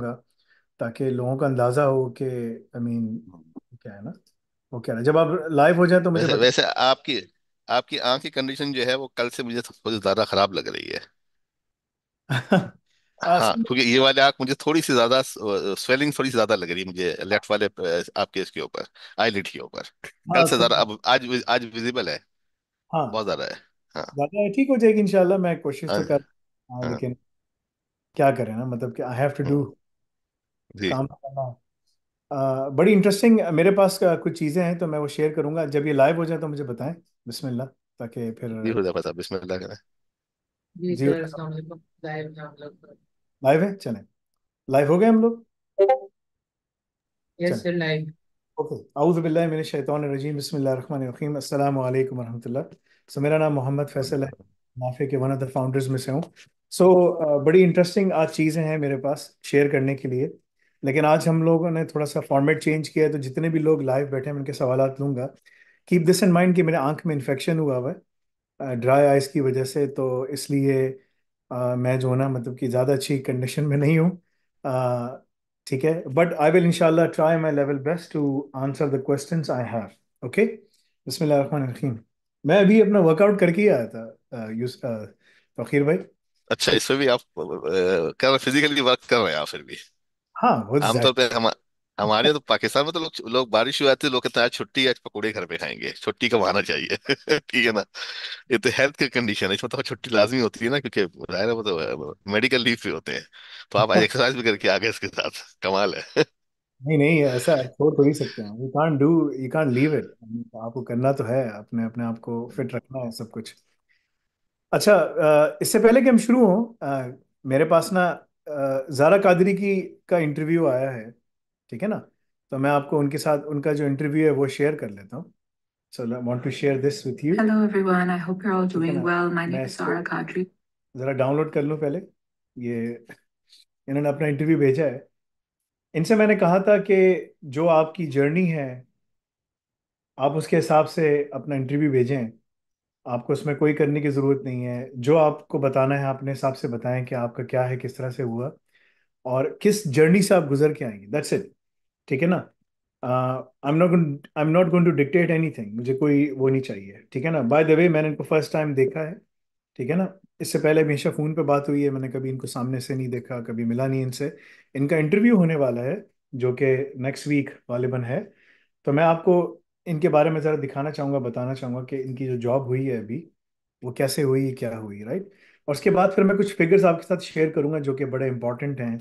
दूंगा ताकि लोगों का अंदाजा हो कि आई मीन क्या है ना वो क्या है जब आप लाइव हो जाए तो मुझे वैसे बता- वैसे आपकी आपकी आंख की कंडीशन जो है वो कल से मुझे थोड़ी ज्यादा खराब लग रही है हाँ क्योंकि ये वाले आंख मुझे थोड़ी सी ज्यादा स्वेलिंग थोड़ी सी ज्यादा लग रही है मुझे लेफ्ट वाले आपके इसके ऊपर आईलिड के ऊपर कल से ज्यादा अब आज आज विजिबल है हाँ बहुत ज्यादा है हाँ ज्यादा ठीक हो जाएगी इंशाल्लाह मैं कोशिश तो हाँ। कर हाँ, हाँ। लेकिन क्या करें ना मतलब कि आई हैव टू डू जी काम करना आ, बड़ी इंटरेस्टिंग मेरे पास कुछ चीज़ें हैं तो मैं वो शेयर करूंगा जब ये लाइव हो जाए तो मुझे बताएं बिस्मिल्लाह ताकि फिर जी हो पता बिस्मिल्लाह करें जी जी सर अस्सलाम वालेकुम लाइव है हम लोग लाइव है चलें लाइव हो गए हम लोग यस सर लाइव ओके अऊज़ु बिल्लाहि मिन शैतान रजीम बिस्मिल्लाह रहमान रहीम अस्सलाम वालेकुम रहमतुल्लाह सो मेरा नाम मोहम्मद फैसल है माफे के वन ऑफ द फाउंडर्स में से हूँ सो so, uh, बड़ी इंटरेस्टिंग आज चीज़ें हैं मेरे पास शेयर करने के लिए लेकिन आज हम लोगों ने थोड़ा सा फॉर्मेट चेंज किया है तो जितने भी लोग लाइव बैठे हैं उनके सवाल लूंगा कीप दिस इन माइंड कि मेरे आंख में इन्फेक्शन हुआ हुआ है ड्राई आइस की वजह से तो इसलिए मैं जो ना मतलब कि ज़्यादा अच्छी कंडीशन में नहीं हूँ ठीक है बट आई विल इनशाला try my level best to answer the question I have okay बसमीम मैं अभी अपना वर्कआउट करके ही आया था यूस भाई अच्छा इसमें भी आप कर फिजिकली वर्क कर रहे हैं आप फिर भी हाँ वो आमतौर पे हम हमारे तो पाकिस्तान में तो लोग लोग बारिश हुई आती है लोग कहते हैं आज छुट्टी आज पकौड़े घर पे खाएंगे छुट्टी का बहाना चाहिए ठीक है ना ये तो हेल्थ की कंडीशन है इसमें तो छुट्टी लाजमी होती है ना क्योंकि जाहिर वो तो मेडिकल लीव पे होते हैं तो आप एक्सरसाइज भी करके आ गए इसके साथ कमाल है नहीं नहीं ऐसा छोड़ तो नहीं सकते हैं you can't do you can't leave it आपको करना तो है अपने अपने आप को फिट रखना है सब कुछ अच्छा इससे पहले कि हम शुरू हों मेरे पास ना ज़ारा कादरी की का इंटरव्यू आया है ठीक है ना तो मैं आपको उनके साथ उनका जो इंटरव्यू है वो शेयर कर लेता हूँ So I want to share this with you. Hello everyone, I hope you're all doing okay, well. My name is sara Kadri. zara download kar lo pehle ye inhone apna interview bheja hai inse maine kaha tha ki jo aapki journey hai aap uske hisab se apna interview bheje hain आपको उसमें कोई करने की ज़रूरत नहीं है जो आपको बताना है आपने हिसाब से बताएं कि आपका क्या है किस तरह से हुआ और किस जर्नी से आप गुजर के आएंगे दैट्स इट ठीक है ना I am not I am not going to dictate thing मुझे कोई वो नहीं चाहिए ठीक है ना बाय द वे मैंने इनको फर्स्ट टाइम देखा है ठीक है ना इससे पहले हमेशा फ़ोन पे बात हुई है मैंने कभी इनको सामने से नहीं देखा कभी मिला नहीं इनसे इनका इंटरव्यू होने वाला है जो कि नेक्स्ट वीक वालिबन है तो मैं आपको इनके बारे में ज़रा दिखाना चाहूंगा बताना चाहूंगा कि इनकी जो जॉब हुई है अभी वो कैसे हुई क्या हुई राइट और उसके बाद फिर मैं कुछ फिगर्स आपके साथ शेयर करूंगा जो कि बड़े इंपॉर्टेंट हैं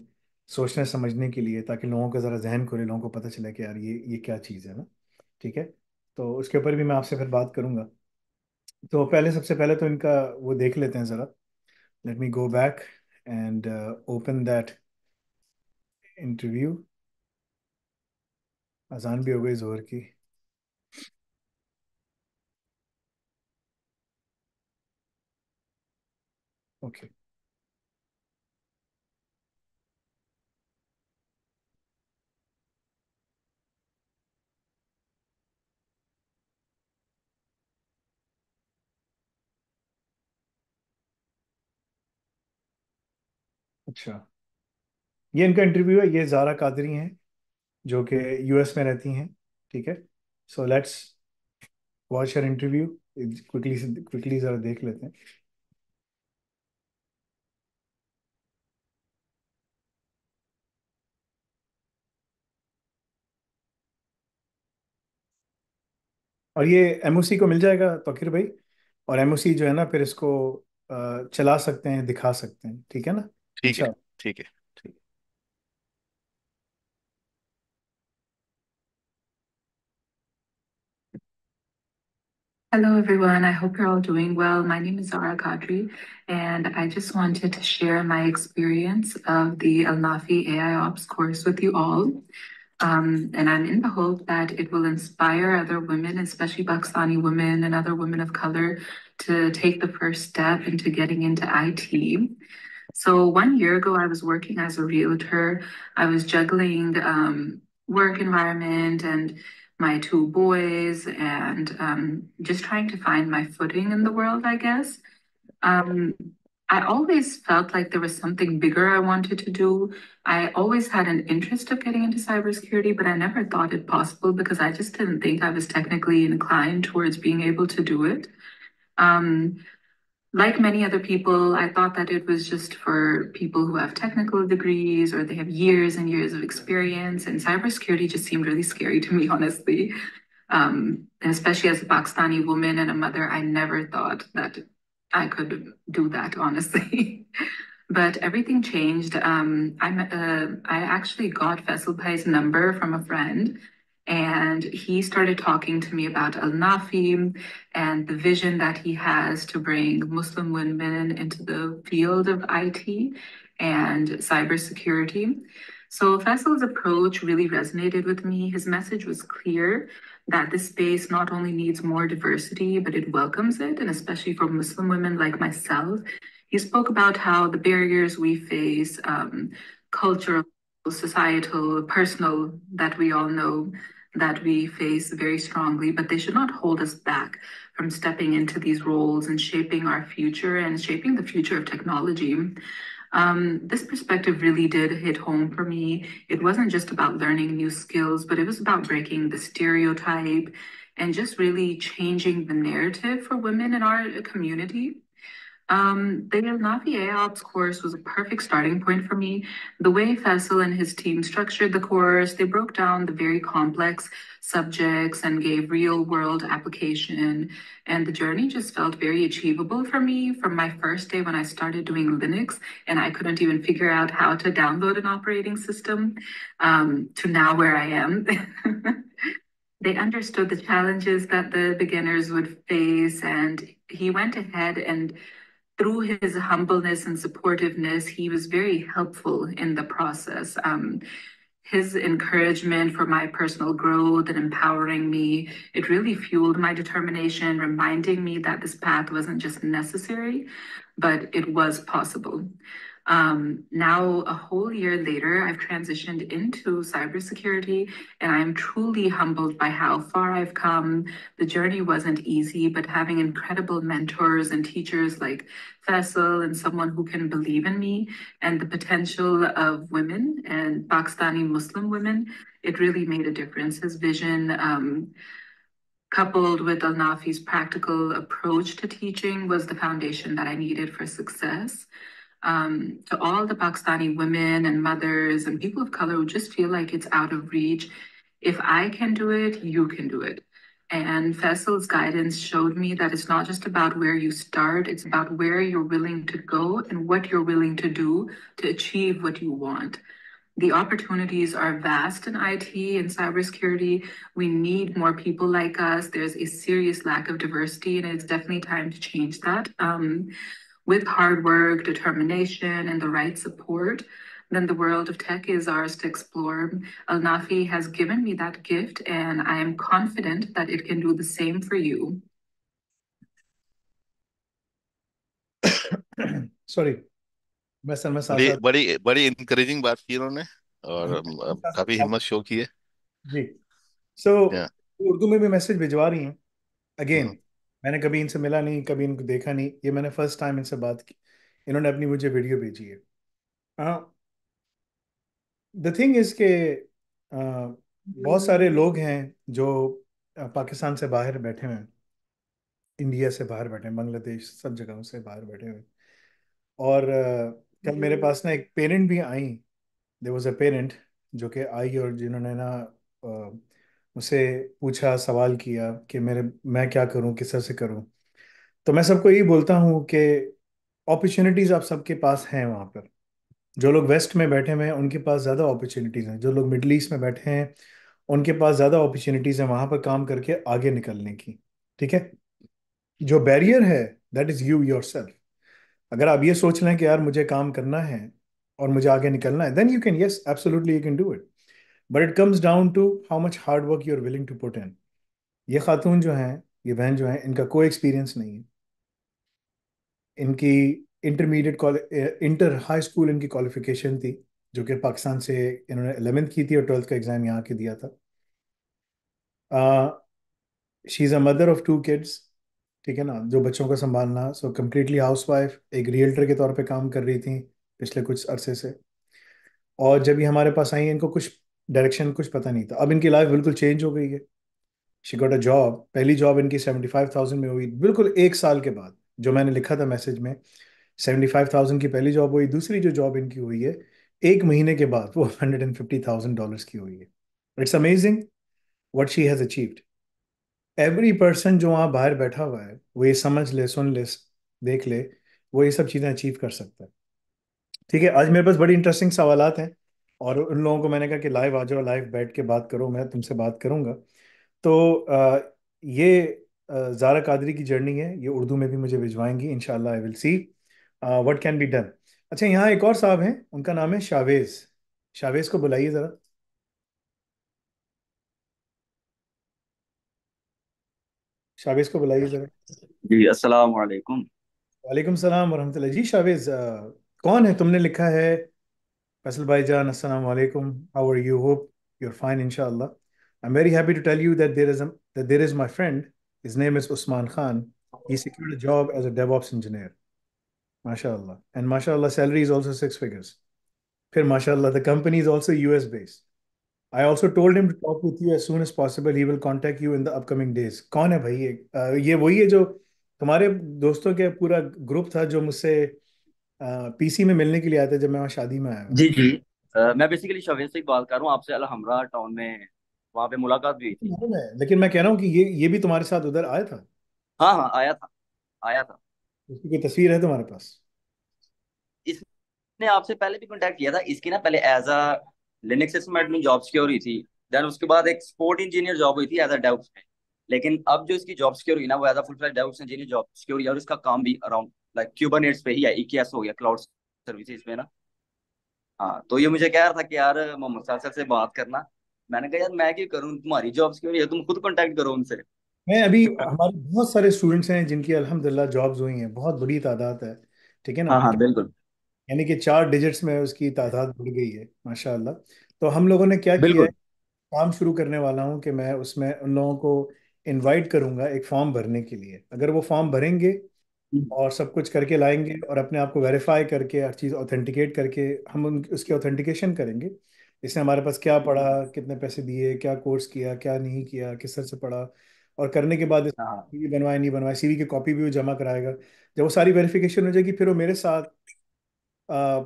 सोचने समझने के लिए ताकि लोगों का ज़रा जहन खुले लोगों को पता चले कि यार ये ये क्या चीज़ है ना ठीक है तो उसके ऊपर भी मैं आपसे फिर बात करूंगा तो पहले सबसे पहले तो इनका वो देख लेते हैं ज़रा let me go back and open that interview अजान भी हो गई जोर की Okay. अच्छा ये इनका इंटरव्यू है ये जारा कादरी हैं जो कि यूएस में रहती हैं ठीक है so let's watch her interview quickly quickly ज़रा देख लेते हैं और ये एमओसी को मिल जाएगा तोकिर भाई और एमओसी जो है ना फिर इसको चला सकते हैं दिखा सकते हैं ठीक है ना ठीक है ठीक है Hello everyone, I hope you're all doing well. My name is Zara Kadri, and I just wanted to share my experience of the Alnafi Nafi AI Ops course with you all. Um, and I'm in the hope that it will inspire other women, especially Pakistani women and other women of color, to take the first step into getting into IT. So, one year ago, I was working as a realtor. I was juggling um, work environment and my two boys and um, just trying to find my footing in the world, I guess. Um, I always felt like there was something bigger I wanted to do. I always had an interest of getting into cybersecurity, but I never thought it possible because I just didn't think I was technically inclined towards being able to do it. Um, like many other people, I thought that it was just for people who have technical degrees or they have years and years of experience. And cybersecurity just seemed really scary to me, honestly. Um, and especially as a Pakistani woman and a mother, I never thought that I could do that, honestly. but everything changed. Um, i uh, I actually got Faisalbhai's number from a friend and he started talking to me about Al Nafi and the vision that he has to bring Muslim women into the field of IT and cybersecurity. So Faisal's approach really resonated with me. His message was clear that this space not only needs more diversity, but it welcomes it, and especially for Muslim women like myself. He spoke about how the barriers we face, um, cultural, societal, personal, that we all know, that we face very strongly, but they should not hold us back from stepping into these roles and shaping our future and shaping the future of technology. Um, this perspective really did hit home for me. It wasn't just about learning new skills, but it was about breaking the stereotype and just really changing the narrative for women in our community. Um, the Navi AOPS course was a perfect starting point for me. The way Faisal and his team structured the course, they broke down the very complex subjects and gave real world application. And the journey just felt very achievable for me from my first day when I started doing Linux and I couldn't even figure out how to download an operating system um, to now where I am. they understood the challenges that the beginners would face and he went ahead and through his humbleness and supportiveness he was very helpful in the process um, his encouragement for my personal growth and empowering me, it really fueled my determination, reminding me that this path wasn't just necessary, but it was possible. Um, now, a whole year later, I've transitioned into cybersecurity, and I am truly humbled by how far I've come. The journey wasn't easy, but having incredible mentors and teachers like Faisal and someone who can believe in me and the potential of women and Pakistani Muslim women, it really made a difference. His vision. Um, coupled with Al Nafi's practical approach to teaching was the foundation that I needed for success um, to all the Pakistani women and mothers and people of color who just feel like it's out of reach. If I can do it, you can do it. And Faisal's guidance showed me that it's not just about where you start, it's about where you're willing to go and what you're willing to do to achieve what you want. The opportunities are vast in IT and cybersecurity. We need more people like us. There's a serious lack of diversity, and it's definitely time to change that. Um, with hard work, determination, and the right support, then the world of tech is ours to explore. Al Nafi has given me that gift, and I am confident that it can do the same for you. Sorry, मैं सलमान बड़ी बड़ी बड़ी encouraging बात की इन्होंने और काफी हिम्मत शो की है जी सो so, yeah. उर्दू में भी मैसेज भिजवा रही हैं अगेन मैंने कभी इनसे मिला नहीं कभी इनको देखा नहीं ये मैंने फर्स्ट टाइम इनसे बात की इन्होंने अपनी मुझे वीडियो भेजी है द थिंग इज के बहुत सारे लोग हैं जो पाकिस्तान से बाहर बैठे हुए हैं इंडिया से बाहर बैठे हैं बांग्लादेश सब जगहों से बाहर बैठे हुए और कल मेरे हम्म। पास ना एक पेरेंट भी आई दे वॉज अ पेरेंट जो कि आई और जिन्होंने ना उसे पूछा सवाल किया कि मेरे मैं क्या करूं किस तरह से करूं तो मैं सबको यही बोलता हूं कि अपॉर्चुनिटीज़ आप सबके पास हैं वहाँ पर जो लोग वेस्ट में बैठे हुए हैं उनके पास ज़्यादा अपॉर्चुनिटीज़ हैं जो लोग मिडल ईस्ट में बैठे हैं उनके पास ज़्यादा अपॉर्चुनिटीज़ हैं वहाँ पर काम करके आगे निकलने की ठीक है जो बैरियर है that is you yourself अगर आप ये सोच लें कि यार मुझे काम करना है और मुझे आगे निकलना है then you can yes absolutely you can do it but it comes down to how much hard work you are willing to put in ये खातून जो हैं ये बहन जो हैं इनका कोई एक्सपीरियंस नहीं है इनकी इंटरमीडिएट इंटर हाई स्कूल इनकी क्वालिफिकेशन थी जो कि पाकिस्तान से इन्होंने एलेवेंथ की थी और ट्वेल्थ का एग्ज़ाम यहाँ के दिया था she is a mother of two kids ठीक है ना जो बच्चों का संभालना सो कम्प्लीटली हाउस वाइफ एक रियल्टर के तौर पे काम कर रही थी पिछले कुछ अरसे से और जब ये हमारे पास आई इनको कुछ डायरेक्शन कुछ पता नहीं था अब इनकी लाइफ बिल्कुल चेंज हो गई है शी गॉट अ जॉब पहली जॉब इनकी सेवेंटी फाइव थाउजेंड में हुई बिल्कुल एक साल के बाद जो मैंने लिखा था मैसेज में सेवेंटी फाइव थाउजेंड की पहली जॉब हुई दूसरी जो जॉब इनकी हुई है एक महीने के बाद वो hundred and fifty thousand dollar की हुई है it's amazing what she has achieved every person जो वहाँ बाहर बैठा हुआ है वो ये समझ ले सुन ले देख ले वो ये सब चीज़ें अचीव कर सकता है ठीक है आज मेरे पास बड़ी इंटरेस्टिंग सवाल हैं और उन लोगों को मैंने कहा कि लाइव आ जाओ लाइव बैठ के बात करो मैं तुमसे बात करूंगा तो आ, ये ज़ारा कादरी की जर्नी है ये उर्दू में भी मुझे भिजवाएंगी इन I will see what can be done अच्छा यहाँ एक और साहब हैं उनका नाम है शावेज़ शावेज़ को बुलाइए ज़रा शावेज़ को बुलाइए ज़रा जी अस्सलाम वालेकुम वालेकुम सलाम वरहमत जी शावेज़ कौन है तुमने लिखा है Faisal Baijan, Assalamu alaikum. How are you? Hope you're fine, inshallah. I'm very happy to tell you that there is a, that there is my friend. His name is Usman Khan. He secured a job as a DevOps engineer. MashaAllah. And MashaAllah, salary is also six figures. Then MashaAllah, the company is also US based. I also told him to talk with you as soon as possible. He will contact you in the upcoming days. कौन है भाई ये ये वही है जो PC में मिलने के लिए आते जब मैं वहाँ शादी में आया जी जी आ, मैं बेसिकली शवेश से ही बात कर रहा हूँ आपसे अलहमरा टाउन में वहाँ पे मुलाकात भी हुई थी लेकिन मैं कह रहा हूँ कि ये ये भी तुम्हारे साथ उधर आया था हाँ हाँ आया था आया था उसकी कोई तस्वीर है तुम्हारे पास इसने आपसे पहले भी कॉन्टेक्ट किया था इसकी ना पहले as a Linux system job secure हुई थी देन उसके बाद एक स्पोर्ट इंजीनियर जॉब हुई थी एज अ डेवऑप्स में लेकिन अब जो इसकी जॉब सिक्योर हुई ना वो as a full flash DevOps engineer job secure हुई और इसका काम भी अराउंड लाइक क्यूबरनेट्स पे ही है इकियास e हो गया क्लाउड सर्विसेज पे ना हाँ तो ये मुझे कह रहा था कि यार मोहम्मद साहब सर से बात करना मैंने कहा यार मैं क्यों करूँ तुम्हारी जॉब्स क्यों तुम खुद कॉन्टेक्ट करो उनसे मैं अभी हमारे बहुत सारे स्टूडेंट्स हैं जिनकी अलहमदिल्ला जॉब्स हुई हैं बहुत बड़ी तादाद है ठीक है ना हाँ हाँ बिल्कुल यानी कि चार डिजिट्स में उसकी तादाद बढ़ गई है माशाल्लाह तो हम लोगों ने क्या किया है बिल्कुल काम शुरू करने वाला हूँ कि मैं उसमें उन लोगों को इनवाइट करूंगा एक फॉर्म भरने के लिए अगर वो फॉर्म भरेंगे हम्म। और सब कुछ करके लाएंगे और अपने आप को वेरीफाई करके हर चीज़ ऑथेंटिकेट करके हम उन उसकी ऑथेंटिकेशन करेंगे इसने हमारे पास क्या पढ़ा हम्म। कितने पैसे दिए क्या कोर्स किया क्या नहीं किया किस तरह से पढ़ा और करने के बाद सीवी हाँ, हाँ। बनवाए नहीं बनवाए सीवी की कॉपी भी वो जमा कराएगा जब वो सारी वेरिफिकेशन हो जाएगी फिर वो मेरे साथ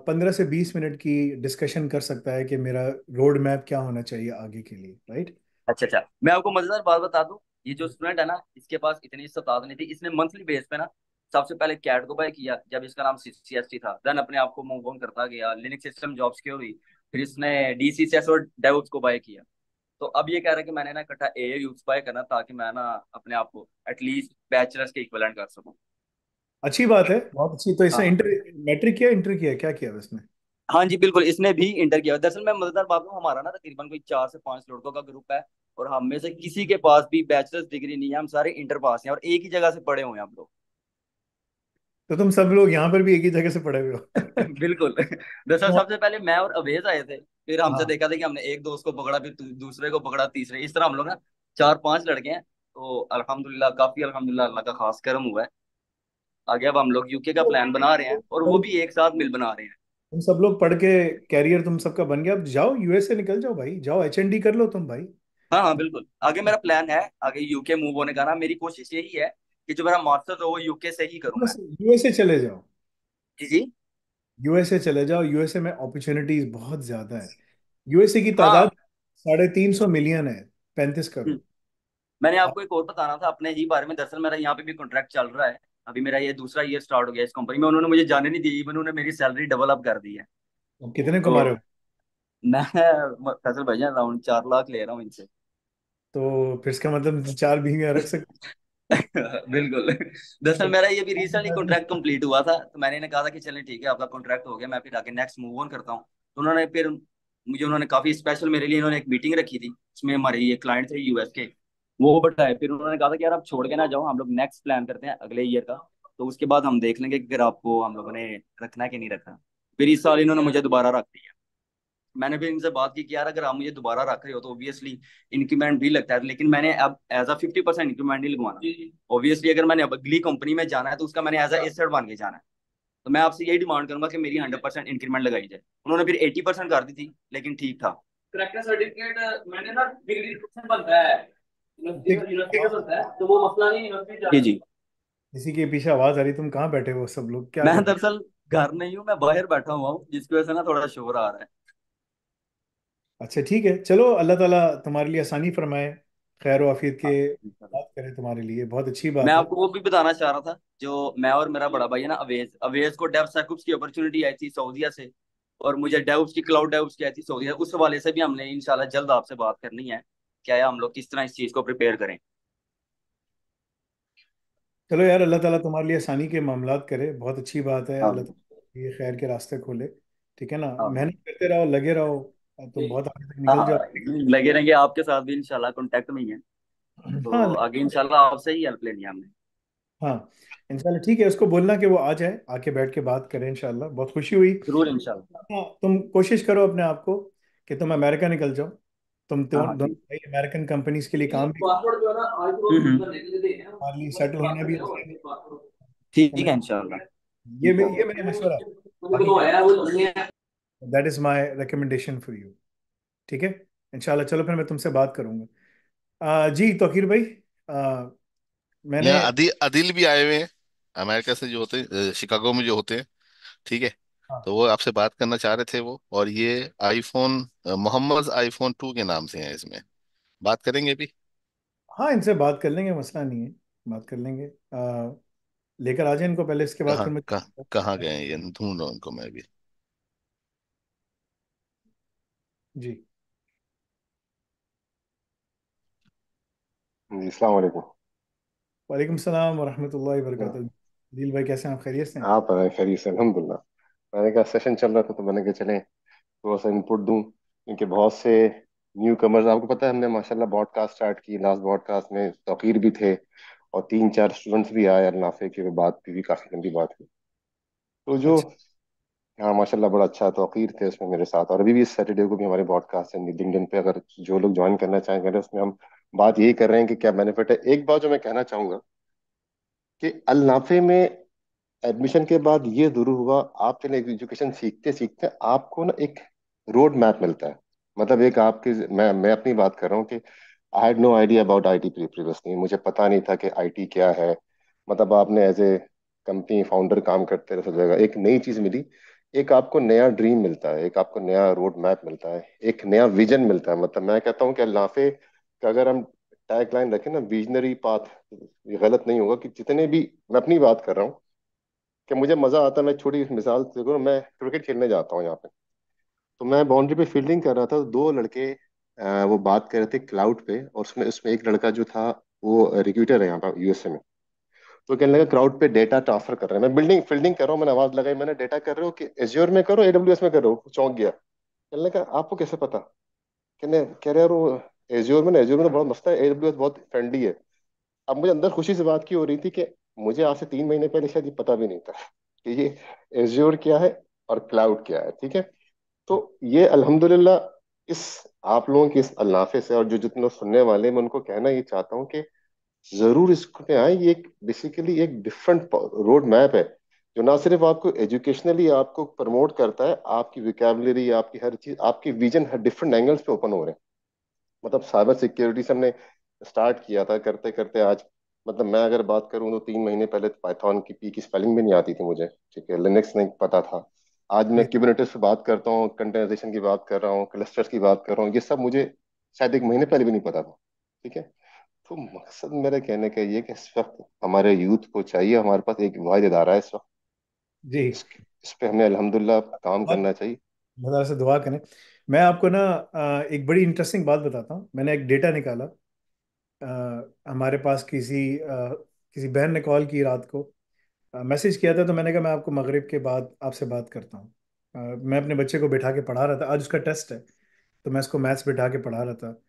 पंद्रह से बीस मिनट की डिस्कशन कर सकता है कि मेरा रोड मैप क्या होना चाहिए आगे के लिए राइट अच्छा अच्छा मैं आपको मजेदार बात बता दूं ये जो स्टूडेंट है ना इसके पास इतनी इस्तात नहीं थी इसने मंथली बेस पे ना सबसे पहले कैट को बाय किया जब इसका नाम सी एस टी था देन अपने आप को मूव ऑन करता गया लिनक्स सिस्टम जॉब्स की हुई फिर इसने डीसीसीएस और डेवोप्स को बाय किया तो अब ये कह रहा है कि मैंने ना इकट्ठा ए यूज बाय करना ताकि मैं ना अपने आप को एटलीस्ट बैचलर्स के इक्विवेलेंट कर सकूं अच्छी बात है बहुत अच्छी तो इसने हाँ। इंटर मैट्रिक किया इंटर किया क्या किया इसने हाँ जी बिल्कुल इसने भी इंटर किया दरअसल मैं मददार मददगार हूँ हमारा ना तकरीबन कोई चार से पांच लड़कों का ग्रुप है और हम में से किसी के पास भी बैचलर्स डिग्री नहीं है हम सारे इंटर पास हैं और एक ही जगह से पढ़े हुए हैं हम लोग तो तुम सब लोग यहाँ पर भी एक ही जगह से पढ़े हुए हो बिल्कुल दरअसल हाँ। सबसे पहले मैं और अवेज आए थे फिर हमसे हाँ। देखा था कि हमने एक दोस्त को पकड़ा फिर दूसरे को पकड़ा तीसरे इस तरह हम लोग ना चार पांच लड़के हैं तो अल्हम्दुलिल्लाह काफी अल्हम्दुलिल्लाह अल्लाह का खास कर्म हुआ है आगे अब हम लोग यूके का प्लान बना रहे हैं और वो भी एक साथ मिल बना रहे हैं तुम सब लोग पढ़ के कैरियर तुम सबका बन गया अब जाओ यूएसए निकल जाओ भाई जाओ एच कर लो तुम भाई हाँ हाँ बिल्कुल आगे मेरा प्लान है आगे यूके मूव होने का ना मेरी कोशिश यही है कि जो मेरा मास्टर है वो यूके से ही करूंगा यूएसए चले जाओ जी जी यूएसए चले जाओ यूएसए में अपॉर्चुनिटीज बहुत ज्यादा है यूएसए की तादाद हाँ। साढ़े तीन सौ मिलियन है पैंतीस करोड़ हम्म। मैंने आपको एक और बताना था अपने ही बारे में दरअसल मेरा यहाँ पे भी कॉन्ट्रैक्ट चल रहा है अभी मेरा ये दूसरा ईयर स्टार्ट हो गया इस कंपनी में उन्होंने मुझे जाने नहीं दी इवन उन्होंने मेरी सैलरी डबल अप कर दी है तो कितने कमा रहे हो तो मैं फैसल भाई अराउंड चार लाख ले रहा हूँ इनसे तो फिर इसका मतलब चार बीवियां रख सकते बिल्कुल दरअसल मेरा ये भी रिसेंटली कॉन्ट्रैक्ट कंप्लीट हुआ था तो मैंने कहा था कि चलें ठीक है आपका कॉन्ट्रैक्ट हो गया मैं फिर आगे नेक्स्ट मूव ऑन करता हूँ तो उन्होंने फिर मुझे उन्होंने काफी स्पेशल मेरे लिए इन्होंने एक मीटिंग रखी थी उसमें हमारे ये क्लाइंट थे यूएस के वो बताए फिर उन्होंने कहा था कि यार आप छोड़ के ना जाओ हम लोग नेक्स्ट प्लान करते हैं अगले ईयर का तो उसके बाद हम देख लेंगे कि अगर आपको हम लोगों ने रखना है कि नहीं रखना फिर इस साल इन्होंने मुझे दोबारा रख दिया मैंने भी इनसे बात की कि यार अगर आप मुझे दोबारा रख रहे हो तो ऑब्वियसली इंक्रीमेंट भी लगता है लेकिन मैंने अब as a fifty percent increment नहीं लगवाना ऑब्वियसली अगर मैंने अब अगली कंपनी में जाना है तो उसका मैंने एज अ एसेट बन के जाना है तो मैं आपसे यही डिमांड करूंगा कि मेरी हंड्रेड परसेंट इंक्रीमेंट लगाई जाए उन्होंने फिर एटी परसेंट कर दी थी लेकिन ठीक था करेक्टनेस तो के पीछे आवाज आ रही तुम कहाँ बैठे हो सब लोग क्या मैं दरअसल घर नहीं हूँ मैं बाहर बैठा हुआ हूँ जिसकी वजह से ना थोड़ा शोर आ रहा है अच्छा ठीक है चलो अल्लाह ताला तुम्हारे लिए आसानी फरमाए खैर वाफियत के बात करें तुम्हारे लिए बहुत अच्छी बात मैं है आपको वो भी बताना चाह रहा था जो मैं और मेरा बड़ा भाई है ना अवेज अवेज को डेव सैकुप्स की अपॉर्चुनिटी आई थी सऊदीया से और मुझे डेव्स की क्लाउड डेव्स की आई थी सऊदीया उस हवाले से भी हमने इंशाल्लाह जल्द आपसे बात करनी है क्या है हम लोग किस तरह इस चीज़ को प्रिपेयर करें चलो यार अल्लाह ताला तुम्हारे लिए आसानी के मामला करे बहुत अच्छी बात है हाँ। अल्लाह ये खैर के रास्ते खोले ठीक है ना हाँ। मेहनत करते रहो लगे रहो तो बहुत आगे तक निकल हाँ, जाओ लगे रहेंगे आपके साथ भी इंशाल्लाह कांटेक्ट में ही है तो हाँ, आगे इंशाल्लाह आपसे ही हेल्प लेनी है हमने हाँ इंशाल्लाह ठीक है उसको बोलना कि वो आ जाए आके बैठ के बात करें इंशाल्लाह बहुत खुशी हुई जरूर इंशाल्लाह हाँ, तुम कोशिश करो अपने आप को कि तुम अमेरिका निकल जाओ तुम तो हाँ, दोनों भाई अमेरिकन कंपनीज के लिए काम भी पासवर्ड जो है ना आज को हार्डली सेटल होने भी ठीक है इंशाल्लाह ये ये मेरा मशवरा तो है that is my recommendation for you ठीक है इनशाला चलो फिर मैं तुमसे बात करूंगा आ, जी तोकीर भाई आ, मैंने अदि, अदिल भी आए हुए हैं अमेरिका से जो होते हैं शिकागो में जो होते हैं ठीक है हाँ। तो वो आपसे बात करना चाह रहे थे वो और ये आईफोन मोहम्मद आईफोन टू के नाम से है इसमें बात करेंगे भी हाँ इनसे बात कर लेंगे मसला नहीं है बात कर लेंगे लेकर आ जाए इनको पहले इसके बाद कहाँ फिर मैं कहाँ गए ये ढूंढ रहा हूँ इनको मैं भी जी जी वालेकुम सलाम वरहमतुल्लाहि वबरकातुह हाँ। दिल भाई कैसे हैं आप खैरियत से आप हाँ, खैरियत से अल्हम्दुलिल्लाह मैंने कहा सेशन चल रहा था तो मैंने कहा चलें थोड़ा सा इनपुट दूं क्योंकि बहुत से न्यू कमर्स आपको पता है हमने माशाल्लाह ब्रॉडकास्ट स्टार्ट की लास्ट ब्रॉडकास्ट में तौकीर भी थे और तीन चार स्टूडेंट्स भी आए अल्लाह नाफे की बात भी, भी काफ़ी लंबी बात हुई तो जो अच्छा हाँ माशाल्लाह बड़ा अच्छा तो तौकीर थे उसमें मेरे साथ और अभी भी इस सैटरडे को भी हमारे ब्रॉडकास्ट है लिंक्डइन पे अगर जो लोग ज्वाइन करना चाहेंगे तो उसमें हम बात यही कर रहे हैं कि क्या बेनिफिट है एक बात जो मैं कहना चाहूंगा कि अलनाफे में एडमिशन के बाद ये जरूर हुआ आप चले एजुकेशन सीखते सीखते आपको ना एक रोड मैप मिलता है मतलब एक आपके मैं मैं अपनी बात कर रहा हूँ कि I had no idea about I T previously मुझे पता नहीं था कि आई टी क्या है मतलब आपने एज ए कंपनी फाउंडर काम करते रहे सब जगह एक नई चीज़ मिली एक आपको नया ड्रीम मिलता है एक आपको नया रोड मैप मिलता है एक नया विजन मिलता है मतलब मैं कहता हूँ कि लाफे का अगर हम टैग लाइन रखें ना विजनरी पाथ ये गलत नहीं होगा कि जितने भी मैं अपनी बात कर रहा हूँ कि मुझे मजा आता है मैं छोटी मिसाल देखो मैं क्रिकेट खेलने जाता हूँ यहाँ पे तो मैं बाउंड्री पे फील्डिंग कर रहा था तो दो लड़के वो बात कर रहे थे क्लाउड पे और उसमें उसमें एक लड़का जो था वो रिक्यूटर है यहाँ पर यूएसए में तो कहने लगा क्राउड पे डेटा ट्रांसफर कर रहे हैं मैं बिल्डिंग फील्डिंग कर रहा हूँ मैंने आवाज लगाई मैंने डेटा कर रहे हो कि एजियोर में करो एडब्ल्यू में करो चौंक गया कहने लगा आपको कैसे पता कहने कह रहे यार एजियोर में एजियोर में तो बड़ा मस्त है एडब्ल्यू बहुत फ्रेंडली है अब मुझे अंदर खुशी से बात की हो रही थी कि मुझे आज से तीन महीने पहले शायद ये पता भी नहीं था कि ये एजियोर क्या है और क्लाउड क्या है ठीक है तो ये अल्हम्दुलिल्लाह इस आप लोगों की इस अल्लाफे से और जो जितने सुनने वाले मैं उनको कहना ये चाहता हूँ कि जरूर इस पे आए ये एक बेसिकली एक डिफरेंट रोड मैप है जो ना सिर्फ आपको एजुकेशनली आपको प्रमोट करता है आपकी विकैबलरी आपकी हर चीज आपके विजन हर डिफरेंट एंगल्स पे ओपन हो रहे हैं मतलब साइबर सिक्योरिटी से हमने स्टार्ट किया था करते करते आज मतलब मैं अगर बात करूँ तो तीन महीने पहले पाइथन तो की पी की स्पेलिंग भी नहीं आती थी मुझे ठीक है लिनक्स नहीं पता था आज मैं क्यूबनेटिस से बात करता हूँ कंटेनाइजेशन की बात कर रहा हूँ क्लस्टर्स की बात कर रहा हूँ ये सब मुझे शायद एक महीने पहले भी नहीं पता था ठीक है तो मकसद मेरे कहने का ये कि इस वक्त हमारे यूथ को चाहिए हमारे पास एक वाद इदारा है इस वक्त जी इस, इस पे हमें अल्हम्दुलिल्लाह काम करना चाहिए मदार से दुआ करें मैं आपको ना एक बड़ी इंटरेस्टिंग बात बताता हूँ मैंने एक डेटा निकाला आ, हमारे पास किसी आ, किसी बहन ने कॉल की रात को मैसेज किया था तो मैंने कहा मैं आपको मगरिब के बाद आपसे बात करता हूँ मैं अपने बच्चे को बैठा के पढ़ा रहा था आज उसका टेस्ट है तो मैं उसको मैथ्स बैठा के पढ़ा रहा था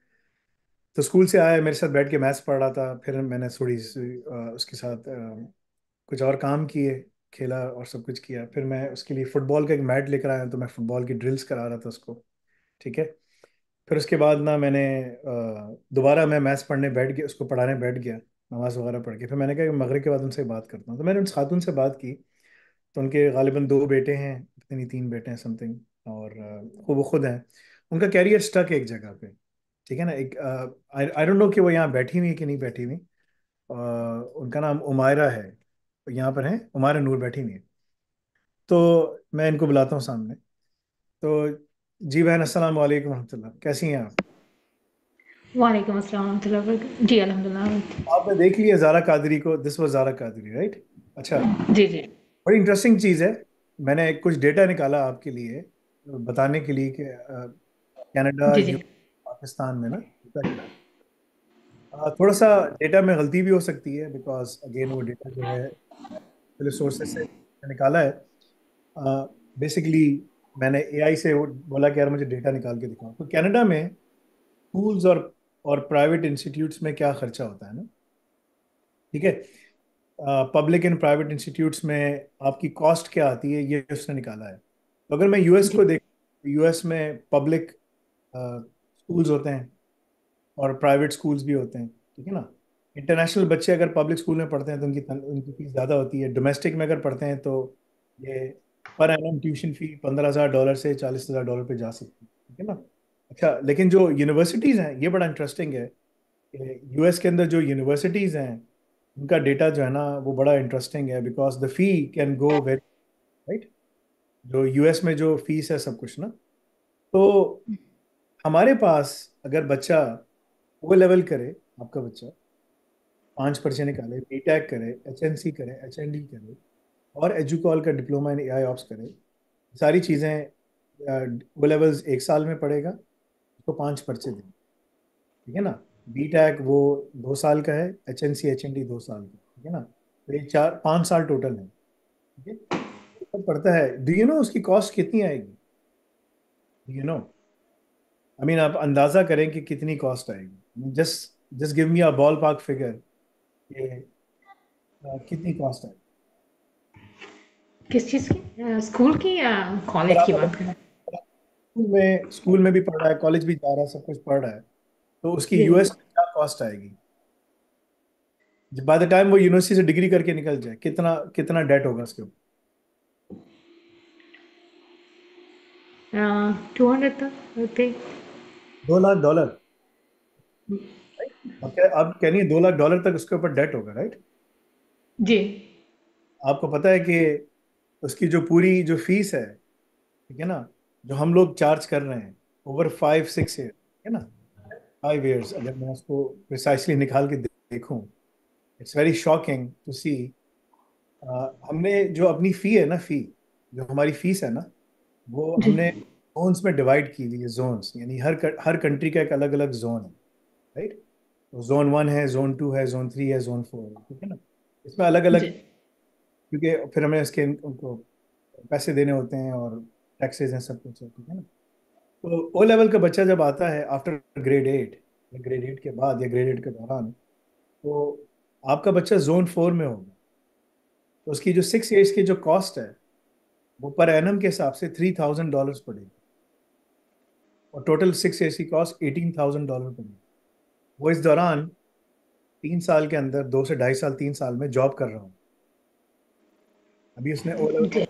तो स्कूल से आया मेरे साथ बैठ के मैथ्स पढ़ रहा था फिर मैंने थोड़ी उसके साथ कुछ और काम किए खेला और सब कुछ किया फिर मैं उसके लिए फ़ुटबॉल का एक मैट लेकर आया तो मैं फ़ुटबॉल की ड्रिल्स करा रहा था उसको ठीक है फिर उसके बाद ना मैंने दोबारा मैं मैथ्स पढ़ने बैठ गया उसको पढ़ाने बैठ गया नमाज़ वगैरह पढ़ के फिर मैंने कहा मगरब के बाद उनसे बात करता हूँ तो मैंने उन खातून से बात की तो उनके गालिबा दो बेटे हैं इतनी तीन बेटे हैं समथिंग और वो खुद हैं उनका कैरियर स्टक है एक जगह पर ठीक है ना एक आई डोंट नो कि वो यहाँ बैठी हुई है कि नहीं बैठी हुई उनका नाम उमायरा है यहाँ पर है उमायरा नूर बैठी हुई है तो मैं इनको बुलाता हूँ सामने तो जी बहन असल वालेकुम कैसी हैं आप वालेकुम जी आपने देख लिया जारा कादरी को this was Zara Qadri right अच्छा जी जी बड़ी इंटरेस्टिंग चीज़ है मैंने कुछ डेटा निकाला आपके लिए बताने के लिए कि कनाडा पाकिस्तान में ना थोड़ा सा डेटा में गलती भी हो सकती है बिकॉज अगेन वो डेटा जो है रिसोर्सेज से निकाला है बेसिकली मैंने एआई से बोला कि यार मुझे डेटा निकाल के दिखाओ तो कनाडा में स्कूल्स और और प्राइवेट इंस्टीट्यूट्स में क्या खर्चा होता है ना ठीक है पब्लिक एंड प्राइवेट इंस्टीट्यूट्स में आपकी कॉस्ट क्या आती है ये उसने निकाला है तो अगर मैं यूएस को देख यूएस में पब्लिक स्कूल्स होते हैं और प्राइवेट स्कूल्स भी होते हैं ठीक है ना इंटरनेशनल बच्चे अगर पब्लिक स्कूल में पढ़ते हैं तो उनकी उनकी फीस ज़्यादा होती है डोमेस्टिक में अगर पढ़ते हैं तो ये पर एनम ट्यूशन फ़ी पंद्रह हज़ार डॉलर से चालीस हज़ार डॉलर पे जा सकती है ठीक है ना अच्छा लेकिन जो यूनिवर्सिटीज़ हैं ये बड़ा इंटरेस्टिंग है यू के अंदर जो यूनिवर्सिटीज़ हैं उनका डेटा जो है ना वो बड़ा इंटरेस्टिंग है because the fee can go very right जो यू में जो फीस है सब कुछ ना तो हमारे पास अगर बच्चा ओ लेवल करे आपका बच्चा पाँच पर्चे निकाले बी टैक करे एच एन सी करे एच एन डी करे और एजुकॉल का diploma in A I ops करे सारी चीज़ें ओ लेवल्स एक साल में पड़ेगा उसको तो पाँच पर्चे देंगे ठीक है ना बी टैक वो दो साल का है H N C H N D दो साल का ठीक है ना तो ये चार पाँच साल टोटल है ठीक है तो पड़ता है डू यू नो उसकी कॉस्ट कितनी आएगी do you know I mean आप अंदाजा करें कि कितनी कॉस्ट आएगी just just give me a ball park figure ये कितनी कॉस्ट आएगी किस चीज की स्कूल uh, की या कॉलेज की बात करें स्कूल में स्कूल में भी पढ़ रहा है कॉलेज भी जा रहा है सब कुछ पढ़ रहा है तो उसकी यूएस में क्या कॉस्ट आएगी बाय द टाइम वो यूनिवर्सिटी से डिग्री करके निकल जाए कितना कितना डेट होगा उसके ऊपर टू uh, हंड्रेड तक दो लाख डॉलर हम्म। अब आप कह दो लाख डॉलर तक उसके ऊपर डेट होगा राइट जी आपको पता है कि उसकी जो पूरी जो फीस है ठीक है ना जो हम लोग चार्ज कर रहे हैं ओवर फाइव सिक्स ईयर है ना फाइव ईयर्स अगर मैं उसको प्रिसाइसली निकाल के देखूं it's very shocking to see हमने जो अपनी फ़ी है ना फ़ी जो हमारी फीस है ना वो हमने जोन्स में डिवाइड की हुई है जोन्स यानी हर हर कंट्री का एक अलग अलग जोन है राइट तो जोन वन है जोन टू है जोन थ्री है जोन फोर है ठीक है ना इसमें अलग अलग क्योंकि फिर हमें इसके उनको पैसे देने होते हैं और टैक्सेस हैं सब कुछ ठीक है ना तो ओ लेवल का बच्चा जब आता है after grade eight grade eight के बाद या ग्रेड एट के दौरान तो आपका बच्चा जोन फोर में होगा तो उसकी जो सिक्स ईयर्स की जो कॉस्ट है वो पर एनम के हिसाब से थ्री थाउजेंड डॉलर्स पड़ेगी और total six A C cost eighteen thousand dollar बनी वो इस दौरान तीन साल के अंदर दो से ढाई साल तीन साल में जॉब कर रहा हूँ अभी उसने ओ लेवल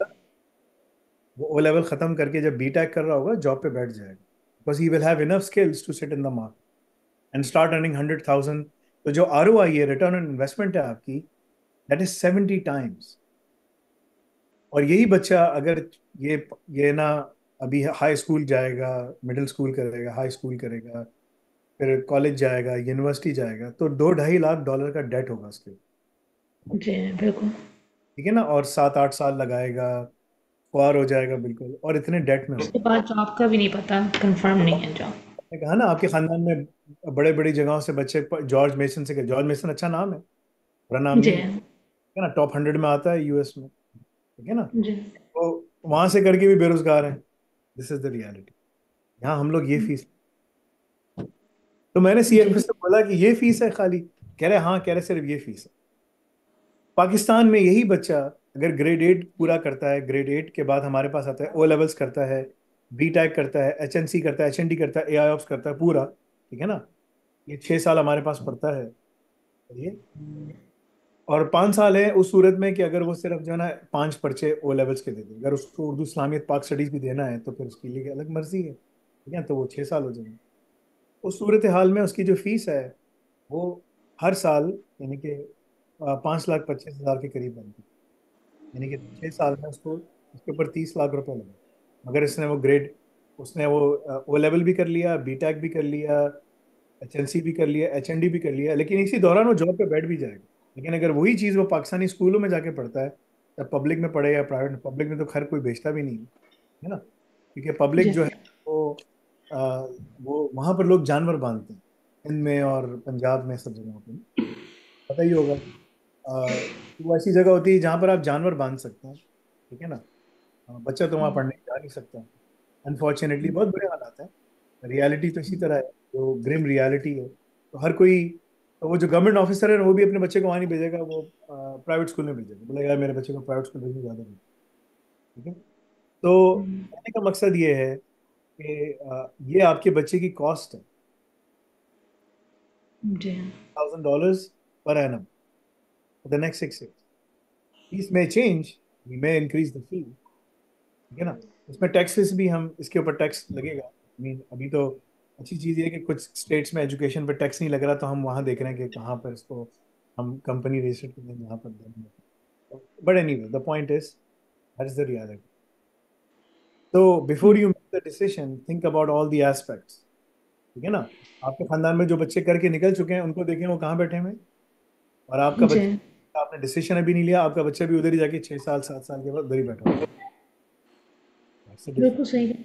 वो ओ लेवल ख़त्म करके जब बी टैक कर रहा होगा जॉब पे बैठ जाएगा because he will have enough skills to set in the mark and start earning hundred thousand तो जो आर ओ आई है रिटर्न ऑन इन्वेस्टमेंट है आपकी दैट इज सेवेंटी टाइम्स और यही बच्चा अगर ये ये ना अभी हाई स्कूल जाएगा मिडिल स्कूल करेगा हाई स्कूल करेगा फिर कॉलेज जाएगा यूनिवर्सिटी जाएगा तो दो ढाई लाख डॉलर का डेट होगा उसके जी बिल्कुल ठीक है ना और सात आठ साल लगाएगा क्वार हो जाएगा बिल्कुल और इतने डेट में उसके बाद जॉब का भी नहीं पता कंफर्म नहीं है जॉब कहा ना आपके खानदान में बड़े बड़ी जगहों से बच्चे जॉर्ज मेसन से जॉर्ज मेसन अच्छा नाम है बड़ा नाम है ना टॉप हंड्रेड में आता है यूएस में ठीक है ना तो वहां से करके भी बेरोजगार हैं दिस इज द रियलिटी यहाँ हम लोग ये फीस तो मैंने सी से बोला कि ये फीस है खाली कह रहे हाँ कह रहे सिर्फ ये फीस है पाकिस्तान में यही बच्चा अगर ग्रेड एट पूरा करता है ग्रेड एट के बाद हमारे पास आता है ओ लेवल्स करता है बी टैक e करता है एच एन सी करता है एच एन डी करता है ए आई ऑफ करता है पूरा ठीक है ना ये छः साल हमारे पास पड़ता है ये और पाँच साल है उस सूरत में कि अगर वो सिर्फ जो है ना पाँच पर्चे ओ लेवल्स के दे दें अगर उसको उर्दू इस्लामियत पाक स्टडीज़ भी देना है तो फिर उसके लिए अलग मर्जी है ठीक है तो वो छः साल हो जाएंगे उस सूरत हाल में उसकी जो फीस है वो हर साल यानी कि पाँच लाख पच्चीस हज़ार के करीब बनती यानी कि छः साल में उसको उसके ऊपर तीस लाख रुपये लगे मगर इसने वो ग्रेड उसने वो ओ लेवल भी कर लिया बी टैक भी कर लिया एच सी भी कर लिया एच एन डी भी कर लिया लेकिन इसी दौरान वो जॉब पर बैठ भी जाएगा लेकिन अगर वही चीज़ वो पाकिस्तानी स्कूलों में जाके पढ़ता है या पब्लिक में पढ़े या प्राइवेट पब्लिक में तो खैर कोई बेचता भी नहीं है ना क्योंकि पब्लिक जो है वो आ, वो वहाँ पर लोग जानवर बांधते हैं हिंद में और पंजाब में सब जगहों पर पता ही होगा वो ऐसी जगह होती है जहाँ पर आप जानवर बांध सकते हैं ठीक है ना बच्चा तो वहाँ hmm. पढ़ने जा नहीं सकता अनफॉर्चुनेटली बहुत बुरे हालात हैं रियलिटी तो इसी तरह है जो ग्रिम रियलिटी है तो हर कोई तो वो जो गवर्नमेंट ऑफिसर है वो भी अपने बच्चे को वहाँ नहीं भेजेगा वो प्राइवेट स्कूल में भेजेगा बोला यार मेरे बच्चे को प्राइवेट स्कूल भेजना ज़्यादा नहीं ठीक है तो कहने का मकसद ये है कि ये आपके बच्चे की कॉस्ट है थाउजेंड डॉलर्स पर एनम द नेक्स्ट सिक्स फीस में change we may increase the fee ठीक है ना उसमें टैक्सेस भी हम इसके ऊपर टैक्स लगेगा मीन अभी तो अच्छी चीज़ ये कि कुछ स्टेट्स में एजुकेशन पर टैक्स नहीं लग रहा तो हम वहाँ देख रहे हैं कि कहाँ पर इसको हम कंपनी रजिस्टर कर करें यहाँ पर देंगे but anyway the point is that is the reality तो before you make the decision think about all the aspects ठीक है ना आपके खानदान में जो बच्चे करके निकल चुके हैं उनको देखें वो कहाँ बैठे हैं और आपका बच्चा आपने डिसीजन अभी नहीं लिया आपका बच्चा भी उधर ही जाके छः साल सात साल के बाद उधर ही बैठा बिल्कुल सही है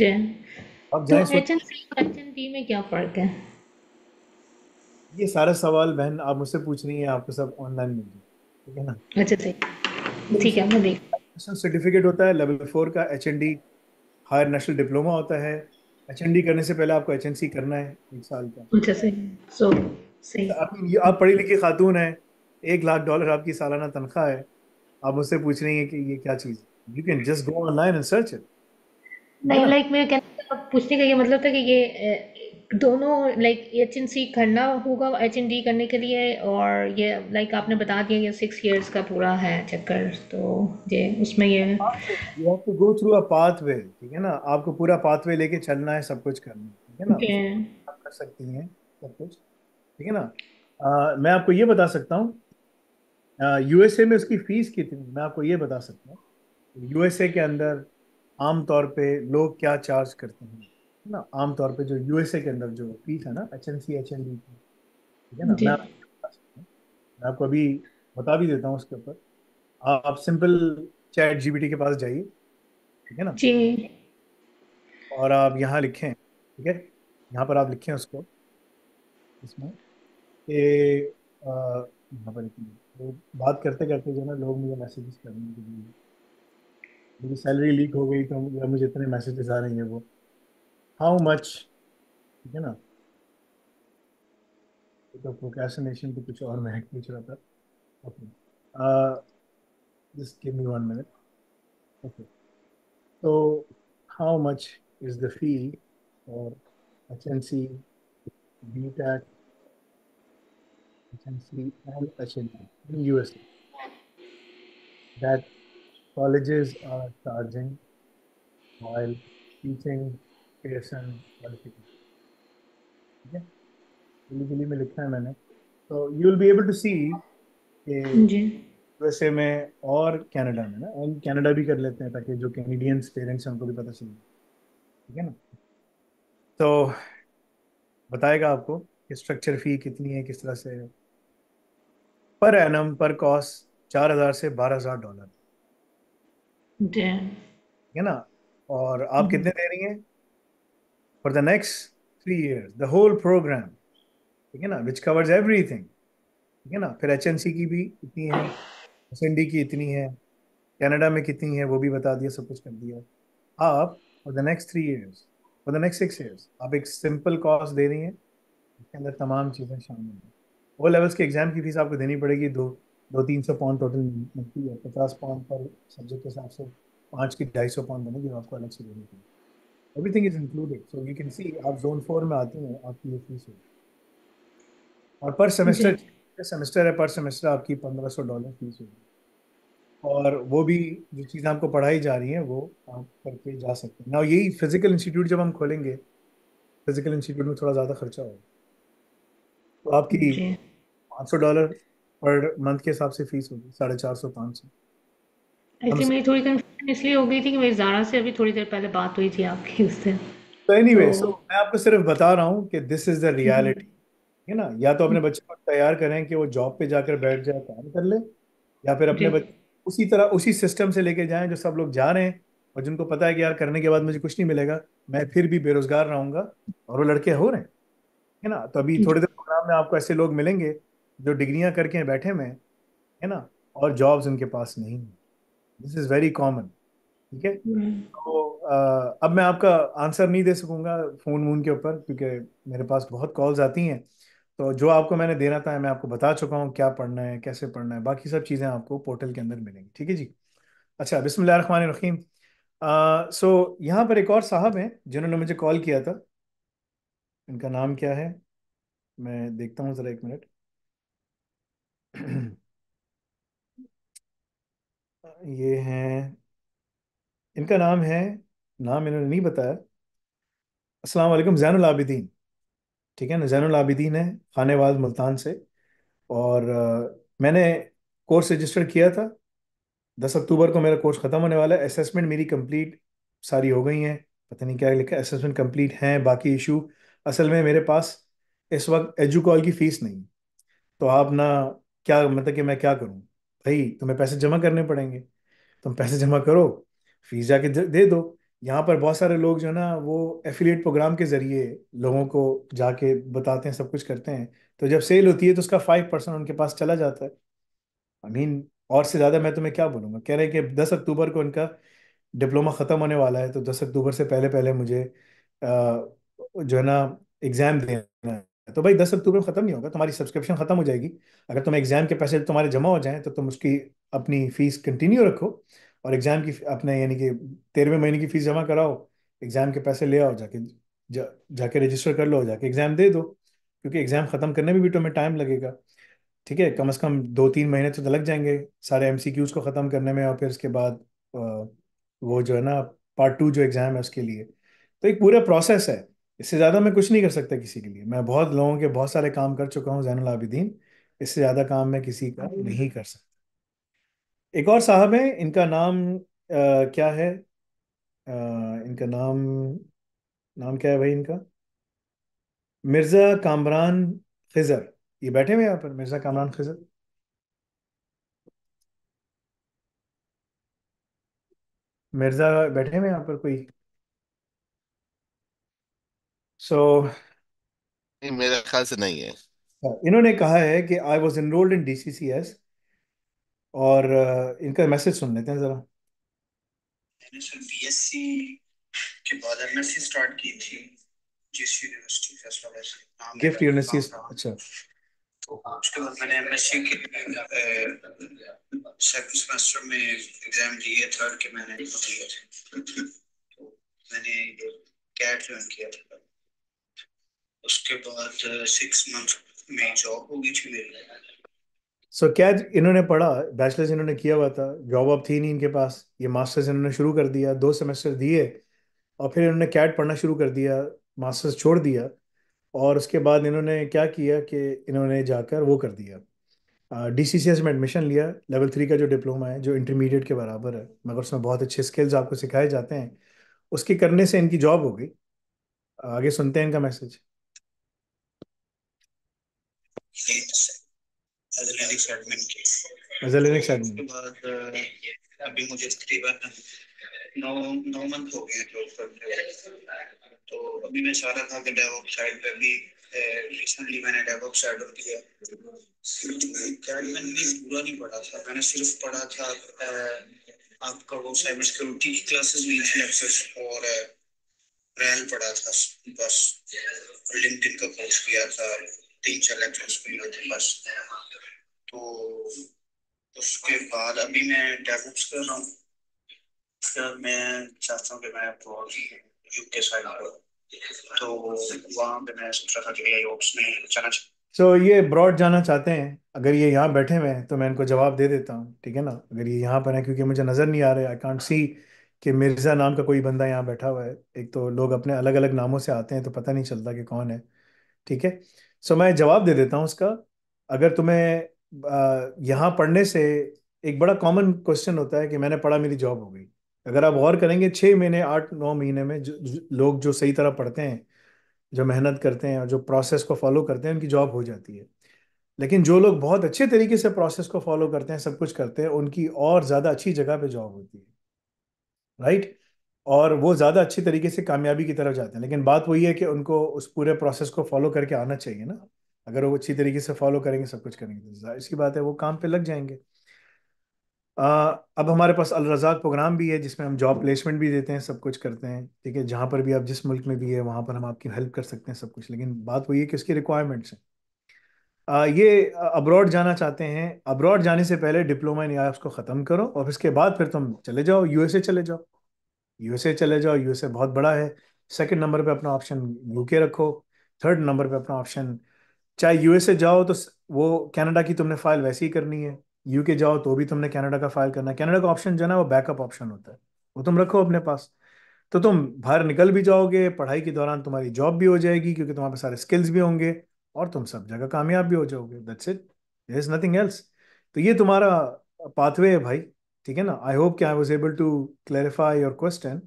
जय अब जाए तो एच एन सी और एच एन पी में क्या फर्क है ये सारे सवाल बहन आप मुझसे पूछ रही हैं आपको सब ऑनलाइन मिल ठीक है ना अच्छा ठीक ठीक है मैं देख सर्टिफिकेट होता है लेवल फोर का H N D higher national diploma होता है एच एन डी करने से पहले आपको एच एन सी करना है एक साल का अच्छा सही सो सही तो आप, आप पढ़ी लिखी खातून है एक लाख डॉलर आपकी सालाना तनख्वाह है आप मुझसे पूछ रही हैं कि ये क्या चीज़ you can just go online and search it नहीं लाइक मैं कैन अब पूछने का ये मतलब था कि ये दोनों लाइक एच एन सी करना होगा एच एन डी करने के लिए और ये लाइक आपने बता दिया ये सिक्स इयर्स का पूरा है चक्कर तो ये उसमें ये you have to go through a pathway ठीक है ना आपको पूरा पाथवे लेके चलना है सब कुछ करना ठीक है ना आप कर सकती हैं सब कुछ ठीक है ना uh, मैं आपको ये बता सकता हूँ यूएसए uh, में उसकी फीस कितनी मैं आपको ये बता सकता हूँ यूएसए के अंदर आमतौर पे लोग क्या चार्ज करते हैं ना आमतौर पे जो यूएसए के अंदर जो फी था ना H N C H N D की ठीक है ना मैं मैं आपको अभी बता भी देता हूँ उसके ऊपर आप सिंपल चैट जीबीटी के पास जाइए ठीक है ना जी और आप यहाँ लिखें ठीक है यहाँ पर आप लिखें उसको इसमें यहाँ पर लिखेंगे तो बात करते करते जो है ना लोग मुझे मैसेजेस करने के लिए मेरी सैलरी लीक हो गई तो मुझे इतने मैसेजेस आ रहे हैं वो हाउ मच ठीक है ना तो प्रोकेशनेशन तो कुछ और महक पूछ रहा था okay just give me one minute okay तो how much is the fee और H N C BTEC H N C and H N C in U S that colleges are charging while teaching pearson qualification ठीक में लिखा है मैंने तो you will be able to see वैसे में और कनाडा में ना हम कनाडा भी कर लेते हैं ताकि जो कैनेडियंस पेरेंट्स हैं उनको भी पता चले ठीक है ना तो बताएगा आपको कि स्ट्रक्चर फी कितनी है किस तरह से पर एनम पर कॉस्ट चार हज़ार से बारह हज़ार डॉलर है ना और आप हम्म। कितने दे रही हैं for the next three years the whole programme ठीक है ना विच कवर्स एवरीथिंग ठीक है ना फिर एच की भी इतनी है एस की इतनी है कनाडा में कितनी है वो भी बता दिया सब कुछ कर दिया आप for the next three years for the next six years आप एक सिंपल कॉस्ट दे रही हैं इसके अंदर तमाम चीज़ें शामिल हैं ओ लेवल्स के एग्ज़ाम की फीस आपको देनी पड़ेगी दो दो तीन सौ पाउंड टोटल मिलती है पचास पाउंड पर सब्जेक्ट के हिसाब से पाँच की ढाई सौ पाउंड बनेगी आपको अलग से देनी पड़ेगी everything is included so you can see आप जोन फोर में आते हैं आपकी ये फीस होगी और पर सेमेस्टर सेमेस्टर है पर सेमेस्टर आपकी पंद्रह सौ डॉलर फीस होगी और वो भी जो चीज़ें आपको पढ़ाई जा रही हैं वो आप करके जा सकते हैं ना यही फिजिकल इंस्टीट्यूट जब हम खोलेंगे फिजिकल इंस्टीट्यूट में थोड़ा ज़्यादा खर्चा होगा तो आपकी पाँच सौ डॉलर पर मंथ के हिसाब से फीस होगी साढ़े चार सौ पाँच सौ एक्चुअली मेरी थोड़ी कंफ्यूजन इसलिए हो गई थी कि मेरी जारा से अभी थोड़ी देर पहले बात हुई थी आपकी उससे तो एनीवे सो तो मैं आपको सिर्फ बता रहा हूँ कि दिस इज द रियलिटी है ना या तो अपने हम्म। बच्चे को तैयार करें कि वो जॉब पे जाकर बैठ जाए काम कर ले या फिर अपने बच्चे उसी तरह उसी सिस्टम से लेके जाएं जो सब लोग जा रहे हैं और जिनको पता है कि यार करने के बाद मुझे कुछ नहीं मिलेगा मैं फिर भी बेरोजगार रहूंगा और वो लड़के हो रहे हैं है ना तो अभी थोड़ी देर प्रोग्राम में आपको ऐसे लोग मिलेंगे जो डिग्रियां करके बैठे में है ना और जॉब्स उनके पास नहीं दिस इज़ वेरी कॉमन ठीक है hmm. तो आ, अब मैं आपका आंसर नहीं दे सकूंगा फ़ोन वून के ऊपर क्योंकि मेरे पास बहुत कॉल्स आती हैं तो जो आपको मैंने देना था मैं आपको बता चुका हूँ क्या पढ़ना है कैसे पढ़ना है बाकी सब चीज़ें आपको पोर्टल के अंदर मिलेंगी ठीक है जी अच्छा बिसमान रखीम सो यहाँ पर एक और साहब हैं जिन्होंने मुझे कॉल किया था इनका नाम क्या है मैं देखता हूँ ज़रा एक मिनट ये हैं इनका नाम है नाम इन्होंने नहीं बताया अस्सलाम वालेकुम जैनुल आबिदीन ठीक है ना जैनुल आबिदीन है खानेवाज मुल्तान से और आ, मैंने कोर्स रजिस्टर किया था दस अक्टूबर को मेरा कोर्स ख़त्म होने वाला है असेसमेंट मेरी कंप्लीट सारी हो गई हैं पता नहीं क्या लिखा असेसमेंट कंप्लीट हैं बाकी इशू असल में मेरे पास इस वक्त एजुकॉल की फ़ीस नहीं तो आप ना क्या मतलब कि मैं क्या करूं भाई तुम्हें पैसे जमा करने पड़ेंगे तुम पैसे जमा करो फीस जाके दे दो यहाँ पर बहुत सारे लोग जो ना वो एफिलिएट प्रोग्राम के ज़रिए लोगों को जाके बताते हैं सब कुछ करते हैं तो जब सेल होती है तो उसका फाइव परसेंट उनके पास चला जाता है आई I मीन mean, और से ज़्यादा मैं तुम्हें क्या बोलूँगा कह रहे हैं कि दस अक्टूबर को उनका डिप्लोमा ख़त्म होने वाला है तो दस अक्टूबर से पहले पहले मुझे आ, जो है ना एग्ज़ाम देना तो भाई दस अक्टूबर खत्म नहीं होगा तुम्हारी सब्सक्रिप्शन खत्म हो जाएगी अगर तुम एग्जाम के पैसे तुम्हारे जमा हो जाएं तो तुम उसकी अपनी फीस कंटिन्यू रखो और एग्जाम की अपने यानी कि तेरहवें महीने की फीस जमा कराओ एग्जाम के पैसे ले आओ जाके जा, जाके रजिस्टर कर लो जाके एग्जाम दे दो क्योंकि एग्जाम खत्म करने में भी तुम्हें टाइम लगेगा ठीक है कम अज़ कम दो तीन महीने तो लग जाएंगे सारे एम को ख़त्म करने में और फिर उसके बाद वो जो है ना पार्ट टू जो एग्ज़ाम है उसके लिए तो एक पूरा प्रोसेस है इससे ज़्यादा मैं कुछ नहीं कर सकता किसी के लिए मैं बहुत लोगों के बहुत सारे काम कर चुका हूँ जैन आबिदीन इससे ज़्यादा काम मैं किसी का नहीं कर सकता एक और साहब हैं इनका नाम आ, क्या है आ, इनका नाम नाम क्या है भाई इनका मिर्ज़ा कामरान खिजर ये बैठे हुए यहाँ पर मिर्ज़ा कामरान खिजर मिर्ज़ा बैठे हुए यहाँ पर कोई सो so, मेरे ख्याल से नहीं है इन्होंने कहा है कि I was enrolled in D C C S और इनका मैसेज सुन लेते हैं जरा मैंने सर तो सी के बाद एम एस सी स्टार्ट की थी जिस यूनिवर्सिटी फैसलाबाद से गिफ्ट यूनिवर्सिटी अच्छा तो उसके बाद मैंने एम एस सी के सेकंड सेमेस्टर में एग्जाम दिए थर्ड के मैंने दिए थे तो मैंने कैट ज्वाइन किया था उसके बाद सिक्स uh, मंथ में जॉब होगी थी मेरे सो so, क्या इन्होंने पढ़ा बैचलर्स इन्होंने किया हुआ था जॉब अब थी नहीं इनके पास ये मास्टर्स इन्होंने शुरू कर दिया दो सेमेस्टर दिए और फिर इन्होंने कैट पढ़ना शुरू कर दिया मास्टर्स छोड़ दिया और उसके बाद इन्होंने क्या किया कि इन्होंने जाकर वो कर दिया डी सी सी एस में एडमिशन लिया लेवल थ्री का जो डिप्लोमा है जो इंटरमीडिएट के बराबर है मगर उसमें बहुत अच्छे स्किल्स आपको सिखाए जाते हैं उसके करने से इनकी जॉब हो गई आगे सुनते हैं इनका मैसेज अभी मुझे नौ मंथ हो गए तो अभी मैं चाह रहा था कि डेवॉप साइड पे भी रिसेंटली मैंने डेवॉप साइड और किया मैंने पूरा नहीं पढ़ा था मैंने सिर्फ पढ़ा था आपका वो साइबर सिक्योरिटी की क्लासेस ली एक्सेस और रेल पढ़ा था बस लिंक्डइन का कोर्स किया था टीचर बस तो उसके बाद अभी मैं डेवलप्स कर रहा हूँ फिर मैं चाहता हूँ कि मैं अब्रॉड यूके साइड तो वहाँ पे मैं सोच रहा था कि में जाना चाहिए तो so, ये ब्रॉड जाना चाहते हैं अगर ये यहाँ बैठे हुए हैं तो मैं इनको जवाब दे देता हूँ ठीक है ना अगर ये यहाँ पर है क्योंकि मुझे नज़र नहीं आ रहा है आई कॉन्ट सी कि मिर्ज़ा नाम का कोई बंदा यहाँ बैठा हुआ है एक तो लोग अपने अलग अलग नामों से आते हैं तो पता नहीं चलता कि कौन है ठीक है सो मैं जवाब दे देता हूँ उसका अगर तुम्हें यहाँ पढ़ने से एक बड़ा कॉमन क्वेश्चन होता है कि मैंने पढ़ा मेरी जॉब हो गई अगर आप गौर करेंगे छः महीने आठ नौ महीने में जो, जो लोग जो सही तरह पढ़ते हैं जो मेहनत करते हैं और जो प्रोसेस को फॉलो करते हैं उनकी जॉब हो जाती है लेकिन जो लोग बहुत अच्छे तरीके से प्रोसेस को फॉलो करते हैं सब कुछ करते हैं उनकी और ज़्यादा अच्छी जगह पर जॉब होती है राइट और वो ज़्यादा अच्छी तरीके से कामयाबी की तरफ जाते हैं लेकिन बात वही है कि उनको उस पूरे प्रोसेस को फॉलो करके आना चाहिए ना अगर वो अच्छी तरीके से फॉलो करेंगे सब कुछ करेंगे तो इसकी बात है वो काम पे लग जाएंगे आ, अब हमारे पास अलरजाक प्रोग्राम भी है जिसमें हम जॉब प्लेसमेंट भी देते हैं सब कुछ करते हैं ठीक है जहाँ पर भी आप जिस मुल्क में भी है वहाँ पर हम आपकी हेल्प कर सकते हैं सब कुछ लेकिन बात वही है कि उसकी रिक्वायरमेंट्स हैं ये अब्रॉड जाना चाहते हैं अब्रॉड जाने से पहले डिप्लोमा इन आर्ट्स को ख़त्म करो और इसके बाद फिर तुम चले जाओ यूएसए चले जाओ यूएसए चले जाओ यूएसए बहुत बड़ा है सेकंड नंबर पे अपना ऑप्शन यूके रखो थर्ड नंबर पे अपना ऑप्शन चाहे यूएसए जाओ तो वो कनाडा की तुमने फाइल वैसे ही करनी है यूके जाओ तो भी तुमने कनाडा का फाइल करना है कनाडा का ऑप्शन जो है ना वो बैकअप ऑप्शन होता है वो तुम रखो अपने पास तो तुम बाहर निकल भी जाओगे पढ़ाई के दौरान तुम्हारी जॉब भी हो जाएगी क्योंकि तुम्हारे सारे स्किल्स भी होंगे और तुम सब जगह कामयाब भी हो जाओगे that's it there is nothing else तो ये तुम्हारा पाथवे है भाई ठीक है ना आई होप कि I was able to clarify your question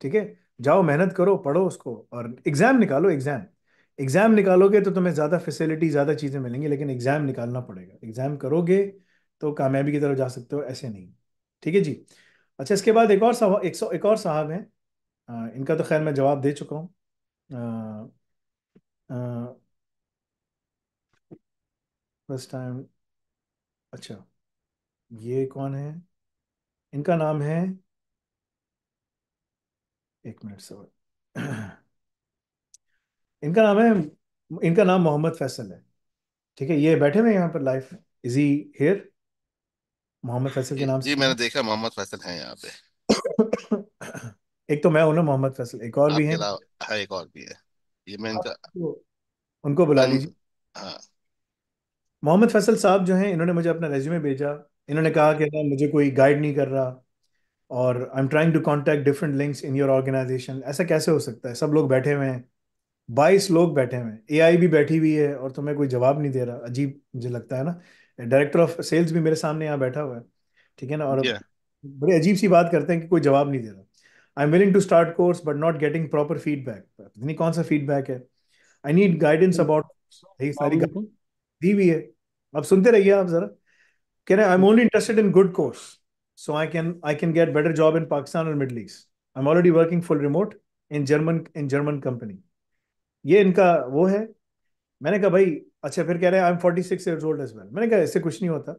ठीक है जाओ मेहनत करो पढ़ो उसको और एग्जाम निकालो एग्जाम एग्जाम निकालोगे तो तुम्हें ज़्यादा फैसिलिटी ज़्यादा चीज़ें मिलेंगी लेकिन एग्जाम निकालना पड़ेगा एग्जाम करोगे तो कामयाबी की तरफ जा सकते हो ऐसे नहीं ठीक है जी अच्छा इसके बाद एक और साहब एक, एक और साहब हैं इनका तो खैर मैं जवाब दे चुका हूँ फर्स्ट टाइम अच्छा ये कौन है इनका नाम है एक मिनट सर इनका नाम है इनका नाम मोहम्मद फैसल है ठीक है ये बैठे हुए यहाँ पर लाइफ इज ही हेयर मोहम्मद फैसल के नाम जी मैंने देखा मोहम्मद फैसल है यहाँ पे एक तो मैं हूँ मोहम्मद फैसल एक और भी है हाँ एक और भी है ये मैं इनका उनको बुला लीजिए हाँ मोहम्मद फैसल साहब जो हैं इन्होंने मुझे अपना रेज्यूमे भेजा इन्होंने कहा कि ना मुझे कोई गाइड नहीं कर रहा और I am trying to contact different links in your organisation ऐसा कैसे हो सकता है सब लोग बैठे हुए हैं बाईस लोग बैठे हुए हैं आई भी बैठी हुई है और तुम्हें कोई जवाब नहीं दे रहा अजीब मुझे लगता है ना डायरेक्टर ऑफ सेल्स भी मेरे सामने यहाँ बैठा हुआ है ठीक है ना और yeah. बड़ी अजीब सी बात करते हैं कि कोई जवाब नहीं दे रहा I am willing to start course but not getting proper feedback पता नहीं कौन सा फीडबैक है I need guidance about the हुई है अब सुनते रहिए आप जरा Can I, I'm mm-hmm. only interested in good course, so I can I can get better job in Pakistan or Middle East. I'm already working full remote in German in German company. ये इनका वो है मैंने कहा भाई अच्छा फिर कह रहे हैं I am forty six years old as well मैंने कहा इससे कुछ नहीं होता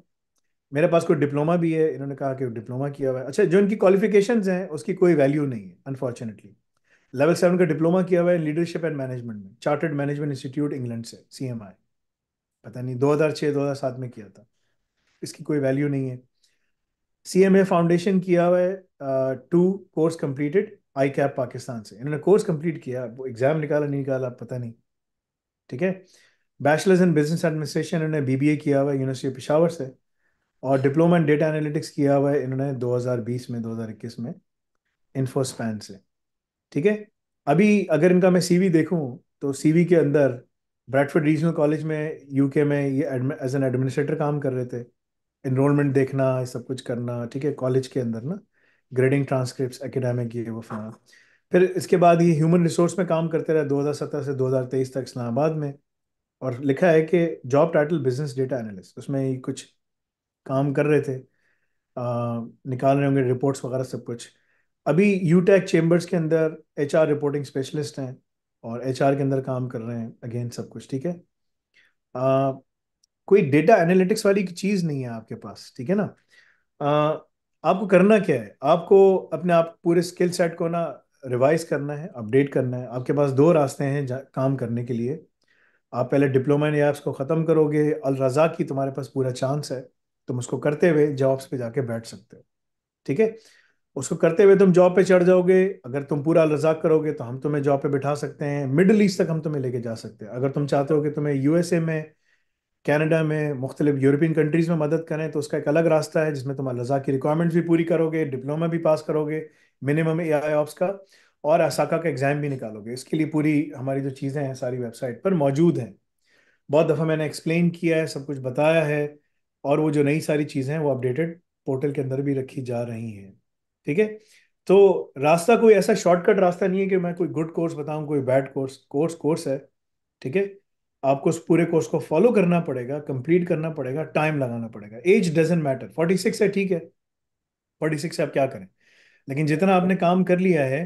मेरे पास कोई डिप्लोमा भी है इन्होंने कहा कि डिप्लोमा किया हुआ है अच्छा जो इनकी क्वालिफिकेशन हैं उसकी कोई वैल्यू नहीं है अनफॉर्चुनेटली लेवल सेवन का डिप्लोमा किया हुआ है लीडरशिप एंड मैनेजमेंट में चार्टर्ड मैनेजमेंट इंस्टीट्यूट इंग्लैंड से सी पता नहीं हजार 2007 में किया था इसकी कोई वैल्यू नहीं है सी एम ए फाउंडेशन किया हुआ है two course completed ICAP Pakistan से इन्होंने कोर्स कंप्लीट किया एग्जाम निकाला नहीं निकाला पता नहीं ठीक है बैचलर्स इन बिजनेस एडमिनिस्ट्रेशन इन्होंने बी बी ए किया हुआ है यूनिवर्सिटी पिशावर से और डिप्लोमा इन डेटा एनालिटिक्स किया हुआ है इन्होंने 2020 में 2021 में इन्फोस्पैन से ठीक है अभी अगर इनका मैं सीवी देखूं तो सीवी के अंदर ब्रैडफर्ड रीजनल कॉलेज में यूके में ये एज एन एडमिनिस्ट्रेटर काम कर रहे थे इनरोलमेंट देखना सब कुछ करना ठीक है कॉलेज के अंदर ना ग्रेडिंग ट्रांसक्रिप्ट एकेडमिक ये वो फिर फिर इसके बाद ये ह्यूमन रिसोर्स में काम करते रहे 2017 से 2023 तक इस्लामाबाद में और लिखा है कि job title business data analyst उसमें ही कुछ काम कर रहे थे आ, निकाल रहे होंगे रिपोर्ट्स वगैरह सब कुछ अभी यूटेक चेम्बर्स e के अंदर एच रिपोर्टिंग स्पेशलिस्ट हैं और एच के अंदर काम कर रहे हैं अगेन सब कुछ ठीक है कोई डेटा एनालिटिक्स वाली चीज नहीं है आपके पास ठीक है ना आपको करना क्या है आपको अपने आप पूरे स्किल सेट को ना रिवाइज करना है अपडेट करना है आपके पास दो रास्ते हैं काम करने के लिए आप पहले डिप्लोमा या उसको को ख़त्म करोगे अल रजा की तुम्हारे पास पूरा चांस है तुम उसको करते हुए जॉब्स पे जाके बैठ सकते हो ठीक है उसको करते हुए तुम जॉब पे चढ़ जाओगे अगर तुम पूरा रज़ा करोगे तो हम तुम्हें जॉब पे बिठा सकते हैं मिडल ईस्ट तक हम तुम्हें लेके जा सकते हैं अगर तुम चाहते हो कि तुम्हें यूएसए में कनाडा में मुख्तलिफ यूरोपियन कंट्रीज़ में मदद करें तो उसका एक अलग रास्ता है जिसमें तुम अलजा की रिक्वायरमेंट्स भी पूरी करोगे डिप्लोमा भी पास करोगे मिनिमम ए आई ऑफ्स का और असाका का एग्ज़ाम भी निकालोगे इसके लिए पूरी हमारी जो चीज़ें हैं सारी वेबसाइट पर मौजूद हैं बहुत दफ़ा मैंने एक्सप्लेन किया है सब कुछ बताया है और वो जो नई सारी चीज़ें हैं वो अपडेटेड पोर्टल के अंदर भी रखी जा रही हैं ठीक है तो रास्ता कोई ऐसा शॉर्टकट रास्ता नहीं है कि मैं कोई गुड कोर्स बताऊं कोई बैड कोर्स कोर्स कोर्स है ठीक है आपको उस पूरे कोर्स को फॉलो करना पड़ेगा कंप्लीट करना पड़ेगा टाइम लगाना पड़ेगा as doesn't matter forty six है ठीक है फोर्टी सिक्स आप क्या करें लेकिन जितना आपने काम कर लिया है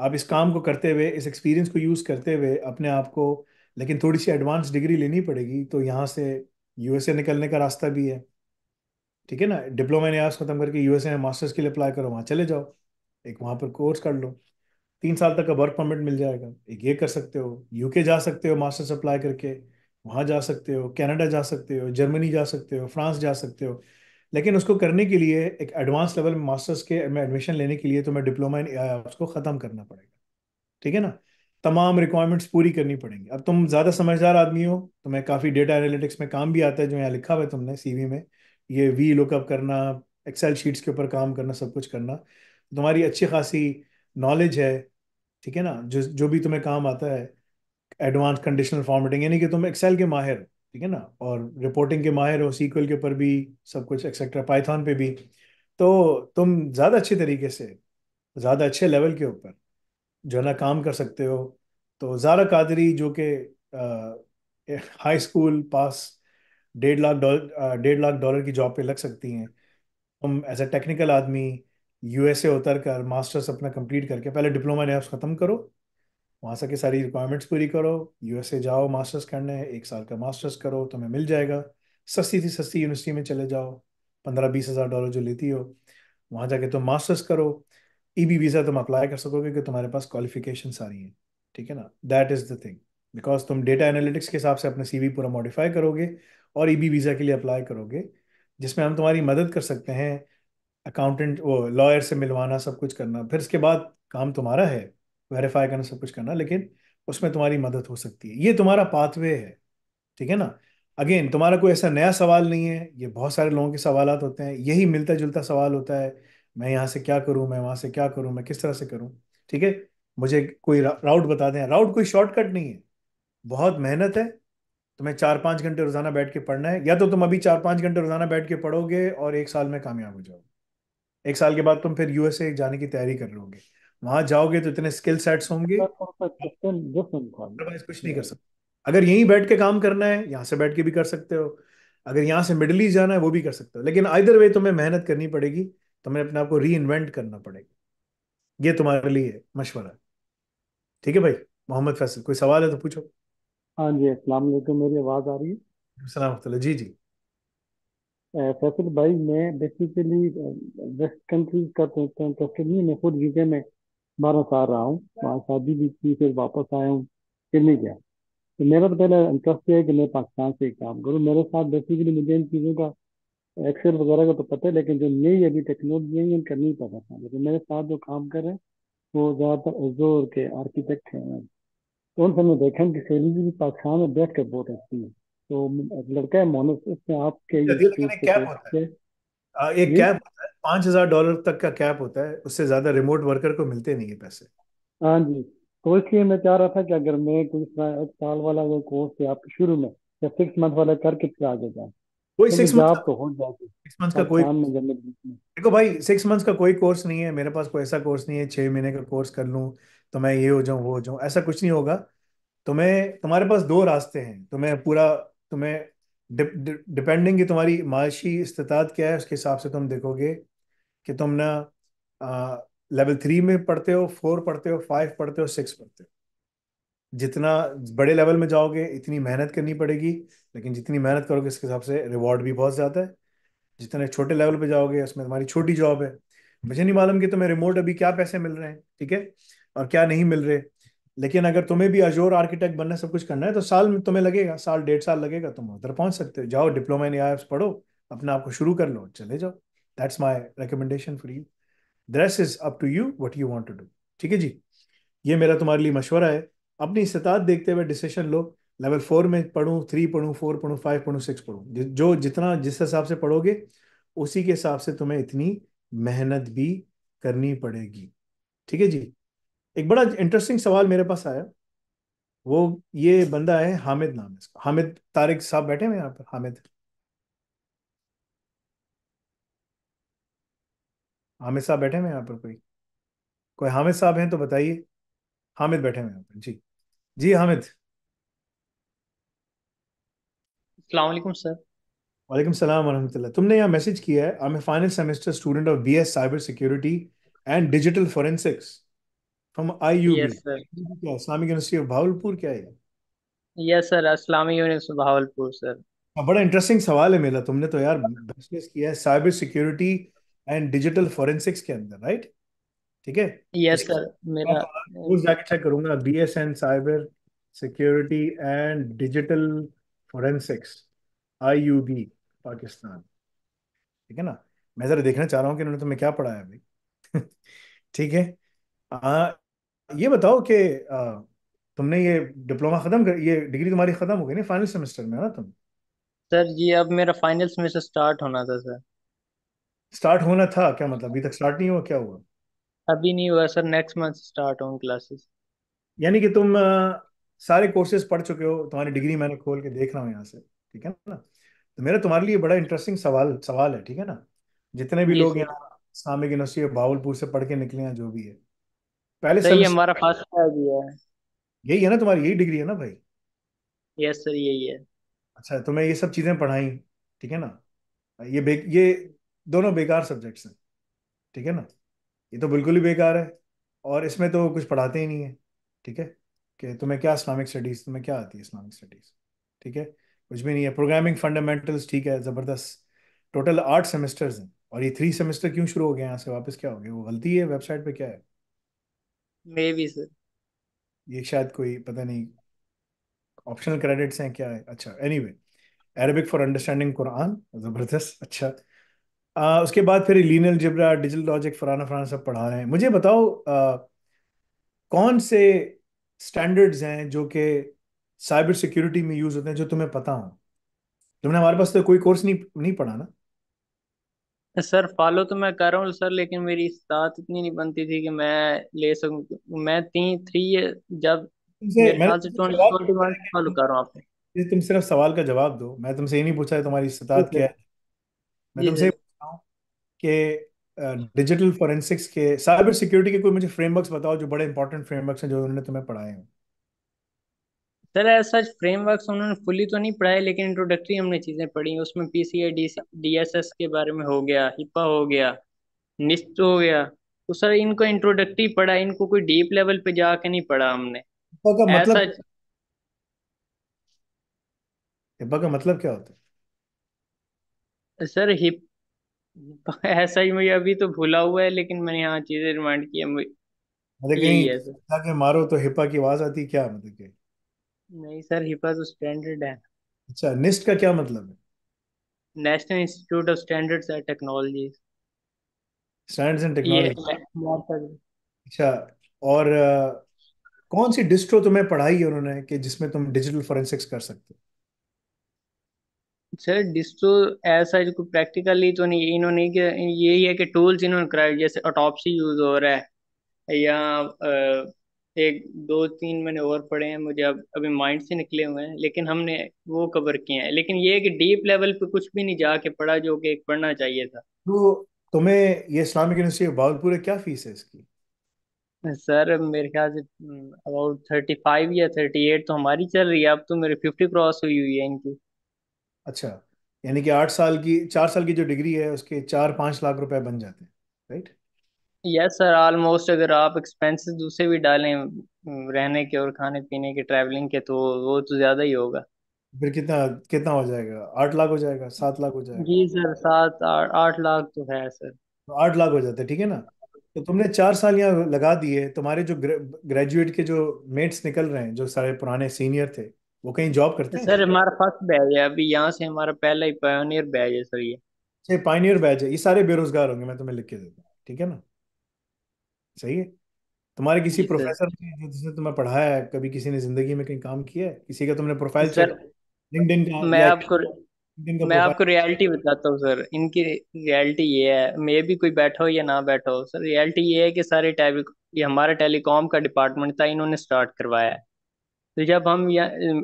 आप इस काम को करते हुए इस एक्सपीरियंस को यूज़ करते हुए अपने आप को लेकिन थोड़ी सी एडवांस डिग्री लेनी पड़ेगी तो यहाँ से यूएसए निकलने का रास्ता भी है ठीक है ना डिप्लोमा इन ख़त्म करके यूएसए में मास्टर्स के लिए अप्लाई करो वहाँ चले जाओ एक वहाँ पर कोर्स कर लो तीन साल तक का वर्क परमिट मिल जाएगा एक ये कर सकते हो यूके जा सकते हो मास्टर्स अप्लाई करके वहाँ जा सकते हो कनाडा जा सकते हो जर्मनी जा सकते हो फ्रांस जा सकते हो लेकिन उसको करने के लिए एक एडवांस लेवल में मास्टर्स के में एडमिशन लेने के लिए तुम्हें डिप्लोमा इन ए को ख़त्म करना पड़ेगा ठीक है ना तमाम रिक्वायरमेंट्स पूरी करनी पड़ेंगी अब तुम ज़्यादा समझदार आदमी हो तुम्हें काफ़ी डेटा एनालिटिक्स में काम भी आता है जो यहाँ लिखा हुआ है तुमने सीवी में ये वी लुकअप करना एक्सेल शीट्स के ऊपर काम करना सब कुछ करना तुम्हारी अच्छी खासी नॉलेज है ठीक है ना जो जो भी तुम्हें काम आता है एडवांस कंडीशनल फॉर्मेटिंग यानी कि तुम एक्सेल के माहिर हो ठीक है ना और रिपोर्टिंग के माहिर हो सीक्वल के ऊपर भी सब कुछ एक्सेट्रा पाइथन पे भी तो तुम ज़्यादा अच्छे तरीके से ज़्यादा अच्छे लेवल के ऊपर जो है ना काम कर सकते हो तो ज़ारा कादरी जो कि हाई स्कूल पास डेढ़ लाख डॉलर डेढ़ लाख डॉलर की जॉब पे लग सकती हैं तुम एज अ टेक्निकल आदमी यूएसए उतर कर मास्टर्स अपना कंप्लीट करके पहले डिप्लोमा लेवल्स ख़त्म करो वहाँ से सारी रिक्वायरमेंट्स पूरी करो यूएसए जाओ मास्टर्स करने एक साल का मास्टर्स करो तुम्हें मिल जाएगा सस्ती से सस्ती यूनिवर्सिटी में चले जाओ पंद्रह बीस हज़ार डॉलर जो लेती हो वहाँ जाके तुम मास्टर्स करो ई बी वीज़ा तुम अप्लाई कर सकोगे कि तुम्हारे पास क्वालिफिकेशन सारी हैं ठीक है ना that is the thing because तुम डेटा एनालिटिक्स के हिसाब से अपने सी पूरा मॉडिफाई करोगे और ई बी वीज़ा के लिए अप्लाई करोगे जिसमें हम तुम्हारी मदद कर सकते हैं अकाउंटेंट वो लॉयर से मिलवाना सब कुछ करना फिर इसके बाद काम तुम्हारा है वेरीफाई करना सब कुछ करना लेकिन उसमें तुम्हारी मदद हो सकती है ये तुम्हारा पाथवे है ठीक है ना अगेन तुम्हारा कोई ऐसा नया सवाल नहीं है ये बहुत सारे लोगों के सवाल होते हैं यही मिलता जुलता सवाल होता है मैं यहाँ से क्या करूँ मैं वहाँ से क्या करूँ मैं किस तरह से करूँ ठीक है मुझे कोई राउट बता दें राउट कोई शॉर्टकट नहीं है बहुत मेहनत है तुम्हें चार पाँच घंटे रोजाना बैठ के पढ़ना है या तो तुम अभी चार पाँच घंटे रोजाना बैठ के पढ़ोगे और एक साल में कामयाब हो जाओगे एक साल के बाद तुम फिर यूएसए जाने की तैयारी कर लोगे वहां जाओगे तो इतने स्किल सेट्स होंगे कुछ नहीं कर सकते अगर यहीं बैठ के काम करना है यहाँ से बैठ के भी कर सकते हो अगर यहाँ से मिडल ईस्ट जाना है वो भी कर सकते हो लेकिन आइदर वे तुम्हें मेहनत करनी पड़ेगी तुम्हें अपने आप को री इन्वेंट करना पड़ेगा ये तुम्हारे लिए मशवरा है ठीक है भाई मोहम्मद फैसल कोई सवाल है तो पूछो हाँ जी अस्सलाम वालेकुम मेरी आवाज़ आ रही है सलाम जी जी फैसल भाई मैं बेसिकली वेस्ट कंट्रीज का कंस्ट्रक्शन तो, तो, तो नहीं मैं खुद यूके में बारह साल रहा हूँ अच्छा। वहाँ शादी भी की फिर वापस आया हूँ फिर नहीं गया तो मेरा तो पहला इंटरेस्ट है कि मैं पाकिस्तान से ही काम करूँ मेरे साथ बेसिकली मुझे इन चीज़ों का एक्सेल वगैरह का तो पता है लेकिन जो नई अभी टेक्नोलॉजी है उनका नहीं पता था लेकिन मेरे साथ जो काम कर रहे हैं वो ज़्यादातर एजोर के आर्किटेक्ट हैं तो उनसे मैं देखा कि सैलरी भी पाकिस्तान में बैठ कर बहुत अच्छी है तो लड़का है मोनस इसमें आप क्या यूज कैप होता है आ, एक जी कैप होता है पांच हजार डॉलर तक का कैप होता है उससे ज्यादा रिमोट वर्कर को मिलते नहीं है पैसे हाँ जी तो इसलिए मैं चाह रहा था कि अगर मैं कोई एक साल वाला वो कोर्स या आपके शुरू में या सिक्स मंथ वाला करके फिर आगे जाए कोई सिक्स मंथ तो हो जाएगी सिक्स मंथ का कोई देखो भाई सिक्स मंथ का कोई कोर्स नहीं है मेरे पास कोई ऐसा कोर्स नहीं है छह महीने का कोर्स कर लूँ तो मैं ये हो जाऊँ वो हो जाऊँ ऐसा कुछ नहीं होगा तुम्हें तो तुम्हारे पास दो रास्ते हैं तुम्हें तो पूरा तुम्हें डिपेंडिंग की तुम्हारी माशी इस्तात क्या है उसके हिसाब से तुम देखोगे कि तुम ना लेवल थ्री में पढ़ते हो फोर पढ़ते हो फाइव पढ़ते हो सिक्स पढ़ते हो जितना बड़े लेवल में जाओगे इतनी मेहनत करनी पड़ेगी लेकिन जितनी मेहनत करोगे इसके हिसाब से रिवॉर्ड भी बहुत ज़्यादा है जितने छोटे लेवल पे जाओगे उसमें तुम्हारी छोटी जॉब है मुझे नहीं मालूम कि तुम्हें रिमोट अभी क्या पैसे मिल रहे हैं ठीक है और क्या नहीं मिल रहे लेकिन अगर तुम्हें भी अजोर आर्किटेक्ट बनना सब कुछ करना है तो साल में तुम्हें लगेगा साल डेढ़ साल लगेगा तुम उधर पहुंच सकते हो जाओ डिप्लोमा इन एफ पढ़ो अपने आप को शुरू कर लो चले जाओ that's my recommendation for you ड्रेस is up to you what you want to do ठीक है जी ये मेरा तुम्हारे लिए मशवरा है अपनी इस्तात देखते हुए डिसीशन लो लेवल फोर में पढ़ूँ थ्री पढ़ूँ फोर पढ़ूँ फाइव पढ़ूँ सिक्स पढ़ूँ जो जितना जिस हिसाब से पढ़ोगे उसी के हिसाब से तुम्हें इतनी मेहनत भी करनी पड़ेगी ठीक है जी एक बड़ा इंटरेस्टिंग सवाल मेरे पास आया वो ये बंदा है हामिद नाम है इसका हामिद तारिक साहब बैठे हैं यहाँ पर हामिद हामिद साहब बैठे हैं यहाँ पर कोई कोई हामिद साहब हैं तो बताइए हामिद बैठे हैं यहाँ पर जी जी हामिद अलैक्म सर वालेकुम सलाम वरहमतुल्लाह तुमने यहाँ मैसेज किया है I am final semester student of B S cyber security and digital forensics from IUB. Yes, sir. Islamic University of Bahawalpur क्या है? Yes, sir. Islamic University of Bahawalpur, sir. हाँ, बड़ा इंटरेस्टिंग सवाल है मेरा तुमने तो यार बिजनेस किया है cyber security and digital forensics के अंदर राइट ठीक है यस सर मेरा कोर्स जाके चेक करूंगा B S and cyber security and digital forensics I U B Pakistan ठीक है ना मैं जरा देखना चाह रहा हूँ कि उन्होंने तुम्हें क्या पढ़ाया भाई ठीक है ये बताओ कि तुमने ये डिप्लोमा खत्म कर ये डिग्री तुम्हारी खत्म हो गई ना फाइनल सेमेस्टर में ना तुम सर ये अब मेरा फाइनल सेमेस्टर स्टार्ट होना था सर स्टार्ट होना था क्या मतलब अभी तक स्टार्ट नहीं हुआ क्या हुआ अभी नहीं हुआ सर नेक्स्ट मंथ स्टार्ट होंगे क्लासेस यानी कि तुम सारे कोर्सेज पढ़ चुके हो तुम्हारी डिग्री मैंने खोल के देख रहा हूँ यहाँ से ठीक है ना तो मेरा तुम्हारे लिए बड़ा इंटरेस्टिंग सवाल सवाल है ठीक है ना जितने भी लोग यहाँ सामिक यूनिवर्सिटी या से पढ़ के निकले हैं जो भी है पहले सही है हमारा फर्स्ट है भी है यही है ना तुम्हारी यही डिग्री है ना भाई यस सर यही है अच्छा तुम्हें तो ये सब चीजें पढ़ाई ठीक है ना ये बे ये दोनों बेकार सब्जेक्ट्स हैं ठीक है ना ये तो बिल्कुल ही बेकार है और इसमें तो कुछ पढ़ाते ही नहीं है ठीक है कि तुम्हें क्या इस्लामिक स्टडीज तुम्हें क्या आती है इस्लामिक स्टडीज ठीक है कुछ भी नहीं है प्रोग्रामिंग फंडामेंटल्स ठीक है ज़बरदस्त टोटल आठ सेमेस्टर्स हैं और ये थ्री सेमेस्टर क्यों शुरू हो गए यहाँ से वापस क्या हो गया वो गलती है वेबसाइट पे क्या है मे बी सर ये शायद कोई पता नहीं ऑप्शनल क्रेडिट्स हैं क्या है अच्छा anyway Arabic for understanding Quran जबरदस्त अच्छा आ, उसके बाद फिर लीनल जिब्रा डिजिटल लॉजिक फराना फराना सब पढ़ा रहे हैं मुझे बताओ आ, कौन से स्टैंडर्ड्स हैं जो कि साइबर सिक्योरिटी में यूज होते हैं जो तुम्हें पता हो तुमने हमारे पास तो कोई कोर्स नहीं नहीं पढ़ा ना सर फॉलो तो मैं कर रहा हूँ सर लेकिन मेरी साथ इतनी नहीं बनती थी कि मैं ले सकूं मैं तीन थ्री जब मेरे ख्याल से ट्वेंटी ट्वेंटी वन फॉलो कर रहा हूँ आपने तुम सिर्फ सवाल का जवाब दो मैं तुमसे ये नहीं पूछा है तुम्हारी इस्तात क्या है मैं तुमसे ये पूछ रहा हूँ कि डिजिटल फॉरेंसिक्स के साइबर सिक्योरिटी के कोई मुझे फ्रेमवर्क्स बताओ जो बड़े इंपॉर्टेंट फ्रेमवर्क्स हैं जो उन्होंने तुम्हें पढ़ाए हैं सर ऐसा फ्रेमवर्क उन्होंने फुली तो नहीं पढ़ाया लेकिन इंट्रोडक्टरी हमने चीज़ें पढ़ी उसमें पीसीए डीएसएस के बारे में हो गया हिपा हो गया निस्त हो गया तो सर इनको इंट्रोडक्टरी पढ़ा इनको कोई डीप लेवल पे जाके नहीं पढ़ा हमने हिपा का मतलब हिपा का मतलब क्या होता है सर हिप ऐसा ही मुझे अभी तो भूला हुआ है लेकिन मैंने यहाँ चीजें रिमाइंड किया मुझे मतलब यही है सर के मारो तो हिपा की आवाज आती क्या मतलब कि नहीं सर हिपा तो स्टैंडर्ड है अच्छा निस्ट का क्या मतलब है national institute of standards and technology standards and technology अच्छा और आ, कौन सी डिस्ट्रो तुम्हें पढ़ाई है उन्होंने कि जिसमें तुम डिजिटल फोरेंसिक्स कर सकते हो सर डिस्ट्रो ऐसा जो प्रैक्टिकली तो नहीं इन्होंने कि यही है कि टूल्स इन्होंने कराए जैसे ऑटोप्सी यूज हो रहा है या आ, एक दो तीन मैंने और पढ़े हैं मुझे अब अभी माइंड से निकले हुए हैं लेकिन हमने वो कवर किए हैं लेकिन ये कि डीप लेवल पे कुछ भी नहीं जाके पढ़ा जो कि पढ़ना चाहिए था तो तुम्हें ये इस्लामिक यूनिवर्सिटी बावलपुर क्या फीस है इसकी सर मेरे ख्याल से अबाउट थर्टी फाइव या थर्टी एट तो हमारी चल रही है अब तो मेरे फिफ्टी क्रॉस हुई हुई है इनकी अच्छा यानी कि आठ साल की चार साल की जो डिग्री है उसके चार पाँच लाख रुपए बन जाते हैं राइट यस सर ऑलमोस्ट अगर आप एक्सपेंसेस दूसरे भी डालें हम्म, रहने के और खाने पीने के ट्रैवलिंग के तो वो तो ज़्यादा ही होगा फिर कितना कितना हो जाएगा आठ लाख हो जाएगा सात लाख हो जाएगा जी सर सात आठ लाख तो है सर तो आठ लाख हो जाता है ठीक है ना तो तुमने चार साल यहाँ लगा दिए तुम्हारे जो ग्रेजुएट के जो मेट्स निकल रहे हैं जो सारे पुराने सीनियर थे वो कहीं जॉब करते हैं सर हमारा फर्स्ट बैच है अभी यहाँ से हमारा पहला ही पायोनियर बैच है सर ये पायोनियर अच्छा, बैच है ये सारे बेरोजगार होंगे मैं तुम्हें लिख के देता हूँ ठीक है ना सही है तुम्हारे किसी जी सर प्रोफेसर ने जिसने तुम्हें पढ़ाया है कभी किसी ने जिंदगी में कहीं काम किया है किसी का तुमने प्रोफाइल चेक सर लिंक्डइन का मैं या आपको लिंक्डइन का मैं प्रोफाइल आपको रियलिटी बताता हूँ सर इनकी रियलिटी ये है मे भी कोई बैठा हो या ना बैठा हो सर रियलिटी ये है कि सारे टेली ये हमारा टेलीकॉम का डिपार्टमेंट था इन्होंने स्टार्ट करवाया है तो जब हम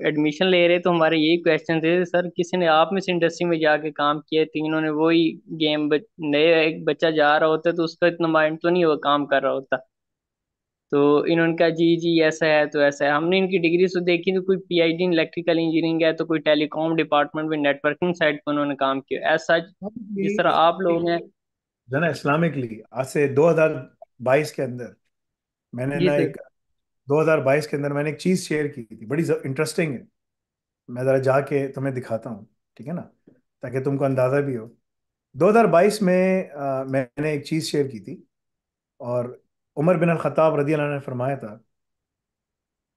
एडमिशन ले रहे तो हमारे यही क्वेश्चन थे सर किसी ने आप में से इंडस्ट्री में जाके काम किया तीनों तो ने वही गेम बच, नए एक बच्चा जा रहा होता तो उसका इतना माइंड तो नहीं वो काम कर रहा होता तो इन्होंने कहा जी जी ऐसा है तो ऐसा है हमने इनकी डिग्री से तो देखी तो कोई पीआईडी इन इलेक्ट्रिकल इंजीनियरिंग है तो कोई टेलीकॉम डिपार्टमेंट में नेटवर्किंग साइड पर उन्होंने काम किया ऐसा जिस तरह आप लोग हैं जना इस्लामिकली आज से 2022 के अंदर मैंने ना एक 2022 के अंदर मैंने एक चीज शेयर की थी बड़ी इंटरेस्टिंग है मैं जरा जाके तुम्हें दिखाता हूँ ठीक है ना ताकि तुमको अंदाजा भी हो 2022 में आ, मैंने एक चीज शेयर की थी और उमर बिन खताब रदी ने फरमाया था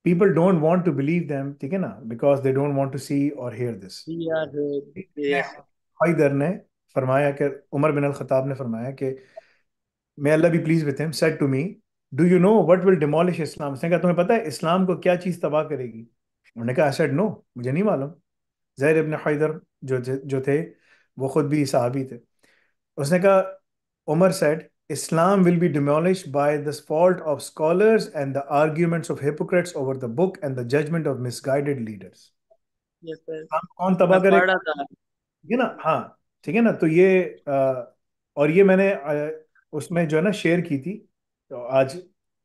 people don't want to believe them ठीक है ना because they don't want to see और हेयर दिस हैदर ने फरमाया कि उमर बिन खताब ने फरमाया कि may Allah be please with him said to me do you know what will demolish Islam उसने कहा तुम्हें पता है इस्लाम को क्या चीज़ तबाह करेगी उन्होंने कहा आई सेड नो मुझे नहीं मालूम जहर इबन हैदर जो जो थे वो खुद भी सहाबी थे उसने कहा Umar said Islam will be demolish by the fault of scholars and the arguments of hypocrites over the book and the judgement of misguided leaders कौन तबाह करेगा ठीक है ना हाँ ठीक है ना तो ये आ, और ये मैंने आ, उसमें जो है ना शेयर की थी तो आज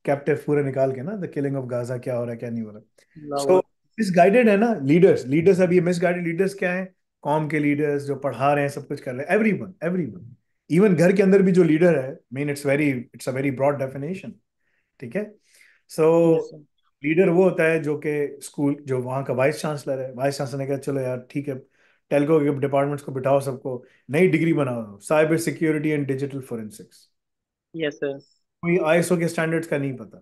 कैप्टिव पूरे निकाल के ना द किलिंग ऑफ गाजा क्या हो रहा है क्या नहीं हो रहा सो मिसगाइडेड है ना लीडर्स लीडर्स अब ये मिसगाइडेड लीडर्स क्या है कॉम के लीडर्स जो पढ़ा रहे हैं सब कुछ कर रहे हैं everyone everyone even घर के अंदर भी जो लीडर है mean it's very it's a very broad definition ठीक है सो so, लीडर वो होता है जो कि स्कूल जो वहाँ का वाइस चांसलर है वाइस चांसलर ने कहा चलो यार ठीक है टेलको के डिपार्टमेंट्स को बिठाओ सबको नई डिग्री बनाओ cyber security and digital forensics yes sir कोई आईएसओ के स्टैंडर्ड्स का नहीं पता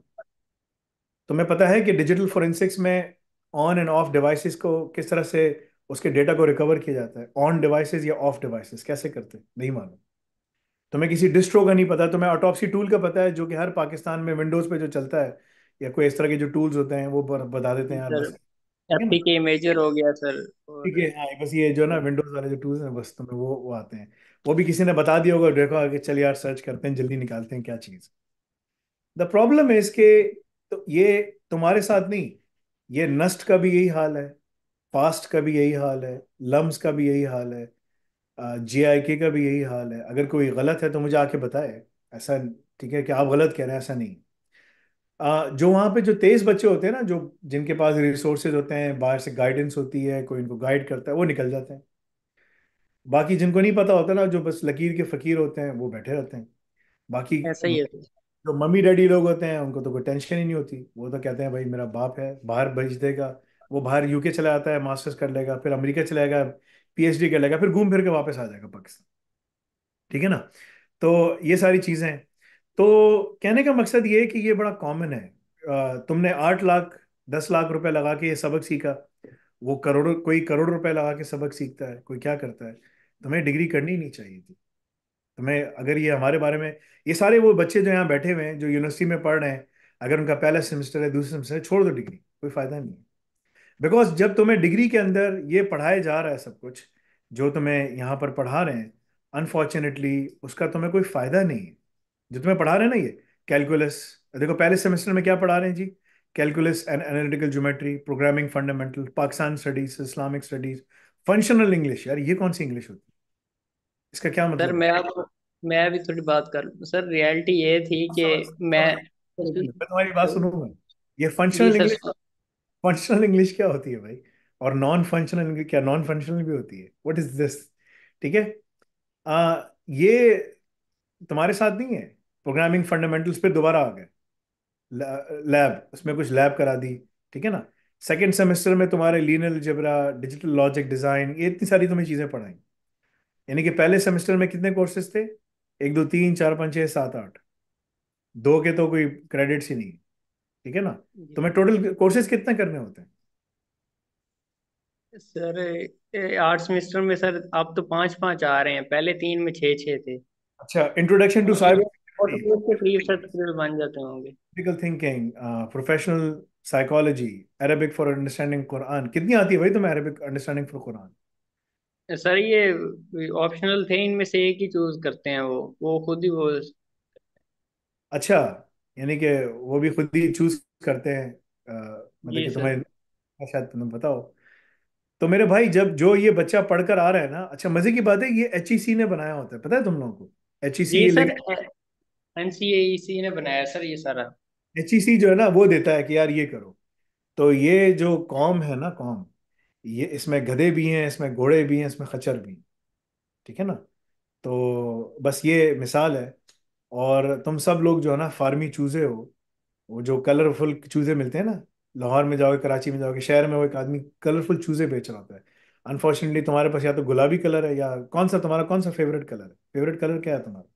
तुम्हें पता है कि डिजिटल फोरेंसिक्स में ऑन एंड ऑफ डिवाइसेस को किस तरह से उसके डेटा को रिकवर किया जाता है ऑन डिवाइसेस या ऑफ डिवाइसेस कैसे करते हैं नहीं मालूम तुम्हें किसी डिस्ट्रो का नहीं पता तुम्हें ऑटोपसी टूल का पता है जो कि हर पाकिस्तान में विंडोज पे जो चलता है या कोई इस तरह के जो टूल्स होते हैं वो बता देते हैं सर एफपीके मेजर हो गया सर ठीक है हाँ बस ये जो ना विंडोज वाले जो टूल्स हैं बस तुम्हें वो वो आते हैं वो भी किसी ने बता दिया होगा देखो आगे चल यार सर्च करते हैं जल्दी निकालते हैं क्या चीज़ द प्रॉब्लम इज के तो ये तुम्हारे साथ नहीं ये नष्ट का भी यही हाल है पास्ट का भी यही हाल है लम्स का भी यही हाल है जे आई के का भी यही हाल है अगर कोई गलत है तो मुझे आके बताए ऐसा ठीक है कि आप गलत कह रहे हैं ऐसा नहीं आ, जो वहाँ पे जो तेज बच्चे होते हैं ना जो जिनके पास रिसोर्सेज होते हैं बाहर से गाइडेंस होती है कोई इनको गाइड करता है वो निकल जाते हैं बाकी जिनको नहीं पता होता ना जो बस लकीर के फकीर होते हैं वो बैठे रहते हैं बाकी ऐसा ही है जो मम्मी डैडी लोग होते हैं उनको तो कोई टेंशन ही नहीं होती वो तो कहते हैं भाई मेरा बाप है बाहर भेज देगा वो बाहर यूके चला जाता है मास्टर्स कर लेगा फिर अमेरिका चलाएगा पीएचडी कर लेगा फिर घूम फिर के वापस आ जाएगा पाकिस्तान ठीक है ना तो ये सारी चीज़ें तो कहने का मकसद ये है कि ये बड़ा कॉमन है तुमने आठ लाख दस लाख रुपए लगा के ये सबक सीखा वो करोड़ों कोई करोड़ रुपए लगा के सबक सीखता है कोई क्या करता है तुम्हें डिग्री करनी नहीं चाहिए थी हमें तो अगर ये हमारे बारे में ये सारे वो बच्चे जो यहाँ बैठे हुए हैं जो यूनिवर्सिटी में पढ़ रहे हैं अगर उनका पहला सेमेस्टर है दूसरा सेमेस्टर छोड़ दो डिग्री कोई फ़ायदा नहीं है बिकॉज जब तुम्हें डिग्री के अंदर ये पढ़ाया जा रहा है सब कुछ जो तुम्हें यहाँ पर पढ़ा रहे हैं अनफॉर्चुनेटली उसका तुम्हें कोई फ़ायदा नहीं है जो तुम्हें पढ़ा रहे हैं ना ये कैलकुलस देखो पहले सेमेस्टर में क्या पढ़ा रहे हैं जी calculus and analytical geometry programming fundamental Pakistan studies Islamic studies functional English यार ये कौन सी इंग्लिश होती है इसका क्या मतलब सर मैं आप मैं भी थोड़ी बात कर लूं सर रियलिटी ये थी कि मैं मैं तुम्हारी बात सुनूंगा ये फंक्शनल इंग्लिश फंक्शनल इंग्लिश क्या होती है भाई और नॉन फंक्शनल क्या नॉन फंक्शनल भी होती है व्हाट इज दिस ठीक है आ, ये तुम्हारे साथ नहीं है प्रोग्रामिंग फंडामेंटल्स पे दोबारा आ गए लैब उसमें कुछ लैब करा दी ठीक है ना सेकेंड सेमेस्टर में तुम्हारे linear algebra digital logic design ये इतनी सारी तुम्हें चीजें पढ़ाई यानी कि पहले सेमेस्टर में कितने कोर्सेज थे एक दो तीन चार पाँच छः सात आठ दो के तो कोई क्रेडिट्स ही नहीं ठीक है ना तो मैं टोटल कोर्सेज कितने करने होते हैं सर आठ सेमेस्टर में सर आप तो पांच पांच आ रहे हैं पहले तीन में छह छह थे अच्छा introduction to cyber thinking professional psychology Arabic for understanding Quran कितनी आती है भाई तुम्हें Arabic understanding for Quran sir ये ऑप्शनल थे इनमें से एक ही चूज करते हैं वो वो खुद ही वो अच्छा यानी कि वो भी खुद ही चूज करते हैं आ, मतलब जी कि सर तुम्हें शायद तुम्हें बताओ तो मेरे भाई जब जो ये बच्चा पढ़कर आ रहा है ना अच्छा मजे की बात है ये एच e ने बनाया होता है पता है तुम लोगों को एच ई e जी सर एनसीएईसी e ने बनाया सर ये सारा एच जो है ना वो देता है कि यार ये करो तो ये जो कॉम है ना कॉम ये इसमें गधे भी हैं इसमें घोड़े भी हैं इसमें खच्चर भी हैं ठीक है ना तो बस ये मिसाल है और तुम सब लोग जो है ना फार्मी चूज़े हो वो जो कलरफुल चूज़े मिलते हैं ना लाहौर में जाओगे कराची में जाओगे शहर में वो एक आदमी कलरफुल चूज़े बेच रहा होता है अनफॉर्चुनेटली तुम्हारे पास या तो गुलाबी कलर है या कौन सा तुम्हारा कौन सा फेवरेट कलर है फेवरेट कलर क्या है तुम्हारा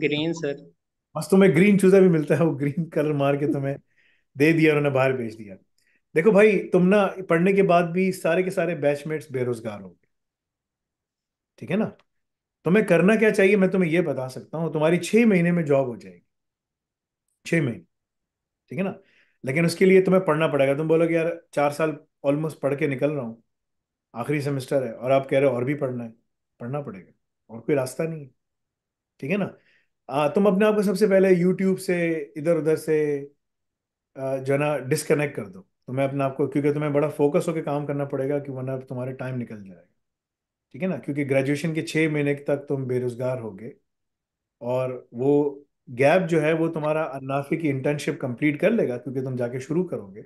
ग्रीन सर बस तुम्हें ग्रीन चूज़ा भी मिलता है वो ग्रीन कलर मार के तुम्हें दे दिया उन्होंने बाहर बेच दिया देखो भाई तुम ना पढ़ने के बाद भी सारे के सारे बैचमेट्स बेरोजगार हो गए ठीक है ना तुम्हें करना क्या चाहिए मैं तुम्हें यह बता सकता हूँ तुम्हारी छह महीने में जॉब हो जाएगी छह महीने ठीक है ना लेकिन उसके लिए तुम्हें पढ़ना पड़ेगा तुम बोलोगे यार चार साल ऑलमोस्ट पढ़ के निकल रहा हूँ आखिरी सेमेस्टर है और आप कह रहे हो और भी पढ़ना है पढ़ना पड़ेगा और कोई रास्ता नहीं है ठीक है ना आ, तुम अपने आप को सबसे पहले यूट्यूब से इधर उधर से जो है ना डिस्कनेक्ट कर दो तो मैं अपने आपको क्योंकि तुम्हें बड़ा फोकस होकर काम करना पड़ेगा कि वरना तुम्हारे टाइम निकल जाएगा ठीक है ना क्योंकि ग्रेजुएशन के छः महीने तक तुम बेरोजगार होगे और वो गैप जो है वो तुम्हारा अनाफी की इंटर्नशिप कंप्लीट कर लेगा क्योंकि तुम जाके शुरू करोगे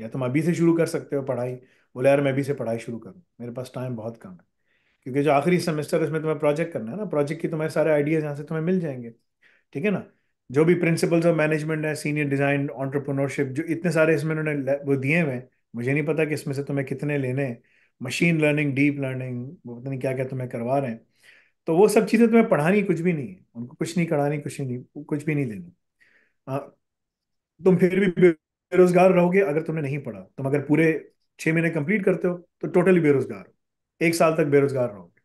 या तुम अभी से शुरू कर सकते हो पढ़ाई बोले यार मैं अभी से पढ़ाई शुरू करूँ मेरे पास टाइम बहुत कम है क्योंकि जो आखिरी सेमेस्टर है उसमें तुम्हें प्रोजेक्ट करना है ना प्रोजेक्ट की तुम्हारे सारे आइडियाज यहाँ से तुम्हें मिल जाएंगे ठीक है ना जो भी प्रिंसिपल्स ऑफ मैनेजमेंट है सीनियर डिजाइन ऑन्टरप्रोनरशिप जो इतने सारे इसमें उन्होंने वो दिए हुए मुझे नहीं पता कि इसमें से तुम्हें कितने लेने मशीन लर्निंग डीप लर्निंग पता नहीं क्या क्या तुम्हें करवा रहे हैं तो वो सब चीज़ें तुम्हें पढ़ानी कुछ भी नहीं है उनको कुछ नहीं करानी कुछ नहीं कुछ भी नहीं लेनी तुम फिर भी बेरोजगार रहोगे अगर तुमने नहीं पढ़ा तुम अगर पूरे छः महीने कंप्लीट करते हो तो टोटली बेरोजगार हो एक साल तक बेरोजगार रहोगे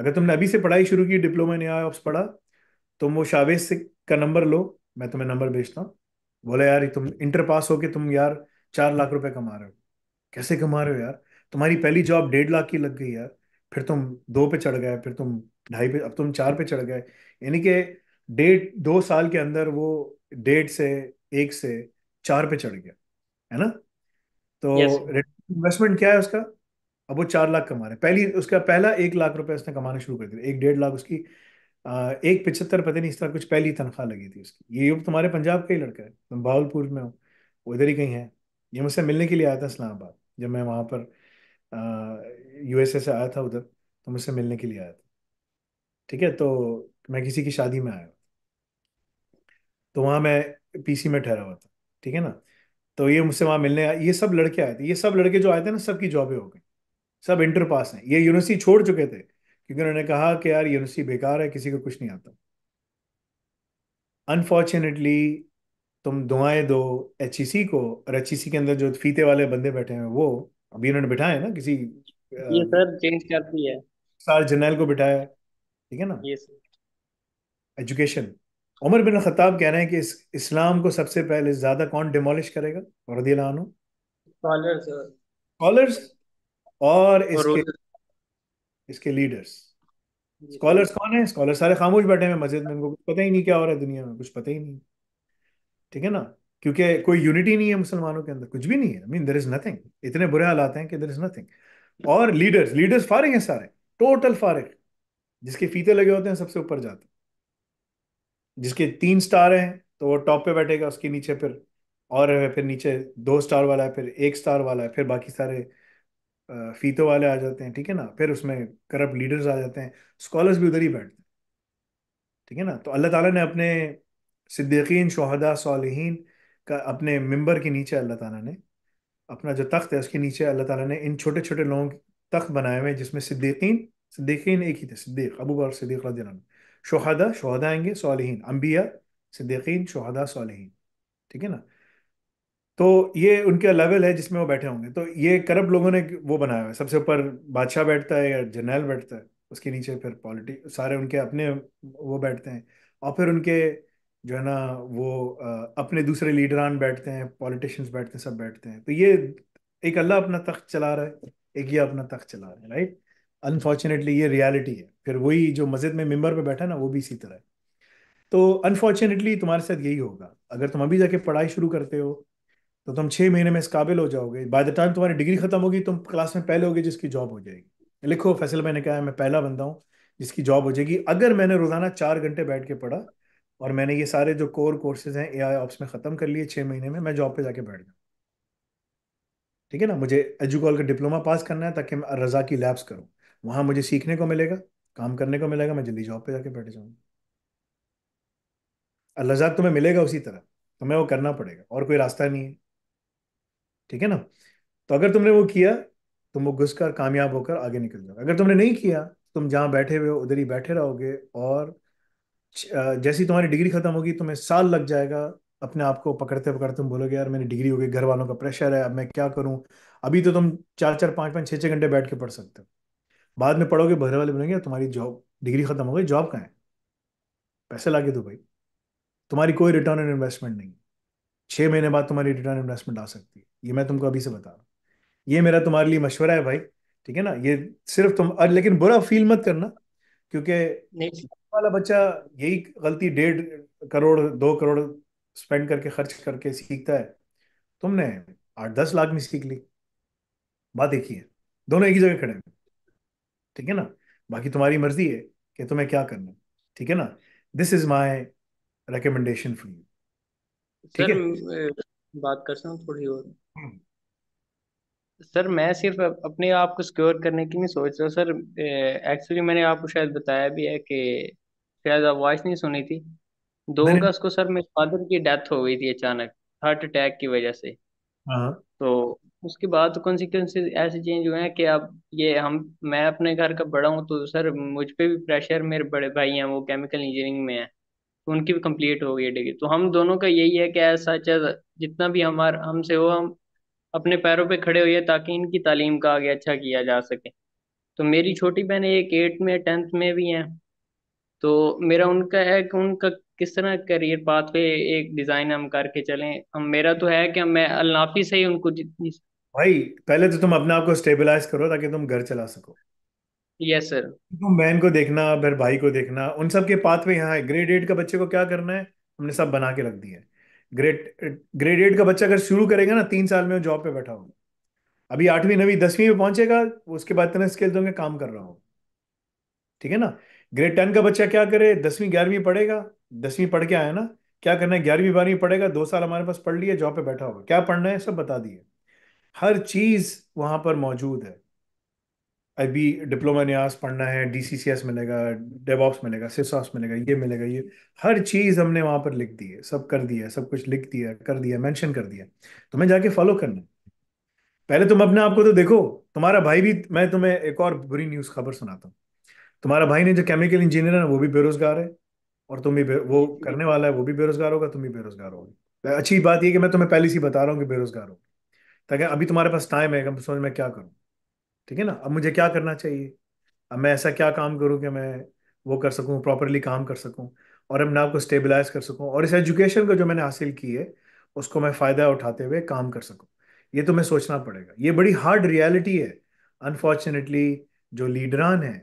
अगर तुमने अभी से पढ़ाई शुरू की डिप्लोमा इन एआई पढ़ा तुम वो शावेज से का नंबर लो मैं तुम्हें नंबर भेजता हूँ बोले यार तुम इंटर पास होके तुम यार चार लाख रुपए कमा रहे हो कैसे कमा रहे हो यार तुम्हारी पहली जॉब डेढ़ लाख की लग गई यार फिर तुम दो पे चढ़ गए फिर तुम ढाई पे अब तुम चार पे चढ़ गए यानी कि डेढ़ दो साल के अंदर वो डेढ़ से एक से चार पे चढ़ गया है ना तो इन्वेस्टमेंट yes. क्या है उसका अब वो चार लाख कमा रहे पहली उसका पहला एक लाख रुपए उसने कमाना शुरू कर दिया एक डेढ़ लाख उसकी एक पिछहत्तर पता नहीं इस तरह कुछ पहली तनख्वाह लगी थी उसकी ये युग तुम्हारे पंजाब का ही लड़का है तुम भावलपुर में हो वो इधर ही कहीं है ये मुझसे मिलने के लिए आया था इस्लामाबाद जब मैं वहाँ पर यूएसए से आया था उधर तो मुझसे मिलने के लिए आया था ठीक है तो मैं किसी की शादी में आया तो वहाँ मैं पीसी में ठहरा हुआ था ठीक है ना तो ये मुझसे वहाँ मिलने आया ये सब लड़के आए थे ये सब लड़के जो आए थे ना सबकी जॉबें हो गई सब इंटर पास हैं ये यूनिवर्सिटी छोड़ चुके थे क्योंकि उन्होंने कहा कि यार यूनिवर्सिटी बेकार है किसी को कुछ नहीं आता अनफॉर्चुनेटली तुम दुआएं दो एच e को और एच e के अंदर जो फीते वाले बंदे बैठे हैं वो अभी उन्होंने बिठाया ना किसी ये सर चेंज करती है सर जनरल को बिठाया ठीक है ना ये sir education Umar bin Khattab कह रहे हैं कि इस, इस्लाम को सबसे पहले ज्यादा कौन डिमोलिश करेगा रदियल्लाहु स्कॉलर्स स्कॉलर्स और इसके इसके लीडर्स स्कॉलर्स कौन है स्कॉलर सारे खामोश बैठे हैं मस्जिद में इनको कुछ पता ही नहीं क्या हो रहा है दुनिया में कुछ पता ही नहीं ठीक है ना क्योंकि कोई यूनिटी नहीं है मुसलमानों के अंदर कुछ भी नहीं है मीन देर इज नथिंग इतने बुरे हालात हैं कि देर इज नथिंग और लीडर्स लीडर्स फारिग हैं सारे टोटल फारिग जिसके फीते लगे होते हैं सबसे ऊपर जाते हैं जिसके तीन स्टार हैं तो वो टॉप पे बैठेगा उसके नीचे फिर और फिर नीचे दो स्टार वाला है फिर एक स्टार वाला है फिर बाकी सारे फीतो वाले आ जाते हैं ठीक है ना फिर उसमें करप्ट लीडर्स आ जाते हैं स्कॉलर्स भी उधर ही बैठते हैं ठीक है ना तो अल्लाह ताला ने अपने सिद्दीकीन शहदा सालहीन का अपने मेंबर के नीचे अल्लाह ताला ने अपना जो तख्त है उसके नीचे अल्लाह ताला ने इन छोटे छोटे लोगों के तख्त बनाए हुए जिसमें सिद्दीकीन सिद्दीकीन एक ही थे सिद्दीक अबू बकर सिद्दीक रजी शहदा शहदा आएंगे सालहीन अम्बिया सिद्दीकीन शहदा सालहीन ठीक है ना तो ये उनके लेवल है जिसमें वो बैठे होंगे तो ये करप्ट लोगों ने वो बनाया हुआ है सबसे ऊपर बादशाह बैठता है या जनरल बैठता है उसके नीचे फिर पॉलिटिक सारे उनके अपने वो बैठते हैं और फिर उनके जो है ना वो अपने दूसरे लीडरान बैठते हैं पॉलिटिशियंस बैठते हैं सब बैठते हैं तो ये एक अल्लाह अपना तख्त चला रहा है एक ये अपना तख्त चला रहा है राइट अनफॉर्चुनेटली ये रियलिटी है फिर वही जो मस्जिद में मेम्बर पे बैठा है ना वो भी इसी तरह है तो अनफॉर्चुनेटली तुम्हारे साथ यही होगा अगर तुम अभी जाके पढ़ाई शुरू करते हो तो तुम छः महीने में इस काबिल हो जाओगे बाय द टाइम तुम्हारी डिग्री खत्म होगी तुम क्लास में पहले होगे जिसकी जॉब हो जाएगी लिखो फैसल मैंने कहा मैं पहला बंदा हूँ जिसकी जॉब हो जाएगी अगर मैंने रोजाना चार घंटे बैठ के पढ़ा और मैंने ये सारे जो कोर कोर्सेज हैं ए आई ऑप्स में ख़त्म कर लिए छह महीने में मैं जॉब पे जाके बैठ जाऊँ ठीक है ना मुझे एजुकॉल का डिप्लोमा पास करना है ताकि मैं रजा की लैब्स करूँ वहां मुझे सीखने को मिलेगा काम करने को मिलेगा मैं जल्दी जॉब पे जाके बैठ जाऊँगा रजा तुम्हें मिलेगा उसी तरह तुम्हें वो करना पड़ेगा और कोई रास्ता नहीं है ठीक है ना तो अगर तुमने वो किया तुम वो घुस कर कामयाब होकर आगे निकल जाओगे अगर तुमने नहीं किया तुम जहां बैठे हुए हो उधर ही बैठे रहोगे और जैसी तुम्हारी डिग्री खत्म होगी तुम्हें साल लग जाएगा अपने आप को पकड़ते पकड़ते तुम बोलोगे यार मेरी डिग्री हो गई घर वालों का प्रेशर है अब मैं क्या करूं अभी तो तुम चार चार पांच पाँच छः छह घंटे बैठ के पढ़ सकते हो बाद में पढ़ोगे भरे वाले बोलेंगे तुम्हारी जॉब डिग्री खत्म हो गई जॉब कहाँ है पैसे लागे दो भाई तुम्हारी कोई रिटर्न ऑन इन्वेस्टमेंट नहीं छह महीने बाद तुम्हारी रिटर्न इन्वेस्टमेंट आ सकती है ये मैं तुमको अभी से बता रहा हूँ ये मेरा तुम्हारे लिए मशवरा है भाई ठीक है ना ये सिर्फ तुम लेकिन बुरा फील मत करना क्योंकि वाला बच्चा यही गलती डेढ़ करोड़ दो करोड़ स्पेंड करके खर्च करके सीखता है तुमने आठ दस लाख में सीख ली बात एक ही है दोनों एक ही जगह खड़े हैं ठीक है ना बाकी तुम्हारी मर्जी है कि तुम्हें क्या करना ठीक है ना this is my recommendation for you है बात कर सकता हूँ थोड़ी और हम्म। सर मैं सिर्फ अपने आप को सिक्योर करने की नहीं सोच रहा सर एक्चुअली मैंने आपको शायद बताया भी है कि शायद आप वॉइस नहीं सुनी थी दो अगस्त को सर मेरे फादर की डेथ हो गई थी अचानक हार्ट अटैक की वजह से हाँ। तो उसके बाद तो ऐसे चेंज हुए हैं कि अब ये हम मैं अपने घर का बड़ा हूँ तो सर मुझ पे भी प्रेशर मेरे बड़े भाई हैं वो केमिकल इंजीनियरिंग में है तो उनकी भी कंप्लीट हो गई डिग्री तो हम दोनों का यही है कि ऐसा चाहे जितना भी हमारा हमसे हो हम अपने पैरों पे खड़े हुए ताकि इनकी तालीम का आगे अच्छा किया जा सके तो मेरी छोटी बहन एक एट्थ में टेंथ में भी हैं तो मेरा उनका है कि उनका किस तरह करियर पाथ पे एक डिजाइन हम करके चलें हम मेरा तो है कि मैं अल्लाफी से ही उनको जितनी भाई पहले तो तुम अपने आप को स्टेबलाइज करो ताकि तुम घर चला सको यस सर तुम बहन को देखना फिर भाई को देखना उन सब के में यहाँ है ग्रेड एट का बच्चे को क्या करना है हमने सब बना के रख दिया है ग्रेड ग्रेड एट का बच्चा अगर शुरू करेगा ना तीन साल में जॉब पे बैठा होगा अभी आठवीं नवीं दसवीं में पहुंचेगा उसके बाद इतने स्किल दोगे काम कर रहा हो ठीक है ना ग्रेड टेन का बच्चा क्या करे दसवीं ग्यारहवीं पढ़ेगा दसवीं पढ़ के आया ना क्या करना है ग्यारहवीं बारहवीं पढ़ेगा दो साल हमारे पास पढ़ लिया जॉब पे बैठा होगा क्या पढ़ना है सब बता दिए हर चीज वहां पर मौजूद है अभी डिप्लोमा न्यास पढ़ना है डीसीसीएस मिलेगा डेबॉक्स मिलेगा सिसॉस मिलेगा ये मिलेगा ये हर चीज़ हमने वहाँ पर लिख दी है सब कर दिया सब कुछ लिख दिया कर दिया मेंशन कर दिया तुम्हें जाके फॉलो करना पहले तुम अपने आप को तो देखो तुम्हारा भाई भी मैं तुम्हें एक और बुरी न्यूज़ खबर सुनाता हूँ तुम्हारा भाई ने जो केमिकल इंजीनियर है ना वो भी बेरोजगार है और तुम भी वो करने वाला है वो भी बेरोजगार होगा तुम भी बेरोजगार होगी अच्छी बात यह कि मैं तुम्हें पहले से बता रहा हूँ कि बेरोजगार हो ताकि अभी तुम्हारे पास टाइम है समझ मैं क्या करूँ ठीक है ना अब मुझे क्या करना चाहिए अब मैं ऐसा क्या काम करूँ कि मैं वो कर सकूँ प्रॉपरली काम कर सकूँ और अपने आप को स्टेबलाइज कर सकूँ और इस एजुकेशन को जो मैंने हासिल की है उसको मैं फ़ायदा उठाते हुए काम कर सकूँ ये तो मैं सोचना पड़ेगा ये बड़ी हार्ड रियलिटी है अनफॉर्चुनेटली जो लीडरान है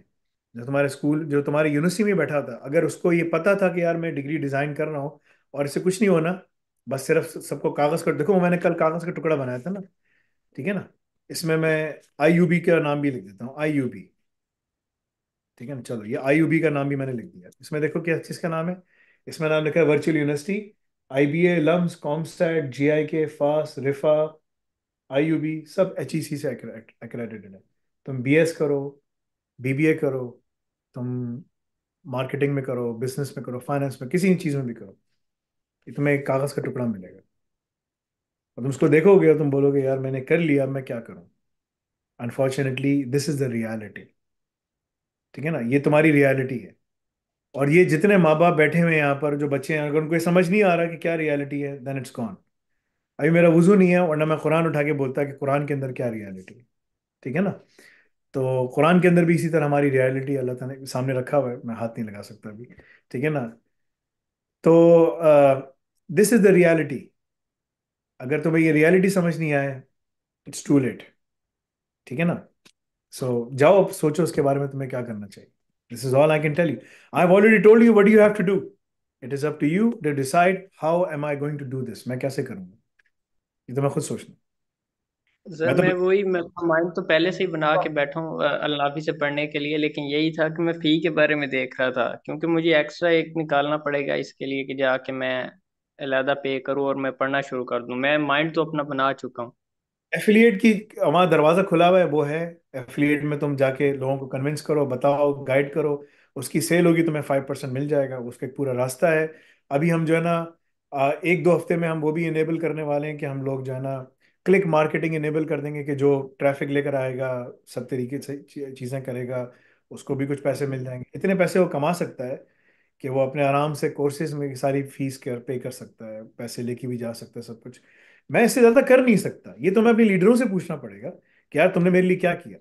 जो तुम्हारे स्कूल जो तुम्हारे यूनिवर्सिटी में बैठा था अगर उसको ये पता था कि यार मैं डिग्री डिज़ाइन कर रहा हूँ और इससे कुछ नहीं होना बस सिर्फ सबको कागज़ कर देखो मैंने कल कागज़ का टुकड़ा बनाया था ना ठीक है ना इसमें मैं आई का नाम भी लिख देता हूँ आई यू बी ठीक है ना चलो ये आई यू बी का नाम भी मैंने लिख दिया इसमें देखो क्या चीज़ का नाम है इसमें नाम लिखा है virtual university I B A LUMS COMSATS G I K FAST Riphah I U B सब एच ई सी से एक्रेडिटेड है तुम बी एस करो बी बी ए करो तुम मार्केटिंग में करो बिजनेस में करो फाइनेंस में किसी चीज़ में भी करो तुम्हें कागज़ का टुकड़ा मिलेगा और तुम उसको देखोगे और तुम बोलोगे यार मैंने कर लिया मैं क्या करूं unfortunately this is the reality ठीक है ना ये तुम्हारी रियलिटी है और ये जितने माँ बाप बैठे हुए हैं यहाँ पर जो बच्चे हैं अगर उनको समझ नहीं आ रहा कि क्या रियलिटी है देन इट्स गॉन अभी मेरा वजू नहीं है और ना मैं कुरान उठा के बोलता कि कुरान के अंदर क्या रियलिटी है ठीक है ना तो कुरान के अंदर भी इसी तरह हमारी रियलिटी अल्लाह ताला ने सामने रखा हुआ है मैं हाथ नहीं लगा सकता अभी ठीक है ना तो दिस इज द रियलिटी अगर तुम्हें तो ये रियलिटी समझ नहीं आए इट्स टू लेट ठीक है ना सो so, जाओ सोचो उसके बारे में तुम्हें क्या करना चाहिए this is all I can tell you I have already told you what you have to do it is up to you to decide how am I going to do this मैं कैसे करूंगा ये तो मैं खुद सोचना sir मैं, तो मैं वही मैं माइंड तो पहले से ही बना के बैठा हूँ अल्लाफी से पढ़ने के लिए लेकिन यही था कि मैं फी के बारे में देख रहा था क्योंकि मुझे एक्स्ट्रा एक निकालना पड़ेगा इसके लिए कि जाके मैं अलहदा पे करूँ और मैं पढ़ना शुरू कर दूँ मैं माइंड तो अपना बना चुका हूँ एफिलिएट की हमारा दरवाज़ा खुला हुआ है वो है एफिलिएट में तुम जाके लोगों को कन्विंस करो बताओ गाइड करो उसकी सेल होगी तुम्हें फाइव परसेंट मिल जाएगा उसका एक पूरा रास्ता है अभी हम जो है ना एक दो हफ्ते में हम वो भी इनेबल करने वाले हैं कि हम लोग जो है ना क्लिक मार्केटिंग इनेबल कर देंगे कि जो ट्रैफिक लेकर आएगा सब तरीके से चीज़ें करेगा उसको भी कुछ पैसे मिल जाएंगे इतने पैसे वो कमा सकता है कि वो अपने आराम से कोर्सेज में सारी फीस कर पे कर सकता है पैसे लेके भी जा सकता है सब कुछ मैं इससे ज़्यादा कर नहीं सकता ये तो मैं अपने लीडरों से पूछना पड़ेगा कि यार तुमने मेरे लिए क्या किया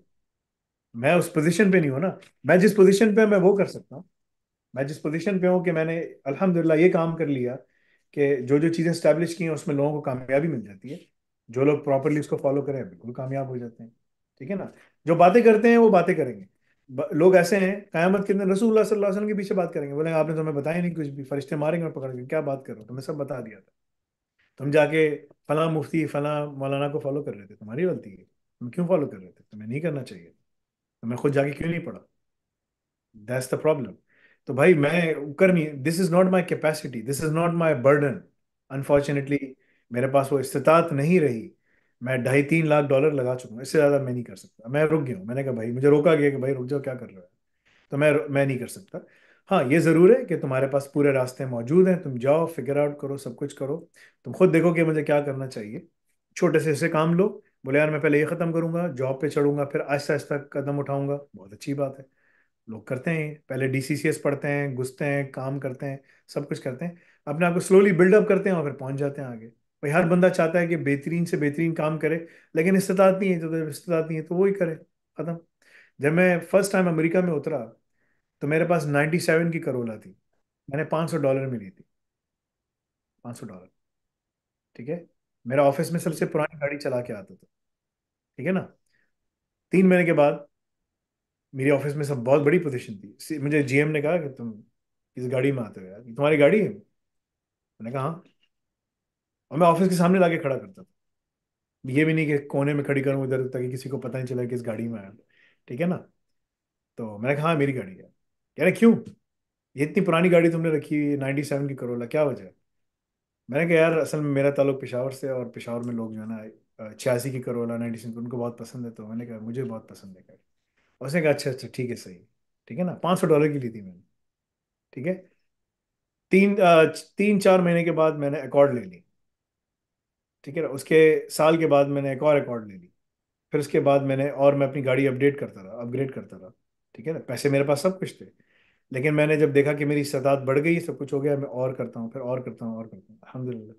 मैं उस पोजीशन पे नहीं हूँ ना मैं जिस पोजीशन पे मैं वो कर सकता हूँ मैं जिस पोजीशन पे हूँ कि मैंने अल्हम्दुलिल्लाह ये काम कर लिया कि जो जो चीज़ें स्टैब्लिश की हैं उसमें लोगों को कामयाबी मिल जाती है जो लोग प्रॉपरली उसको फॉलो करें बिल्कुल कामयाब हो जाते हैं ठीक है ना जो बातें करते हैं वो बातें करेंगे लोग ऐसे हैं कयामत के दिन रसूल सल्लल्लाहु के पीछे बात करेंगे बोलेंगे आपने तो हमें बताया नहीं कुछ भी फरिश्ते मारेंगे और पकड़ेंगे क्या बात कर रहे हो तुम्हें सब बता दिया था तुम तो जाके फला मुफ्ती फला मौलाना को फॉलो कर रहे थे तुम्हारी गलती है तुम क्यों फॉलो कर रहे थे तुम्हें नहीं करना चाहिए तुम्हें तो खुद जाके क्यों नहीं पढ़ा दैट्स द प्रॉब्लम तो भाई मैं कर नहीं this is not my capacity this is not my burden unfortunately मेरे पास वो इस्तात नहीं रही मैं ढाई तीन लाख डॉलर लगा चुका हूँ इससे ज़्यादा मैं नहीं कर सकता मैं रुक गया हूँ मैंने कहा भाई मुझे रोका गया कि भाई रुक जाओ क्या कर रहे हो तो मैं मैं नहीं कर सकता हाँ ये ज़रूर है कि तुम्हारे पास पूरे रास्ते मौजूद हैं तुम जाओ फिगर आउट करो सब कुछ करो तुम खुद देखो कि मुझे क्या करना चाहिए छोटे से ऐसे काम लो बोले यार मैं पहले ये ख़त्म करूँगा जॉब पे चढ़ूंगा फिर आहिस्ता आहिस्ता कदम उठाऊंगा बहुत अच्छी बात है लोग करते हैं पहले डी पढ़ते हैं घुसते हैं काम करते हैं सब कुछ करते हैं अपने आप को स्लोली बिल्डअप करते हैं और फिर पहुँच जाते हैं आगे भाई हर बंदा चाहता है कि बेहतरीन से बेहतरीन काम करे लेकिन इस्तात नहीं है जब इस्तात नहीं है तो वही करे खत्म जब मैं फर्स्ट टाइम अमेरिका में उतरा तो मेरे पास नाइन्टी सेवन की करोला थी मैंने पाँच सौ डॉलर में ली थी पाँच सौ डॉलर ठीक है मेरा ऑफिस में सबसे पुरानी गाड़ी चला के आता था ठीक है ना तीन महीने के बाद मेरी ऑफिस में सब बहुत बड़ी पोजीशन थी मुझे जीएम ने कहा कि तुम इस गाड़ी में आते हो यार तुम्हारी गाड़ी है मैंने कहा हाँ और मैं ऑफिस के सामने लाके खड़ा करता था ये भी नहीं कि कोने में खड़ी करूँ इधर ताकि किसी को पता नहीं चला कि इस गाड़ी में आया ठीक है ना तो मैंने कहा हाँ मेरी गाड़ी है कह रहे क्यों ये इतनी पुरानी गाड़ी तुमने रखी हुई नाइन्टी सेवन की करोला क्या वजह है मैंने कहा यार असल में मेरा ताल्लुक पेशावर से और पेशावर में लोग जो है ना छियासी की करोला नाइन्टी सेवन उनको बहुत पसंद है तो मैंने कहा मुझे बहुत पसंद है गाड़ी उसने कहा अच्छा अच्छा ठीक है सही ठीक है ना पाँच सौ डॉलर की ली थी मैंने ठीक है तीन तीन चार महीने के बाद मैंने अकॉर्ड ले ली ठीक है ना उसके साल के बाद मैंने एक और रिकॉर्ड ले ली फिर उसके बाद मैंने और मैं अपनी गाड़ी अपडेट करता रहा अपग्रेड करता रहा ठीक है ना पैसे मेरे पास सब कुछ थे लेकिन मैंने जब देखा कि मेरी सदात बढ़ गई सब कुछ हो गया मैं और करता हूँ फिर और करता हूँ और करता हूँ अलहमदिल्ला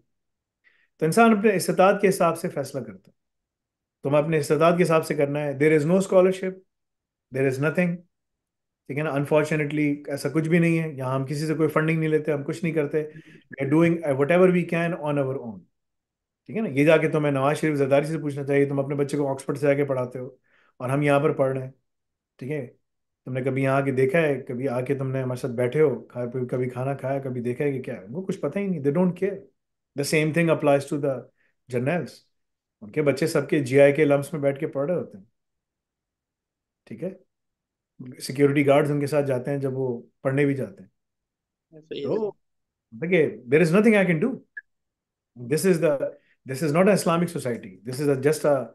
तो इंसान अपने इस्तात के हिसाब से फैसला करता है तो मैं अपने इस्तात के हिसाब से करना है there is no scholarship there is nothing ठीक है ना अनफॉर्चुनेटली ऐसा कुछ भी नहीं है यहाँ हम किसी से कोई फंडिंग नहीं लेते हम कुछ नहीं करते we are doing whatever we can on our own ठीक है ना ये जाके तो मैं नवाज शरीफ जरदारी से पूछना चाहिए तुम अपने बच्चे को ऑक्सफर्ड से आके पढ़ाते हो और हम यहाँ पर पढ़ रहे हैं ठीक है तुमने कभी यहाँ आके देखा है कभी आके तुमने हमारे साथ बैठे हो खा कभी खाना खाया कभी देखा है कि क्या है उनको कुछ पता ही नहीं they don't care the same thing applies to the journals उनके बच्चे सबके जी आई के लम्स में बैठ के पढ़ रहे होते हैं ठीक है सिक्योरिटी गार्ड्स उनके साथ जाते हैं जब वो पढ़ने भी जाते हैं तो there is nothing I can do this is the This is not an Islamic society. This is a, just a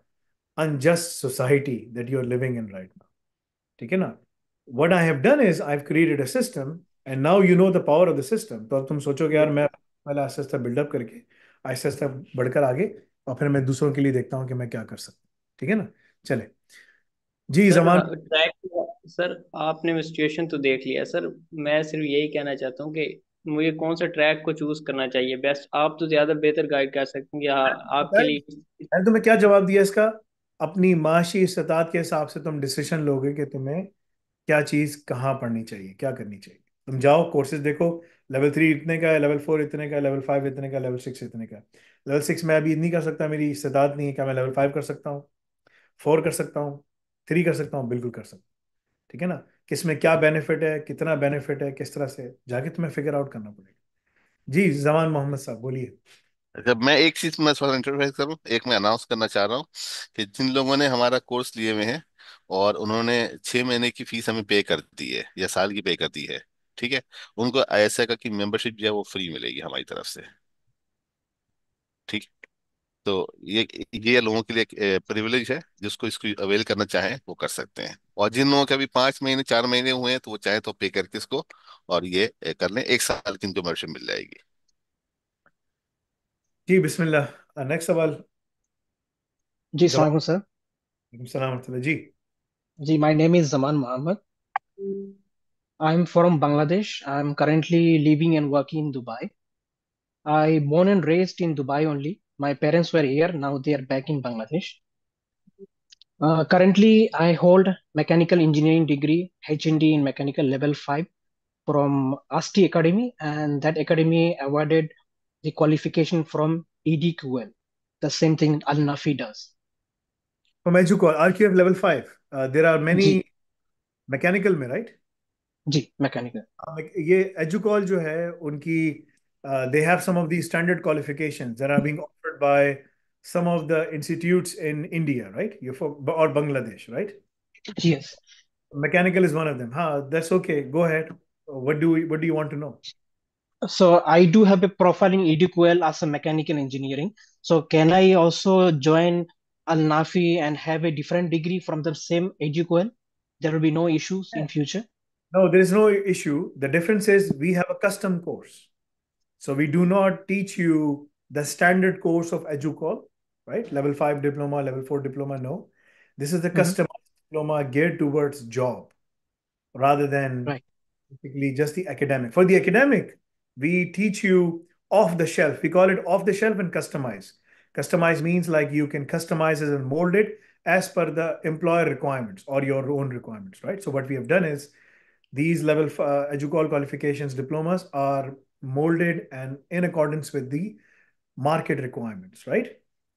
unjust society that you are living in right now. theek hai na what I have done is I've created a system, and now you know the power of the system. to अब तुम सोचो कि यार मैं पहले आहिस्ता आहिस्ता buildup करके आहिस्ता आहिस्ता बढ़कर आगे और फिर मैं दूसरों के लिए देखता हूँ कि मैं क्या कर सकता हूँ ठीक है ना चले जी सर, जमान सर आपने सिचुएशन तो देख लिया सर मैं सिर्फ यही कहना चाहता हूँ कि मुझे कौन सा ट्रैक को चूज करना चाहिए बेस्ट आप तो ज्यादा बेहतर गाइड कर सकते हैं हाँ, आपके लिए मैंने तुम्हें क्या जवाब दिया इसका अपनी माशी इस्तात के हिसाब से तुम डिसीजन लोगे कि तुम्हें क्या चीज कहाँ पढ़नी चाहिए क्या करनी चाहिए तुम जाओ कोर्सेज देखो लेवल थ्री इतने का है लेवल फोर इतने का लेवल फाइव इतने का लेवल सिक्स इतने का लेवल सिक्स मैं अभी नहीं कर सकता मेरी इस्तात नहीं है क्या मैं लेवल फाइव कर सकता हूँ फोर कर सकता हूँ थ्री कर सकता हूँ बिल्कुल कर सकता हूँ ठीक है ना किसमें क्या बेनिफिट है कितना बेनिफिट है किस तरह से जाके तुम्हें फिगर आउट करना पड़ेगा जी जवान मोहम्मद साहब बोलिए अच्छा मैं एक चीज मैं थोड़ा इंटरफेयर करूँ एक मैं अनाउंस करना चाह रहा हूँ कि जिन लोगों ने हमारा कोर्स लिए हुए हैं और उन्होंने छह महीने की फीस हमें पे कर दी है या साल की पे कर दी है ठीक है उनको ऐसा का कि मेंबरशिप जो है वो फ्री मिलेगी हमारी तरफ से ठीक है तो ये ये लोगों के लिए एक प्रिविलेज है जिसको इसको अवेल करना चाहे वो कर सकते हैं और जिन लोगों के अभी पांच महीने चार महीने हुए हैं तो वो चाहे तो पे करके इसको और ये कर लें एक साल की इनको मेंबरशिप मिल जाएगी जी बिस्मिल्लाह नेक्स्ट सवाल जी सलाम सर सलाम जी जी my name is Zaman Mohammad I am from Bangladesh I am currently living and working in Dubai I born and raised in Dubai only my parents were here now they are back in bangladesh uh, currently i hold mechanical engineering degree hnd in mechanical level 5 from asti academy and that academy awarded the qualification from edql the same thing al nafi does from educol rqf level 5 uh, there are many G. mechanical me right G mechanical uh, ये एजुकॉल जो है उनकी they have some of the standard qualifications that are being by some of the institutes in India, right? You or Bangladesh, right? Yes. Mechanical is one of them. Huh, that's okay. Go ahead. What do we what do you want to know? So I do have a profile in EDQL as a mechanical engineering. So can I also join Al Nafi and have a different degree from the same EDQL? There will be no issues yeah. in future. No, there is no issue. The difference is we have a custom course. So we do not teach you the standard course of EduCall, right? Level five diploma, level four diploma, no. This is the mm-hmm. customized diploma geared towards job rather than right. just the academic. For the academic, we teach you off the shelf. We call it off the shelf and customized. Customized means like you can customize it and mold it as per the employer requirements or your own requirements, right? So what we have done is these level uh, EduCall qualifications diplomas are molded and in accordance with the market requirements, right?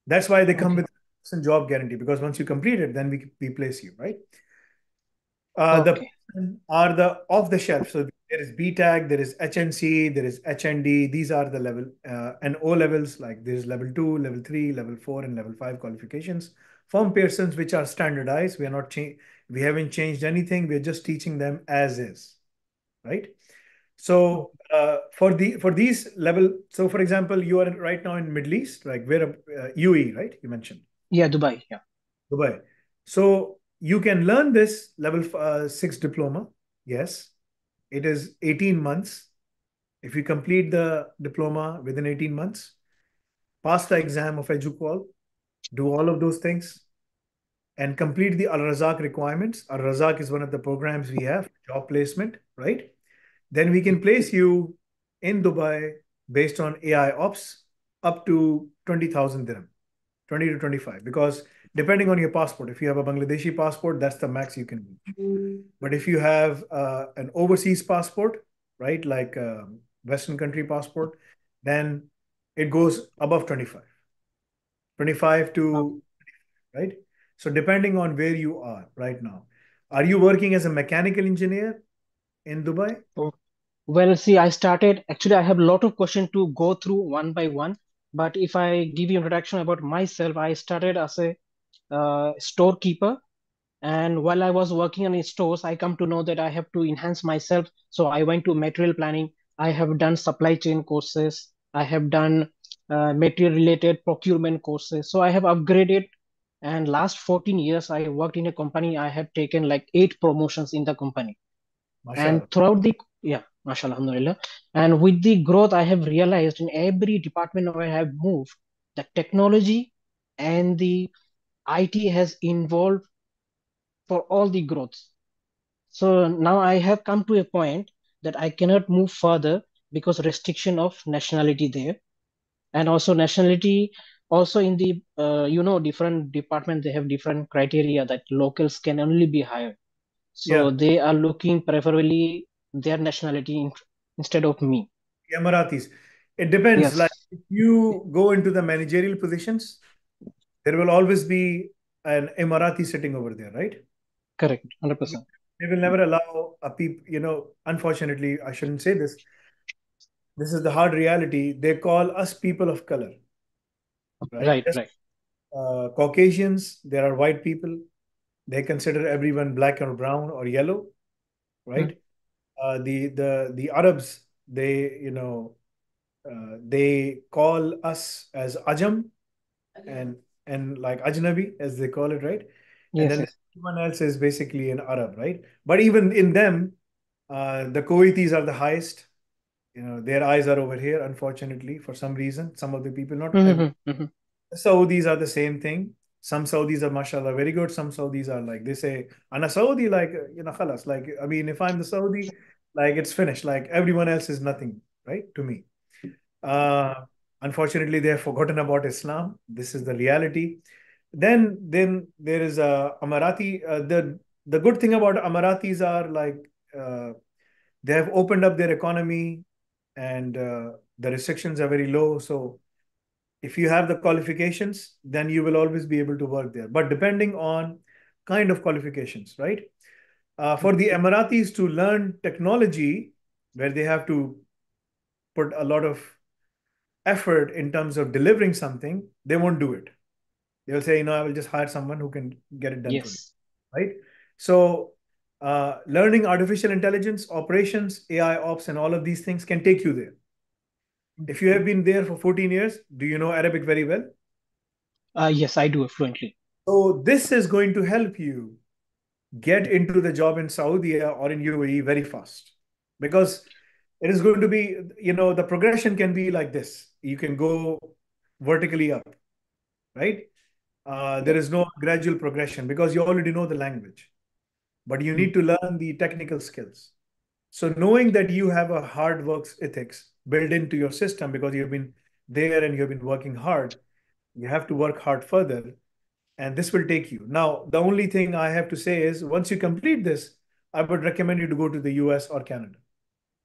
That's why they come with some job guarantee because once you complete it, then we, we place you, right? Uh, okay. The are the off the shelf. So there is tag, there is HNC, there is HND. These are the level uh, and O levels like there's level two, level three, level four, and level five qualifications from Pearson's, which are standardized. We are not we haven't changed anything. We're just teaching them as is, right? So uh, for the for these level, so for example, you are right now in Middle East, like where uh, UAE, right? You mentioned. Yeah, Dubai. Yeah, Dubai. So you can learn this level uh, six diploma. Yes, it is eighteen months. If you complete the diploma within eighteen months, pass the exam of EduQual, do all of those things, and complete the Al Razak requirements. Al Razak is one of the programs we have, job placement, right? then we can place you in Dubai based on AI ops up to 20,000 dirham, 20 to 25. Because depending on your passport, if you have a Bangladeshi passport, that's the max you can reach. Mm-hmm. But if you have uh, an overseas passport, right, like um, Western country passport, then it goes above 25, 25 to, right? So depending on where you are right now, are you working as a mechanical engineer in Dubai? Oh. Well, see, I started actually I have a lot of questions to go through one by one, but if I give you introduction about myself, I started as a uh, storekeeper and while I was working on stores, I come to know that I have to enhance myself. So I went to material planning. I have done supply chain courses. I have done uh, material related procurement courses. So I have upgraded. And last 14 years, I worked in a company. I have taken like eight promotions in the company. And throughout the, yeah mashallah alhamdulillah and with the growth i have realized in every department where i have moved the technology and the it has involved for all the growths so now i have come to a point that i cannot move further because restriction of nationality there and also nationality also in the uh, you know different department they have different criteria that locals can only be hired so yeah. they are looking preferably their nationality instead of me. Emiratis. It depends. Yes. Like if you go into the managerial positions, there will always be an Emirati sitting over there, right? Correct, hundred percent. They will never allow a people. You know, unfortunately, I shouldn't say this. This is the hard reality. They call us people of color. Right, right. right. Uh, Caucasians. There are white people. They consider everyone black or brown or yellow, right? Mm-hmm uh, the the the Arabs they you know uh, they call us as Ajam and and like Ajnabi as they call it, right? Yes. And then everyone else is basically an Arab, right? But even in them, uh, the Kuwaitis are the highest. You know, their eyes are over here. Unfortunately, for some reason, some of the people not. Mm-hmm, mm-hmm. mm-hmm. Saudis are the same thing. Some Saudis are mashallah very good. Some Saudis are like they say, "Ana Saudi," like you know, khalas. Like I mean, if I'm the Saudi, like it's finished like everyone else is nothing right to me uh, unfortunately they have forgotten about islam this is the reality then then there is a uh, amarati uh, the the good thing about amaratis are like uh, they have opened up their economy and uh, the restrictions are very low so if you have the qualifications then you will always be able to work there but depending on kind of qualifications right uh, for the Emiratis to learn technology where they have to put a lot of effort in terms of delivering something, they won't do it. They'll say, you know, I will just hire someone who can get it done. Yes. Me, right. So, uh, learning artificial intelligence, operations, AI ops, and all of these things can take you there. If you have been there for 14 years, do you know Arabic very well? Uh, yes, I do fluently. So, this is going to help you get into the job in Saudi or in UAE very fast because it is going to be, you know, the progression can be like this. You can go vertically up, right? Uh, there is no gradual progression because you already know the language, but you need hmm. to learn the technical skills. So knowing that you have a hard works ethics built into your system because you've been there and you've been working hard, you have to work hard further and this will take you. Now, the only thing I have to say is once you complete this, I would recommend you to go to the US or Canada.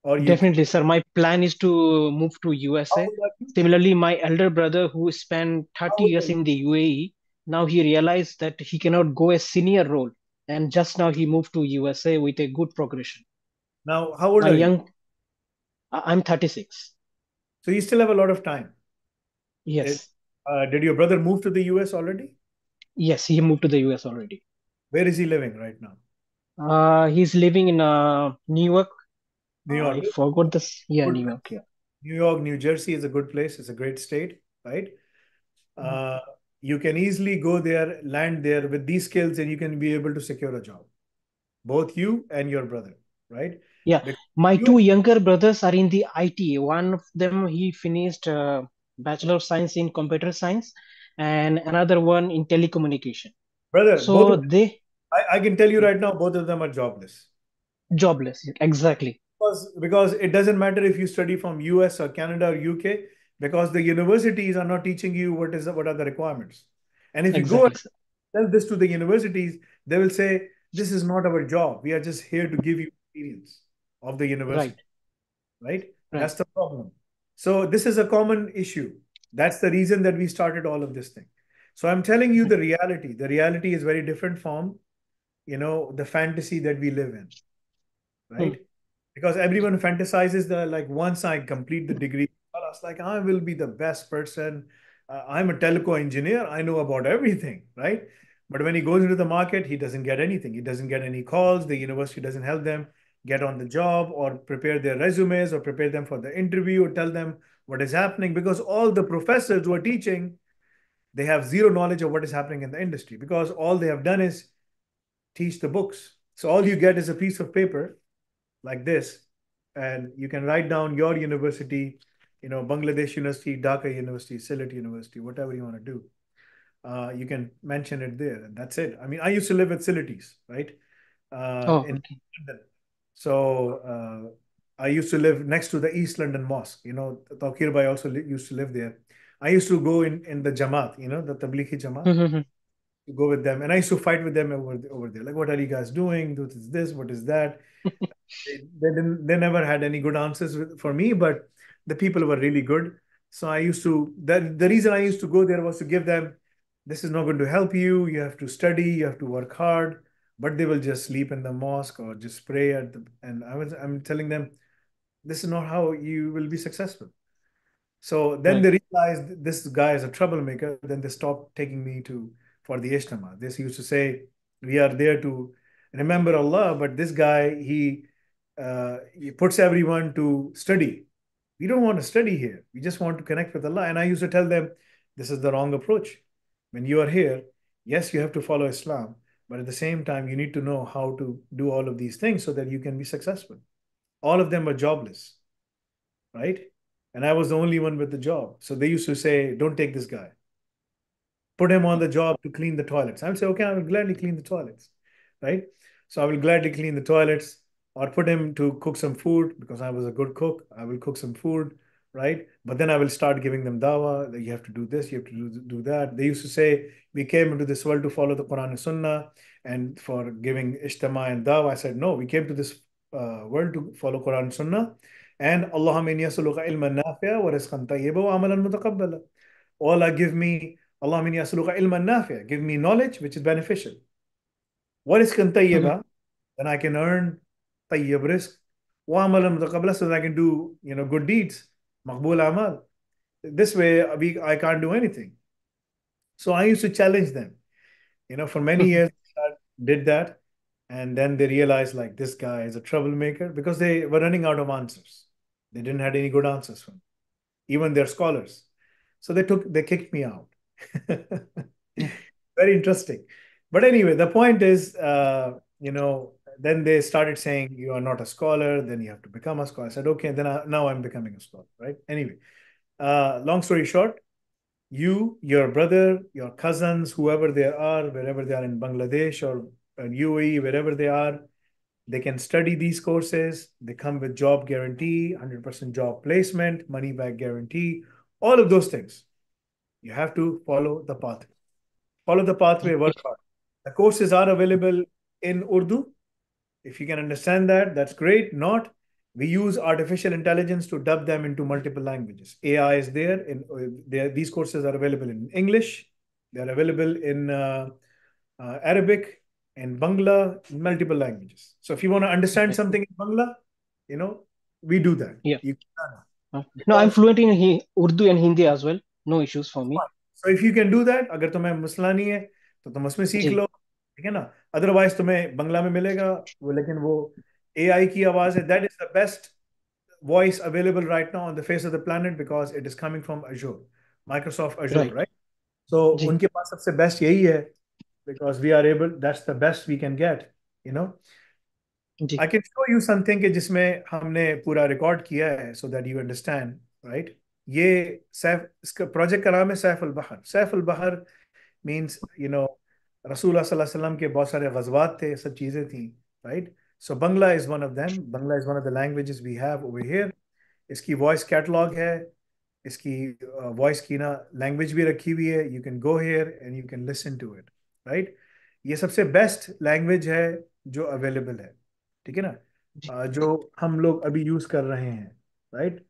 Or Definitely, sir. My plan is to move to USA. Similarly, my elder brother who spent 30 years in the UAE, now he realized that he cannot go a senior role. And just now he moved to USA with a good progression. Now, how old my are young, you? I'm 36. So you still have a lot of time. Yes. uh, did your brother move to the US already? Yes, he moved to the US already. Where is he living right now? Uh, he's living in uh, New York. New uh, York. I forgot this. Yeah, good. New York. Yeah. New York, New Jersey is a good place. It's a great state, right? Mm-hmm. Uh, you can easily go there, land there with these skills, and you can be able to secure a job. Both you and your brother, right? Yeah. Because My you... two younger brothers are in the IT. One of them, he finished uh, Bachelor of Science in Computer Science and another one in telecommunication. Brother, so they. I, I can tell you right now, both of them are jobless. Jobless, exactly. Because, because it doesn't matter if you study from US or Canada or UK, because the universities are not teaching you what is what are the requirements. And if exactly. you go tell this to the universities, they will say, this is not our job. We are just here to give you experience of the university. Right. Right? right. That's the problem. So this is a common issue. That's the reason that we started all of this thing. So I'm telling you the reality. The reality is very different from, you know, the fantasy that we live in, right? Hmm. Because everyone fantasizes that like once I complete the degree, I was like I will be the best person. Uh, I'm a telco engineer. I know about everything, right? But when he goes into the market, he doesn't get anything. He doesn't get any calls. The university doesn't help them get on the job or prepare their resumes or prepare them for the interview or tell them what is happening because all the professors who are teaching they have zero knowledge of what is happening in the industry because all they have done is teach the books so all you get is a piece of paper like this and you can write down your university you know bangladesh university dhaka university silat university whatever you want to do uh, you can mention it there and that's it i mean i used to live at Sylhetis, right uh, oh, okay. in London. so uh, I used to live next to the East London Mosque. You know, Tawqir Bhai also li- used to live there. I used to go in, in the Jamaat, you know, the Tablighi Jamaat, mm-hmm. mm-hmm. to go with them. And I used to fight with them over, over there. Like, what are you guys doing? What is this? What is that? they, they, didn't, they never had any good answers with, for me, but the people were really good. So I used to, the the reason I used to go there was to give them, this is not going to help you. You have to study, you have to work hard, but they will just sleep in the mosque or just pray at the, and I was, I'm telling them, this is not how you will be successful. So then right. they realized this guy is a troublemaker. Then they stopped taking me to for the Ishtama. This used to say, we are there to remember Allah, but this guy, he, uh, he puts everyone to study. We don't want to study here. We just want to connect with Allah. And I used to tell them, this is the wrong approach. When you are here, yes, you have to follow Islam, but at the same time, you need to know how to do all of these things so that you can be successful all of them were jobless, right? And I was the only one with the job. So they used to say, don't take this guy. Put him on the job to clean the toilets. I would say, okay, I will gladly clean the toilets, right? So I will gladly clean the toilets or put him to cook some food because I was a good cook. I will cook some food, right? But then I will start giving them dawa. You have to do this, you have to do, do that. They used to say, we came into this world to follow the Quran and Sunnah and for giving ishtama and dawa. I said, no, we came to this uh, world to follow Quran and Sunnah. And Allahumma inni as'aluka ilman nafi'a wa rizqan tayyiba wa amalan mutaqabbala. Allah give me, Allahumma inni as'aluka ilman nafi'a. Give me knowledge which is beneficial. What is kan tayyiba? Mm-hmm. Then I can earn tayyib risk. Wa amalan mutaqabbala so that I can do, you know, good deeds. Maqbul amal. This way we, I can't do anything. So I used to challenge them. You know, for many mm-hmm. years I did that and then they realized like this guy is a troublemaker because they were running out of answers they didn't had any good answers from even their scholars so they took they kicked me out very interesting but anyway the point is uh, you know then they started saying you are not a scholar then you have to become a scholar i said okay then I, uh, now i'm becoming a scholar right anyway uh, long story short you your brother your cousins whoever they are wherever they are in bangladesh or and UAE, wherever they are, they can study these courses. They come with job guarantee, 100% job placement, money back guarantee, all of those things. You have to follow the path. Follow the pathway, work hard. The courses are available in Urdu. If you can understand that, that's great. Not, we use artificial intelligence to dub them into multiple languages. AI is there. In, these courses are available in English. They're available in uh, uh, Arabic and Bangla in multiple languages. So if you want to understand something in Bangla, you know, we do that. Yeah. You, uh, no, I'm fluent in Urdu and Hindi as well. No issues for me. So if you can do that, agar तुम्हें मुसलानी है तो तुम उसमें सीख लो ठीक है ना otherwise तुम्हें Bangla में मिलेगा लेकिन वो AI की आवाज है That is the best voice available right now on the face of the planet because it is coming from Azure, Microsoft Azure, right? right? So उनके पास सबसे best यही है because we are able that's the best we can get you know I can show you something के जिसमें हमने पूरा record किया है so that you understand right ये सैफ इसका प्रोजेक्ट का नाम है सैफ अल बहर सैफ अल बहर मीन्स यू नो रसूल वसल्लम के बहुत सारे गजबात थे सब चीज़ें थी right so Bangla is one of them Bangla is one of the languages we have over here इसकी वॉइस कैटलॉग है इसकी वॉइस uh, की ना लैंग्वेज भी रखी हुई है you can go here and you can listen to it right ये सबसे बेस्ट लैंग्वेज है जो अवेलेबल है ठीक है ना जो हम लोग अभी यूज कर रहे हैं राइट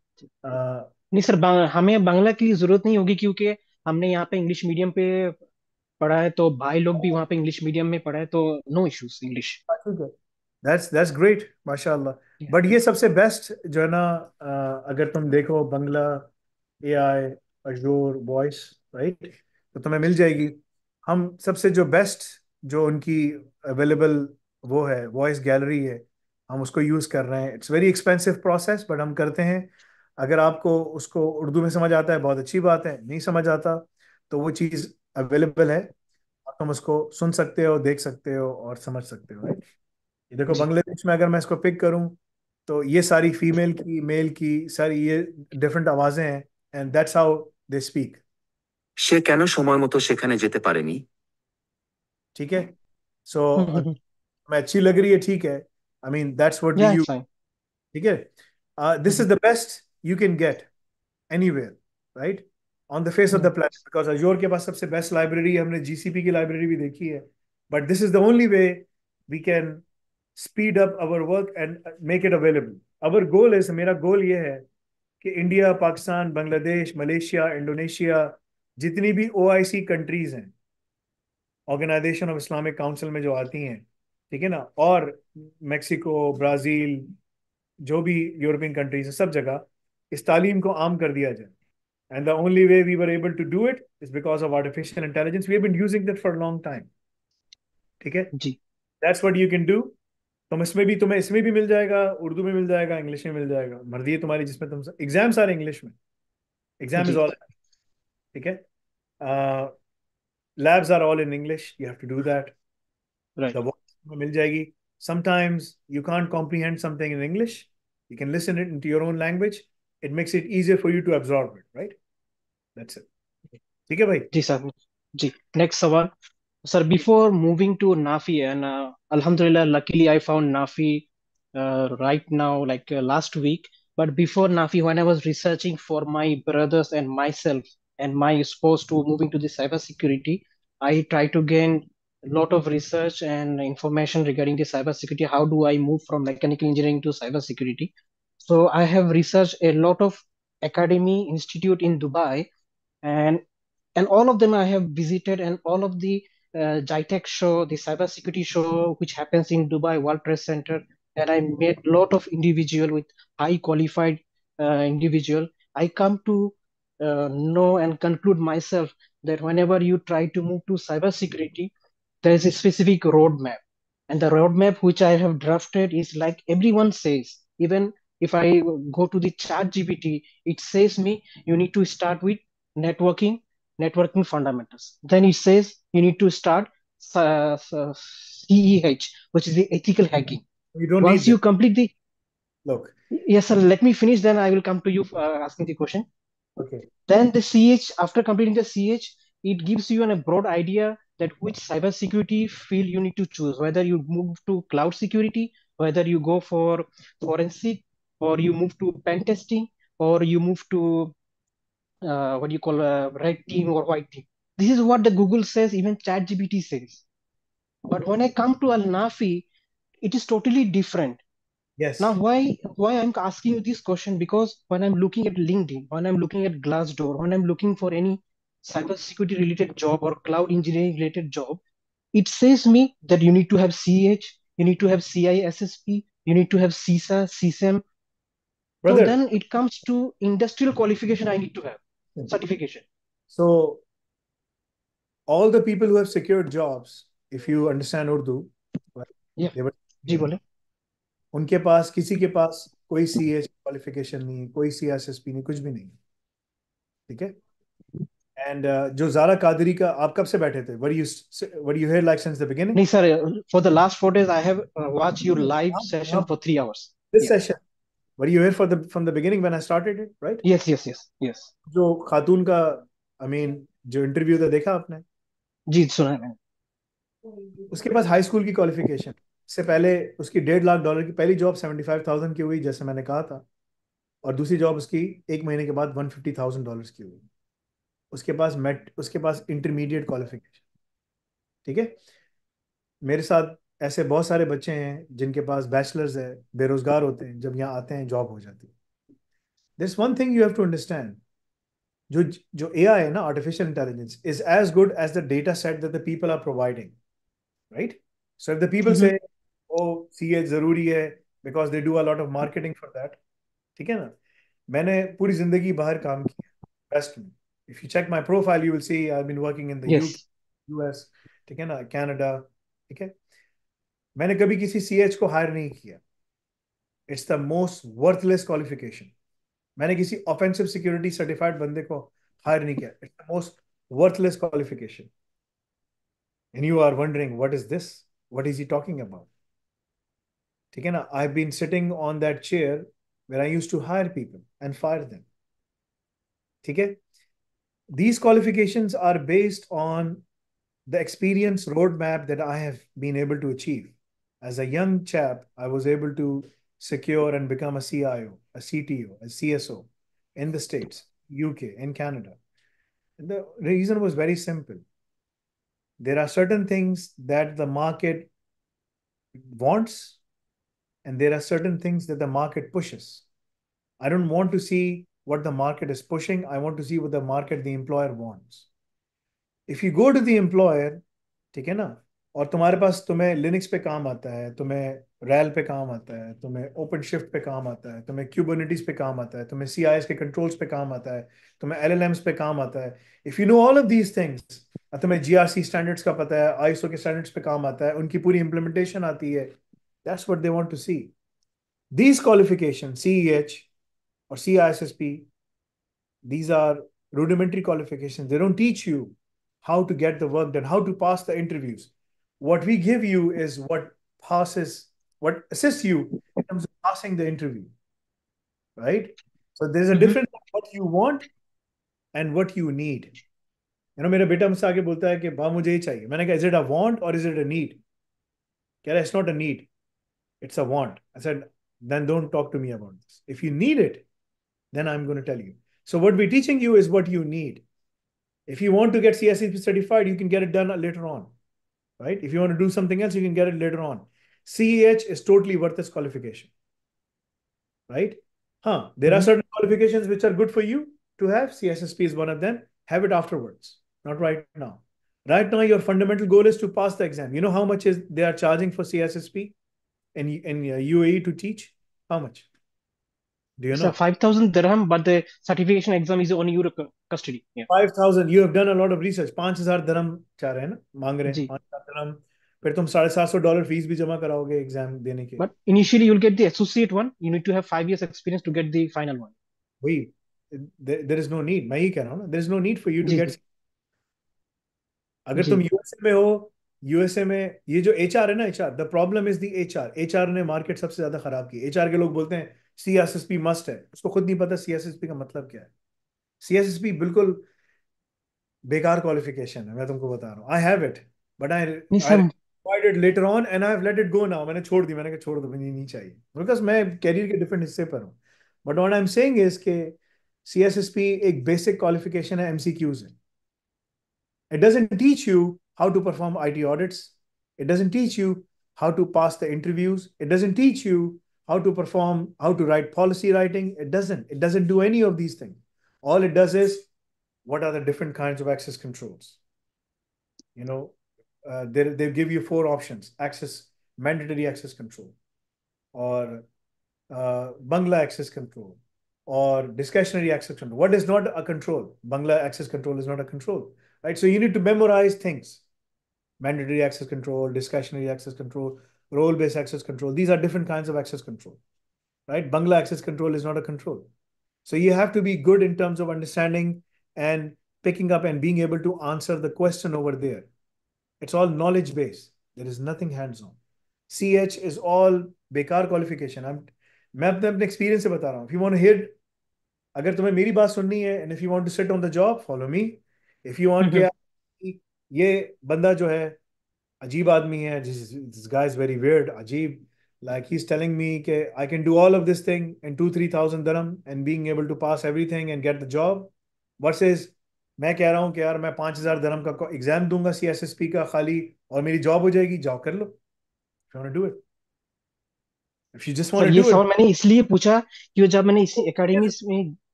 नहीं सर बांग, हमें बांग्ला की जरूरत नहीं होगी क्योंकि हमने यहाँ पे इंग्लिश मीडियम पे पढ़ा है तो भाई लोग भी वहाँ पे इंग्लिश मीडियम में पढ़ा है तो no issues English that's that's great माशाल्लाह बट ये सबसे बेस्ट जो है ना अगर तुम देखो Bangla AI Azure voice right तो तुम्हें मिल जाएगी हम सबसे जो बेस्ट जो उनकी अवेलेबल वो है वॉइस गैलरी है हम उसको यूज़ कर रहे हैं it's very expensive process but हम करते हैं अगर आपको उसको उर्दू में समझ आता है बहुत अच्छी बात है नहीं समझ आता तो वो चीज़ अवेलेबल है और तुम उसको सुन सकते हो देख सकते हो और समझ सकते हो राइट ये देखो बांग्लादेश में अगर मैं इसको पिक करूं तो ये सारी फीमेल की मेल की सारी ये डिफरेंट आवाज़ें हैं and that's how they speak সে কেন সময় মতো সেখানে যেতে পারেনি ठीक है सो हम्म, हम्म, हम्म। मैं अच्छी लग रही है ठीक है I mean that's what you ठीक है this is the best you can get anywhere right on the face of the planet because Azure के पास सबसे बेस्ट लाइब्रेरी हमने जीसीपी की लाइब्रेरी भी देखी है but this is the only way we can speed up our work and make it available our goal is मेरा goal ये है कि India Pakistan Bangladesh Malaysia Indonesia जितनी भी ओ कंट्रीज हैं ऑर्गेनाइजेशन ऑफ इस्लामिक काउंसिल में जो आती हैं ठीक है ना और मेक्सिको ब्राज़ील जो भी यूरोपियन कंट्रीज हैं सब जगह इस तालीम को आम कर दिया जाए and the only way we were able to do it is because of artificial intelligence we been using using for long time ठीक है जी that's what you can do तुम इसमें भी तुम्हें इसमें भी मिल जाएगा उर्दू में मिल जाएगा इंग्लिश में मिल जाएगा मर्जी है तुम्हारी जिसमें तुम एग्जाम सारे इंग्लिश में exam is all Okay. Uh, labs are all in English. You have to do that. Right. Sometimes you can't comprehend something in English. You can listen it into your own language. It makes it easier for you to absorb it, right? That's it. ठीक है भाई जी सर जी next सवाल sir before moving to नाफी and अल्हम्दुलिल्लाह luckily right now like uh, last week but before nafi when i was researching for my brothers and myself and my supposed to moving to the cyber security, I try to gain a lot of research and information regarding the cyber security. How do I move from mechanical engineering to cyber security? So I have researched a lot of academy institute in Dubai, and and all of them I have visited, and all of the uh, JITEC show, the cyber security show, which happens in Dubai World Trade Center, and I met a lot of individual with high qualified uh, individual. I come to uh, know and conclude myself that whenever you try to move to cybersecurity, there is a specific roadmap. And the roadmap which I have drafted is like everyone says, even if I go to the chat GPT, it says me, you need to start with networking, networking fundamentals. Then it says you need to start CEH, uh, uh, which is the ethical hacking. You don't Once you complete the... Look. Yes, sir. Let me finish. Then I will come to you for uh, asking the question. Okay. Then the CH, after completing the CH, it gives you an, a broad idea that which cybersecurity field you need to choose, whether you move to cloud security, whether you go for forensic, or you move to pen testing, or you move to uh, what do you call a uh, red team or white team. This is what the Google says, even ChatGPT says. But when I come to Al Nafi, it is totally different. Yes. Now, why why I'm asking you this question? Because when I'm looking at LinkedIn, when I'm looking at Glassdoor, when I'm looking for any cybersecurity related job or cloud engineering related job, it says me that you need to have CH, you need to have CISSP, you need to have CISA, CSAM. Brother, so then it comes to industrial qualification I need to have, certification. So all the people who have secured jobs, if you understand Urdu, well, yeah. they were उनके पास किसी के पास कोई C H qualification नहीं है कोई सी S S P नहीं कुछ भी नहीं ठीक है एंड uh, जो जारा कादरी का आप कब से बैठे थे were you were you here like since the beginning नहीं sir for the last four days I have watch your live session for three hours this session were you here for the from the beginning when I started it right yes yes yes yes जो खातून का I I mean mean, जो interview था देखा आपने जी सुना है उसके पास हाई स्कूल की क्वालिफिकेशन से पहले उसकी डेढ़ लाख डॉलर की पहली जॉब सेवेंटी फाइव थाउजेंड की हुई जैसे मैंने कहा था और दूसरी जॉब उसकी एक महीने के बाद वन फिफ्टी थाउजेंड डॉलर की हुई उसके पास मेट उसके पास इंटरमीडिएट क्वालिफिकेशन ठीक है मेरे साथ ऐसे बहुत सारे बच्चे हैं जिनके पास बैचलर्स है बेरोजगार होते हैं जब यहाँ आते हैं जॉब हो जाती है this one thing you have to understand जो जो ए है ना artificial intelligence is as good as the data set that the people are providing right so if the people से सी एच ज़रूरी है because they do a lot of marketing for that ठीक है ना मैंने पूरी जिंदगी बाहर काम किया वेस्ट में if you check my profile you will see I been working in the ठीक है ना कैनेडा ठीक है मैंने कभी किसी सी एच को हायर नहीं किया it's the most worthless qualification मैंने किसी ऑफेंसिव सिक्योरिटी सर्टिफाइड बंदे को हायर नहीं किया it's the most worthless qualification and you are wondering what is this what is he talking about ठीक है ना I been sitting on that chair where I use to hire people and fire them these qualifications are based on the experience roadmap that I have been able to achieve. As a young chap, I was able to secure and become a CIO, a CTO, a CSO in the States, UK, in Canada. the reason was very simple. There are certain things that the market wants, and there are certain things that the market pushes. I don't want to see what the market is pushing. I want to see what the market, the employer wants. If you go to the employer, ठीक है ना और तुम्हारे पास तुम्हें Linux पे काम आता है तुम्हें रैल पे काम आता है तुम्हें ओपन शिफ्ट पे काम आता है तुम्हें क्यूबोनिटीज पे काम आता है तुम्हें सी के कंट्रोल्स पे काम आता है तुम्हें एल पे काम आता है if you know all of these things तुम्हें जी स्टैंडर्ड्स का पता है आईएसओ के स्टैंडर्ड्स पे काम आता है उनकी पूरी इंप्लीमेंटेशन आती है That's what they want to see. These qualifications, CEH or CISSP, these are rudimentary qualifications. They don't teach you how to get the work done, how to pass the interviews. What we give you is what passes, what assists you in terms of passing the interview. Right? So there's a mm-hmm. difference mm what you want and what you need. You know, my बेटा comes आके बोलता है कि भाव want ये चाहिए मैंने कहा इज इट अ वांट और इज इट अ नीड कह रहा it's it's a want. I said, then don't talk to me about this. If you need it, then I'm going to tell you. So what we're teaching you is what you need. If you want to get CSCP certified, you can get it done later on, right? If you want to do something else, you can get it later on. CEH is totally worthless qualification, right? Huh? There mm-hmm. are certain qualifications which are good for you to have. CSSP is one of them. Have it afterwards, not right now. Right now, your fundamental goal is to pass the exam. You know how much is they are charging for CSSP? in in UAE to teach? How much? Do you know? So Five thousand dirham, but the certification exam is on your custody. Yeah. Five thousand. You have done a lot of research. Five thousand dirham, चाह रहे हैं ना मांग रहे हैं Five thousand dirham. फिर तुम साढ़े सात सौ डॉलर फीस भी जमा कराओगे एग्जाम देने के but initially you'll get the associate one you need to have five years experience to get the final one वही देर इज नो नीड मैं ही कह रहा हूँ ना there is no need for you to get अगर तुम USA में हो यूएसए में ये जो एच है ना H R the problem is the H R H R ने मार्केट सबसे ज्यादा खराब की एच आर के लोग बोलते हैं C S S P must है उसको खुद नहीं पता सी एस एस पी का मतलब क्या है सी एस एस पी बिल्कुल बेकार क्वालिफिकेशन है मैं तुमको बता रहा हूँ I have it but I later on and I let it go now मैंने छोड़ दी मैंने कहा छोड़ दो मुझे नहीं चाहिए बिकॉज मैं कैरियर के डिफरेंट हिस्से पर हूँ but what I am saying is के सी एस एस पी एक बेसिक क्वालिफिकेशन है एम सी क्यूज है it doesn't teach you how to perform IT audits. It doesn't teach you how to pass the interviews. It doesn't teach you how to perform, how to write policy writing. It doesn't. It doesn't do any of these things. All it does is what are the different kinds of access controls? You know, uh, they, they give you four options access, mandatory access control, or uh, Bangla access control, or discretionary access control. What is not a control? Bangla access control is not a control, right? So you need to memorize things mandatory access control, discretionary access control, role-based access control. These are different kinds of access control, right? Bangla access control is not a control. So you have to be good in terms of understanding and picking up and being able to answer the question over there. It's all knowledge based. There is nothing hands-on. CH is all bekar qualification. I'm, मैं अपने अपने experience से बता रहा हूँ if you want hear to तुम्हें मेरी बात सुननी if you want to want to sit on the job if you want to mm-hmm. Want ये बंदा जो है अजीब आदमी है this guy is very weird अजीब like he is telling me के I can do all of this thing and two three thousand दरम and being able to pass everything and get the job versus मैं कह रहा हूँ कि यार मैं पाँच हज़ार धर्म का एग्जाम दूंगा सी एस एस पी का खाली और मेरी जॉब हो जाएगी जॉब कर लो do it don't take just want to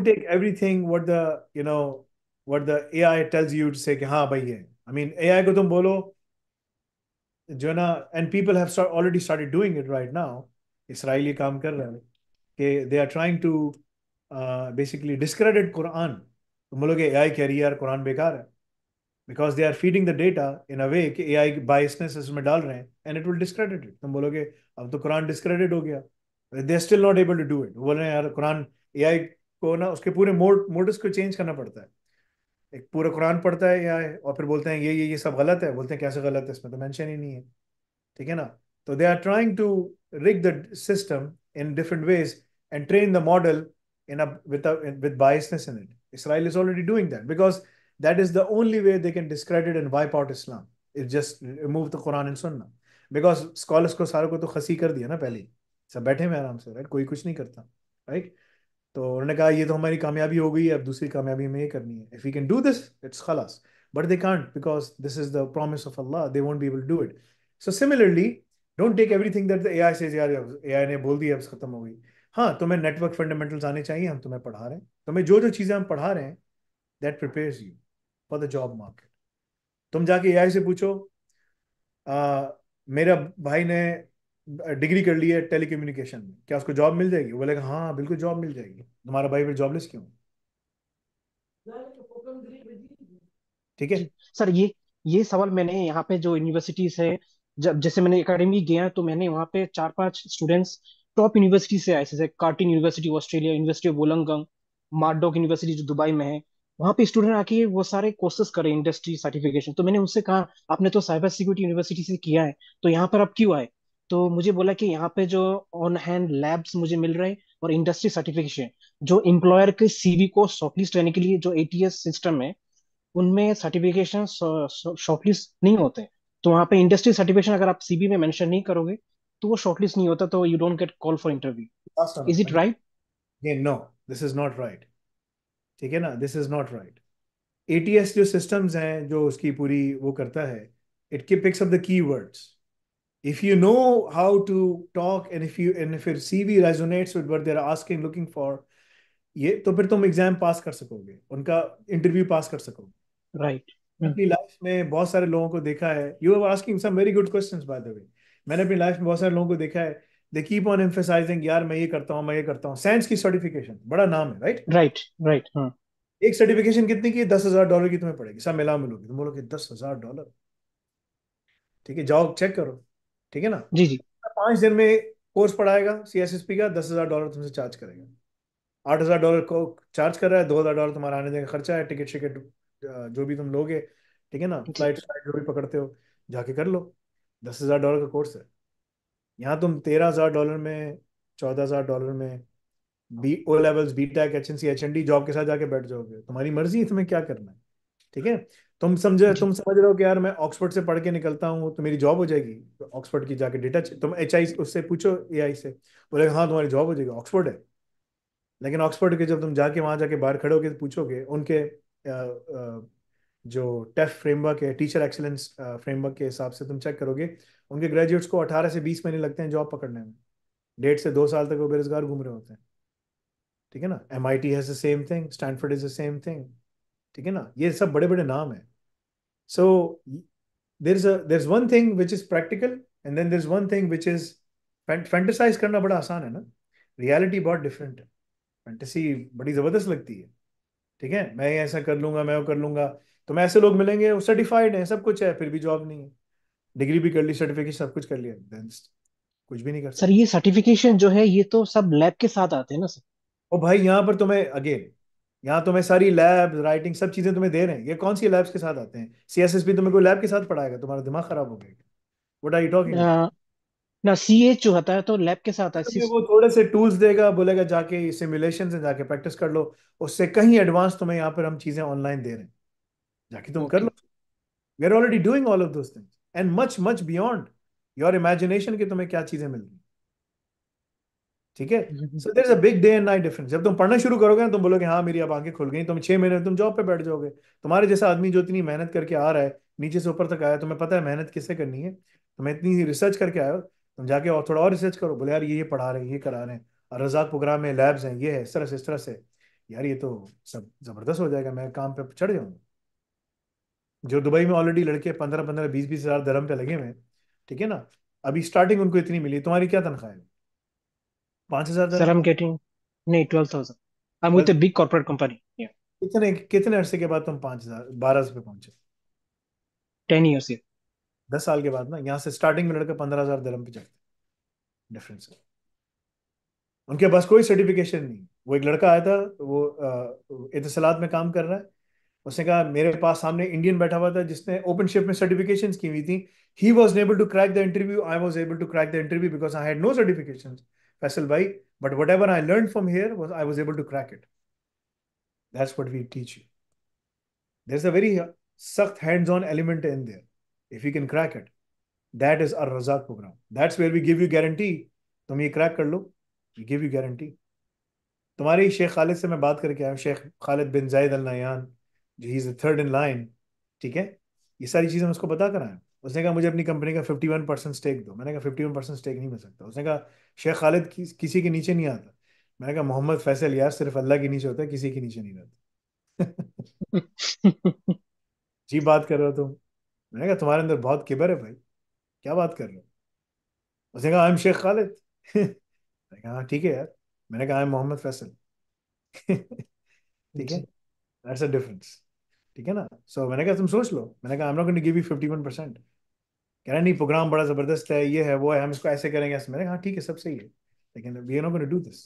do it. मैंने what the A I tells you से हाँ भाई है आई मीन ए आई को तुम बोलो जो है ना and people have already it right now Israel काम कर रहे हैं कि they are trying to basically discredit Quran तुम बोलोगे ए आई कह रही यार कुरान बेकार है because they are feeding the data in a way कि ए आई बाइसनेस इसमें डाल रहे हैं and it will discredit it तुम बोलोगे अब तो कुरान डिस्क्रेडिट हो गया they are still not able to do it बोल रहे हैं यार कुरान ए आई को ना उसके पूरे मोड मोडस को चेंज करना पड़ता है एक पूरा कुरान पढ़ता है या है, और फिर बोलते हैं ये ये ये सब गलत है बोलते हैं कैसे गलत है इसमें तो मैंशन ही नहीं है ठीक है ना तो they are trying to rig the system in different ways and train the model in with biasness in it Israel is already doing that because that is the only way they can discredit and wipe out Islam it just remove the Quran and सुनना because scholars को सारों को तो खसी कर दिया ना पहले सब बैठे हुए आराम से राइट कोई कुछ नहीं करता राइट right? तो उन्होंने कहा ये तो हमारी कामयाबी हो गई है अब दूसरी कामयाबी हमें ये करनी है if you can do this it's खलास but they can't because this is the promise of Allah they won't be able do it so similarly don't take everything that A I say A आई ने बोल दिया अब खत्म हो गई हाँ तुम्हें नेटवर्क फंडामेंटल्स आने चाहिए हम तुम्हें पढ़ा रहे हैं तुम्हें जो जो चीज़ें हम पढ़ा रहे हैं that prepare you for the job market तुम जाके ए आई से पूछो आ, मेरा भाई ने डिग्री कर ली है टेली कम्युनिकेशन में क्या उसको जॉब मिल जाएगी बोलेगा हाँ बिल्कुल जॉब मिल जाएगी तुम्हारा भाई फिर जॉबलेस क्यों ठीक है सर ये ये सवाल मैंने यहाँ पे जो यूनिवर्सिटीज है जब जैसे मैंने एकेडमी गया तो मैंने वहाँ पे चार पांच स्टूडेंट्स टॉप यूनिवर्सिटी से आए जैसे Curtin University Australia University of Wollongong Murdoch University जो दुबई में है वहाँ पे स्टूडेंट आके वो सारे कोर्सेस करे इंडस्ट्री सर्टिफिकेशन तो मैंने उनसे कहा आपने तो साइबर सिक्योरिटी यूनिवर्सिटी से किया है तो यहाँ पर आप क्यों आए तो मुझे बोला कि यहाँ पे जो ऑन हैंड लैब्स मुझे मिल रहे हैं और इंडस्ट्री सर्टिफिकेशन जो इम्प्लॉयर के सीवी को शॉर्टलिस्ट रहने के लिए जो एटीएस सिस्टम है उनमें सर्टिफिकेशन शॉर्टलिस्ट नहीं होते तो वहाँ पे इंडस्ट्री सर्टिफिकेशन अगर आप सीवी में मेंशन नहीं करोगे तो वो शॉर्टलिस्ट नहीं होता तो you don't get call for interview is it right no this is not right ठीक है ना this is not right ATS जो सिस्टम्स हैं जो उसकी पूरी वो करता है इट की picks up the keywords if you know how to talk and if you and if your cv resonates with what they're asking looking for ये तो फिर तुम exam pass कर सकोगे उनका interview pass कर सकोगे right. अपनी लाइफ में बहुत सारे लोगों को देखा है you are asking some very good questions by the way मैंने अपनी लाइफ में बहुत सारे लोगों को देखा है दे कीप ऑन एम्फेसाइजिंग यार मैं ये करता हूँ मैं ये करता हूँ साइंस की सर्टिफिकेशन बड़ा नाम है राइट राइट राइट हाँ एक सर्टिफिकेशन कितनी की दस हजार डॉलर की तुम्हें पड़ेगी सब मिला मिलोगी तुम तो बोलोगे दस हजार डॉलर ठीक है जाओ चेक करो ठीक है ना जी जी पांच दिन में कोर्स पढ़ाएगा सीएसएसपी का दस हजार डॉलर तुमसे चार्ज करेगा आठ हजार डॉलर को चार्ज कर रहा है दो हजार डॉलर तुम्हारा आने देने का खर्चा है टिकट शिकट जो भी तुम लोगे ठीक है ना फ्लाइट फ्लाइट जो भी पकड़ते हो जाके कर लो दस हजार डॉलर का कोर्स है यहाँ तुम तेरह हजार डॉलर में चौदह हजार डॉलर में B O levels B Tech H N C H N D job के साथ जाके बैठ जाओगे तुम्हारी मर्जी तुम्हें क्या करना है ठीक है तुम समझे तुम समझ रहे हो कि यार मैं ऑक्सफोर्ड से पढ़ के निकलता हूँ तो मेरी जॉब हो जाएगी तो ऑक्सफोर्ड की जाके डेटा तुम एच आई उससे पूछो ए आई से बोले हाँ तुम्हारी जॉब हो जाएगी ऑक्सफोर्ड है लेकिन ऑक्सफोर्ड के जब तुम जाके वहाँ जाके बाहर खड़े होके पूछोगे उनके जो टेफ फ्रेमवर्क है टीचर एक्सेलेंस फ्रेमवर्क के हिसाब से तुम चेक करोगे उनके ग्रेजुएट्स को अठारह से बीस महीने लगते हैं जॉब पकड़ने में डेढ़ से दो साल तक वो बेरोजगार घूम रहे होते हैं ठीक है ना M I T has the same thing Stanford is the same thing ठीक है ना ये सब बड़े बड़े नाम है So there's a there's one thing which is practical, and then there's one thing which is fantasize करना बड़ा आसान है ना रियलिटी बहुत डिफरेंट है फैंटेसी बड़ी जबरदस्त लगती है ठीक है मैं ऐसा कर लूंगा मैं वो कर लूंगा तो मैं ऐसे लोग मिलेंगे वो सर्टिफाइड है सब कुछ है फिर भी जॉब नहीं है डिग्री भी कर ली सर्टिफिकेशन सब कुछ कर लिया कुछ भी नहीं कर सर ये सर्टिफिकेशन जो है ये तो सब लैब के साथ आते हैं ना सर ओ भाई यहाँ पर तुम्हें तो अगेन यहाँ तुम्हें सारी लैब राइटिंग सब चीजें तुम्हें दे रहे हैं ये कौन सी लैब्स के साथ आते हैं सी एस एस बी तुम्हें कोई लैब के साथ पढ़ाएगा तुम्हारा दिमाग खराब हो गया वट आर यू टॉकिंग ना एच जो होता है तो लैब के साथ है वो थोड़े से टूल्स देगा बोलेगा जाके सिमुलेशन से जाके प्रैक्टिस कर लो उससे कहीं एडवांस तुम्हें यहाँ पर हम चीजें ऑनलाइन दे रहे हैं जाके तुम okay. कर लो we are already doing all of those things and much much beyond your imagination के तुम्हें क्या चीजें मिल रही ठीक है so there a big day and night difference जब तुम पढ़ना शुरू करोगे ना तुम बोलोगे हाँ मेरी अब आंखें खुल गई तुम तो छह महीने तुम जॉब पे बैठ जाओगे तुम्हारे जैसा आदमी जो इतनी मेहनत करके आ रहा है नीचे से ऊपर तक आया तुम्हें पता है मेहनत किससे करनी है तुम्हें तो इतनी रिसर्च करके आयो तुम जाके और थोड़ा और रिसर्च करो बोले यार ये ये पढ़ा रहे हैं ये करा रहे हैं और रजाक प्रोग्राम है लैब्स हैं ये है इस तरह से इस तरह से यार ये तो सब जबरदस्त हो जाएगा मैं काम पे चढ़ जाऊंगा जो दुबई में ऑलरेडी लड़के पंद्रह पंद्रह बीस बीस हजार धर्म पे लगे हुए ठीक है ना अभी स्टार्टिंग उनको इतनी मिली तुम्हारी क्या तनख्वाह है पांच हजार सर आई गेटिंग नहीं twelve thousand I am with big corporate company कितने कितने अरसे के बाद तुम पांच हजार बारह सौ पे पहुंचे टेन ईयर्स से दस साल के बाद ना यहाँ से स्टार्टिंग में लड़का पंद्रह हजार धर्म पे जाते डिफरेंस है उनके पास कोई सर्टिफिकेशन नहीं वो एक लड़का आया था वो इतसलात में काम कर रहा है उसने कहा मेरे पास सामने इंडियन बैठा हुआ था जिसने ओपन शिप में सर्टिफिकेशन की हुई थी he was able to crack the interview I was able to crack the interview because I had no certification Faisal bhai, but whatever I learned from here was I was able to crack it. That's what we teach you. There's a very sucked hands-on element in there. If you can crack it, that is our Razak program. That's where we give you guarantee. तुम ये crack कर लो we give you guarantee तुम्हारे Sheikh Khalid से मैं बात करके आया हूँ शेख खालिद बिन जायद अल नयान जो he is the third in line ठीक है ये सारी चीज़ें हम उसको बता कर आए उसने कहा मुझे अपनी कंपनी का फिफ्टी वन परसेंट स्टेक दो मैंने कहा फिफ्टी वन परसेंट स्टेक नहीं मिल सकता उसने कहा शेख खालिद कि, किसी के नीचे नहीं आता मैंने कहा मोहम्मद फैसल यार सिर्फ अल्लाह के नीचे होता है किसी के नीचे नहीं रहता जी बात कर रहे हो तुम मैंने कहा तुम्हारे अंदर बहुत किबर है भाई क्या बात कर रहे हो उसने कहा आई एम शेख खालिद मैंने कहा हाँ ठीक है यार मैंने कहा आई एम मोहम्मद फैसल ठीक है दैट्स अ डिफरेंस ठीक है ना सो so, मैंने कहा तुम सोच लो मैंने कहा I am not give you fifty one percent कह रहा नहीं प्रोग्राम बड़ा जबरदस्त है ये है वो है हम इसको ऐसे करेंगे ऐसे मैंने कहा हाँ, ठीक है सब सही है लेकिन we are not do this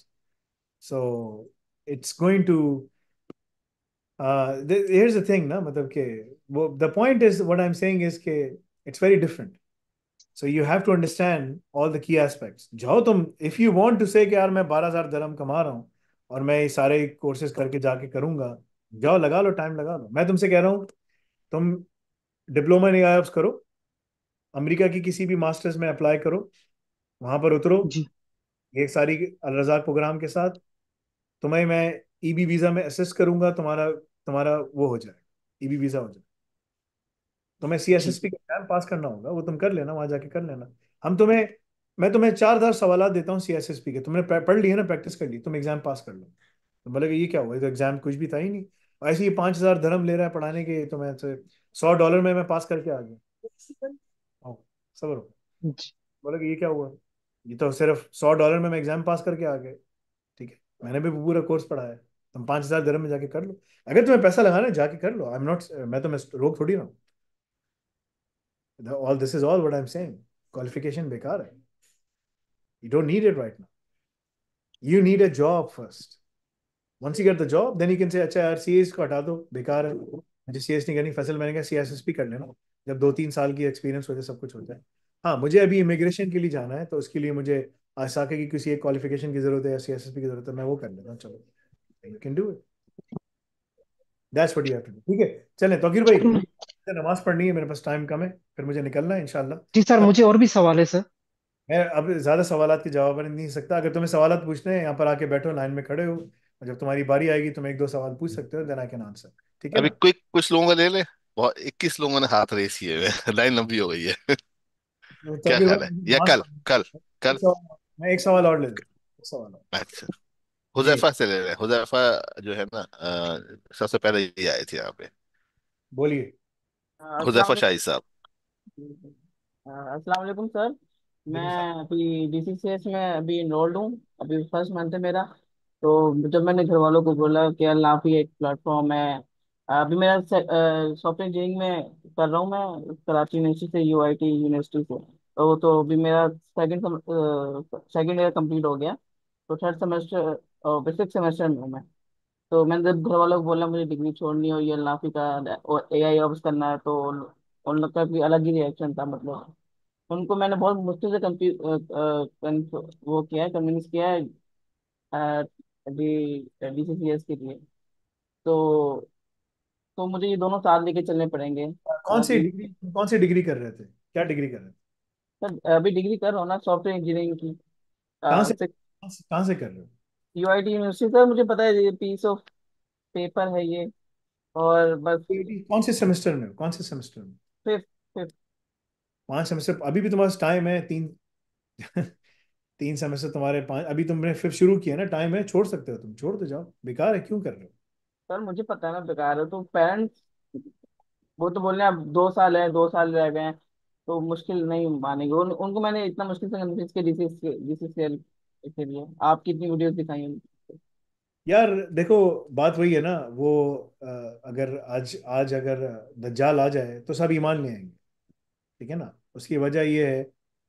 so it's going to here's the thing ना मतलब के वो the point is is I am saying is के it's very different so you have to understand all the key aspects जाओ तुम if you want to से यार मैं बारह हजार धर्म कमा रहा हूँ और मैं ये सारे कोर्सेज करके जाके करूंगा जाओ लगा लो टाइम लगा लो मैं तुमसे कह रहा हूँ तुम डिप्लोमा इन एआई करो अमेरिका की किसी भी मास्टर्स में अप्लाई करो वहां पर उतरो एक सारी अलरजाक प्रोग्राम के साथ तुम्हें मैं ईबी e वीजा में असिस्ट करूंगा तुम्हारा तुम्हारा वो हो ई ईबी वीजा हो जाए तुम्हें सी एस एस पी का एग्जाम पास करना होगा वो तुम कर लेना वहां जाके कर लेना हम तुम्हें मैं तुम्हें चार दस सवाल देता हूँ सी एस एस पी के तुमने पढ़ लिया ना प्रैक्टिस कर ली तुम एग्जाम पास कर लो तो मतलब ये क्या हुआ तो एग्जाम कुछ भी था ही नहीं ऐसे ही पांच हजार धर्म ले रहा है पढ़ाने के तो मैं सौ डॉलर में मैं पास करके आ गया हाँ, सबर बोला कि ये क्या हुआ ये तो सिर्फ सौ डॉलर में मैं एग्जाम पास करके आ गए ठीक है मैंने भी पूरा कोर्स पढ़ाया है तुम पांच हजार धर्म में जाके कर लो अगर तुम्हें पैसा लगाना है जाके कर लो आई एम नॉट मैं तो मैं रोक थोड़ी रहा all this is all what I am saying qualification बेकार है you don't need it right now you need a job first once you get the job then you can say अच्छा यार सीएस को हटा दो बेकार है मुझे सीएस नहीं करनी फसल मैंने कहा सीएसएसपी कर लेना जब दो तीन साल की एक्सपीरियंस हो जाए सब कुछ हो जाए हाँ मुझे अभी इमिग्रेशन के लिए जाना है तो उसके लिए मुझे आसाके की किसी एक क्वालिफिकेशन की जरूरत है या सीएसएसपी की जरूरत है मैं वो कर लेता हूँ चलो you can do that's what you have to ठीक है चलें तौकीर तो भाई नमाज पढ़नी है मेरे पास टाइम कम है फिर मुझे निकलना है इंशाल्लाह जी सर मुझे और भी सवाल है सर मैं अब ज्यादा सवाल के जवाब नहीं सकता अगर तुम्हें सवाल पूछते हैं यहाँ पर आके बैठो लाइन में खड़े हो जब तुम्हारी बारी आएगी तुम एक दो सवाल पूछ हम्म। सकते हो देन आई कैन आंसर ठीक है अभी क्विक कुछ लोगों का ले ले बहुत इक्कीस लोगों ने हाथ रेस किए हुए लाइन लंबी हो गई है तो क्या ख्याल है या कल कल कल मैं एक सवाल और ले लूं सवाल अच्छा हुजैफा से ले लें हुजैफा जो है ना सबसे पहले ये आए थे यहाँ पे बोलिए हुजैफा शाही साहब अस्सलाम वालेकुम सर मैं अभी डीसीसीएस में अभी इनरोल्ड हूँ अभी फर्स्ट मंथ है मेरा तो जब मैंने घर वालों को बोला कि अल्लाफी एक प्लेटफॉर्म है अभी मेरा सॉफ्टवेयर इंजीनियरिंग में कर रहा हूँ मैं कराची यूनिवर्सिटी से यू आई टी यूनिवर्सिटी से तो तो अभी मेरा सेकंड सेकंड ईयर कंप्लीट हो गया तो थर्ड सेमेस्टर सिक्स सेमेस्टर में हूँ मैं तो मैंने जब घर वालों को बोला मुझे डिग्री छोड़नी हो ये लाफी का और आई ऑब्स करना है तो उन लोग का भी अलग ही रिएक्शन था मतलब उनको मैंने बहुत मुश्किल से कंप्यू वो किया है कन्विंस किया है अभी बीसीसीएस के लिए तो तो मुझे ये दोनों साथ लेके चलने पड़ेंगे कौन सी अभी डिग्री कौन सी डिग्री कर रहे थे क्या डिग्री कर रहे थे सर अभी डिग्री कर रहा हूँ ना सॉफ्टवेयर इंजीनियरिंग की कहाँ से कहाँ से कहाँ से कर रहे हो टी यूनिवर्सिटी सर मुझे पता है ये पीस ऑफ पेपर है ये और बस यूआईटी कौन से सेमेस्टर में कौन से सेमेस्टर में फिफ्थ फिफ्थ पांच सेमेस्टर अभी भी तुम्हारे पास टाइम है तीन तीन सेमेस्टर तुम्हारे पांच अभी तुमने फिफ्थ शुरू किया ना टाइम है छोड़ सकते हो तुम छोड़ तो जाओ बेकार है क्यों कर रहे हो सर मुझे पता है ना बेकार है तो पेरेंट्स वो तो बोल रहे हैं अब दो साल है दो साल रह गए हैं तो मुश्किल नहीं मानेंगे उन, उनको मैंने इतना मुश्किल से कन्फ्यूज के डीसीएस सेल के लिए आप कितनी वीडियोस दिखाई हैं यार देखो बात वही है ना वो आ, अगर आज आज अगर दज्जाल आ जाए तो सब ईमान ले आएंगे ठीक है ना उसकी वजह ये है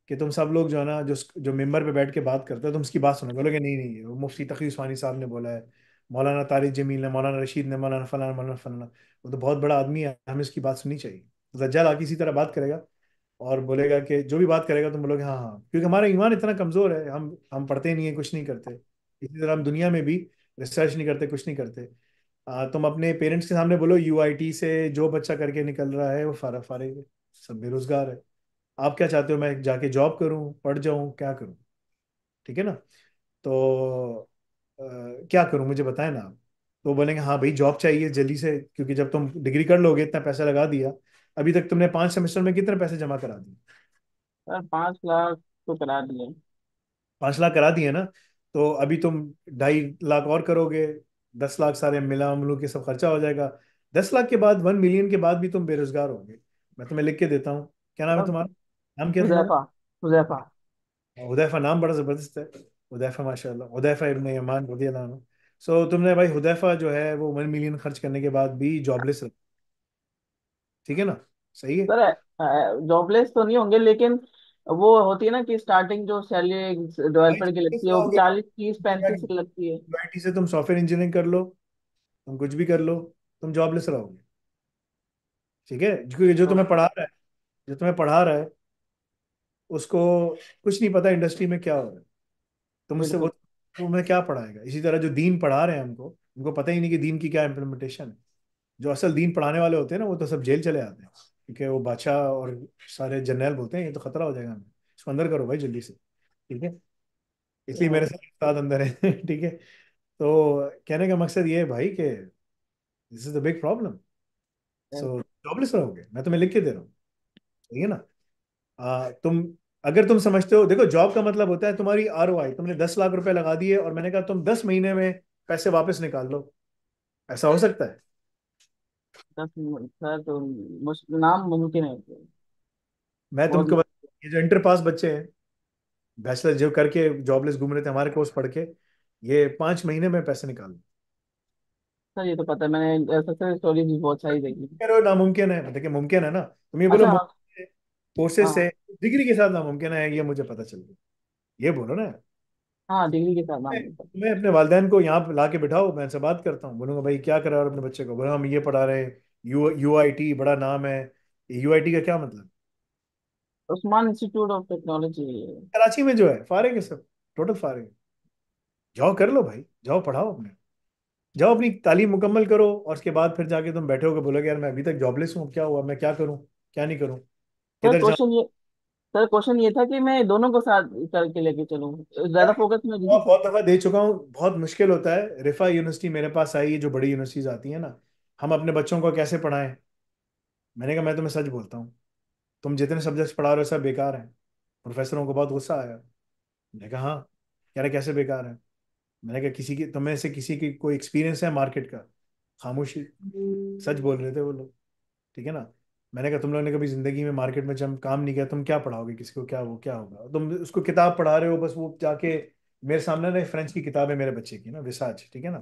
कि तुम सब लोग जो है ना जो जो मेम्बर पे बैठ के बात करते हो तुम उसकी बात सुनो बोलोगे नहीं नहीं वो मुफ्ती तकी उस्मानी साहब ने बोला है मौलाना तारिक जमील ने मौलाना रशीद ने मौलाना फलाना मौलाना फलाना वो तो बहुत बड़ा आदमी है हमें उसकी बात सुननी चाहिए जज्जाल आके इसी तरह बात करेगा और बोलेगा कि जो भी बात करेगा तुम बोलोगे हाँ हाँ क्योंकि हमारा ईमान इतना कमज़ोर है हम हम पढ़ते नहीं है कुछ नहीं करते इसी तरह हम दुनिया में भी रिसर्च नहीं करते कुछ नहीं करते तुम अपने पेरेंट्स के सामने बोलो यू से जो बच्चा करके निकल रहा है वो फारा फारे सब बेरोजगार है आप क्या चाहते हो मैं जाके जॉब करूं पढ़ जाऊं क्या करूं ठीक है ना तो आ, क्या करूं मुझे बताए ना आप तो बोलेंगे हाँ भाई जॉब चाहिए जल्दी से क्योंकि जब तुम डिग्री कर लोगे इतना पैसा लगा दिया अभी तक तुमने पांच सेमेस्टर में कितने पैसे जमा करा दिए पांच लाख तो करा दिए पांच लाख करा दिए ना तो अभी तुम ढाई लाख और करोगे दस लाख सारे मिला मिलू के सब खर्चा हो जाएगा दस लाख के बाद वन मिलियन के बाद भी तुम बेरोजगार होगे मैं तुम्हें लिख के देता हूँ क्या नाम है तुम्हारा नाम क्या था हुजैफा हुजैफा हुदैफा नाम बड़ा ज़बरदस्त है हुदैफा माशाल्लाह हुदैफा इब्न यमान रजी अल्लाह अनु सो तुमने भाई हुदैफा जो है वो वन मिलियन खर्च करने के बाद भी जॉबलेस रहा ठीक है ना सही है सर जॉबलेस तो नहीं होंगे लेकिन वो होती है ना कि स्टार्टिंग जो सैलरी डेवलपर की लगती है वो चालीस तीस पैंतीस से लगती है आईटी से तुम सॉफ्टवेयर इंजीनियरिंग कर लो तुम कुछ भी कर लो तुम जॉबलेस रहोगे ठीक है क्योंकि जो हाँ। तुम्हें पढ़ा रहा है जो तुम्हें पढ़ा रहा है उसको कुछ नहीं पता इंडस्ट्री में क्या हो रहा है तो मुझसे वो तुम्हें क्या पढ़ाएगा इसी तरह जो दीन पढ़ा रहे हैं हमको उनको पता ही नहीं कि दीन की क्या इम्प्लीमेंटेशन है जो असल दीन पढ़ाने वाले होते हैं ना वो तो सब जेल चले जाते हैं क्योंकि वो बादशाह और सारे जर्नैल बोलते हैं ये तो खतरा हो जाएगा हमें इसको अंदर करो भाई जल्दी से ठीक है इसलिए मेरे साथ उस्ताद अंदर है ठीक है तो कहने का मकसद ये है भाई कि this is the big problem so jobless रहोगे मैं तुम्हें लिख के दे रहा हूँ ठीक है ना तुम अगर तुम समझते हो देखो जॉब का मतलब होता है तुम्हारी आर तुमने दस लाख रुपए लगा दिए और मैंने कहा तुम दस महीने में पैसे वापस निकाल लो ऐसा हो सकता है सर तो नाम मुमकिन है मैं तुमको ये जो इंटर पास बच्चे हैं बैचलर जो करके जॉबलेस घूम रहे थे हमारे कोर्स पढ़ के ये पांच महीने में पैसे निकाल लो सर ये तो पता है मैंने सक्सेस स्टोरीज भी बहुत सारी देखी कह नामुमकिन है देखिए मुमकिन है ना तुम ये बोलो अच्छा कोर्सेस हाँ। से डिग्री के साथ नामुमकिन है ये मुझे पता चल गया ये बोलो ना हाँ डिग्री के साथ नामुमकिन मैं अपने वालदेन को यहाँ ला के बिठाओ मैं उनसे बात करता हूँ बोलूंगा भाई क्या करा और अपने बच्चे को बोलो हम ये पढ़ा रहे यू यू आई टी बड़ा नाम है यू आई टी का क्या मतलब Usman Institute of Technology Karachi में जो है फारिग है सब टोटल फारिग जाओ कर लो भाई जाओ पढ़ाओ अपने जाओ अपनी तालीम मुकम्मल करो और उसके बाद फिर जाके तुम बैठे हो बोलोगे यार मैं अभी तक जॉबलेस हूँ क्या हुआ मैं क्या करूँ क्या नहीं करूँ सर तो किधर क्वेश्चन ये सर तो क्वेश्चन ये था कि मैं दोनों को साथ करके लेके चलूं ज्यादा फोकस मैं बहुत दफा दे चुका हूँ बहुत मुश्किल होता है रिफा यूनिवर्सिटी मेरे पास आई है जो बड़ी यूनिवर्सिटीज आती है ना हम अपने बच्चों को कैसे पढ़ाएं मैंने कहा मैं तुम्हें सच बोलता हूँ तुम जितने सब्जेक्ट्स पढ़ा रहे हो सब बेकार हैं प्रोफेसरों को बहुत गुस्सा आया मैंने कहा हाँ कह रहे कैसे बेकार है मैंने कहा किसी की तुम्हें से किसी की कोई एक्सपीरियंस है मार्केट का खामोशी हम्म। सच बोल रहे थे वो लोग ठीक है ना मैंने कहा तुम लोगों ने कभी ज़िंदगी में मार्केट में जब काम नहीं किया तुम क्या पढ़ाओगे किसी को क्या वो क्या होगा तुम उसको किताब पढ़ा रहे हो बस वो जाके मेरे सामने ना फ्रेंच की किताब है मेरे बच्चे की ना विसाज ठीक है ना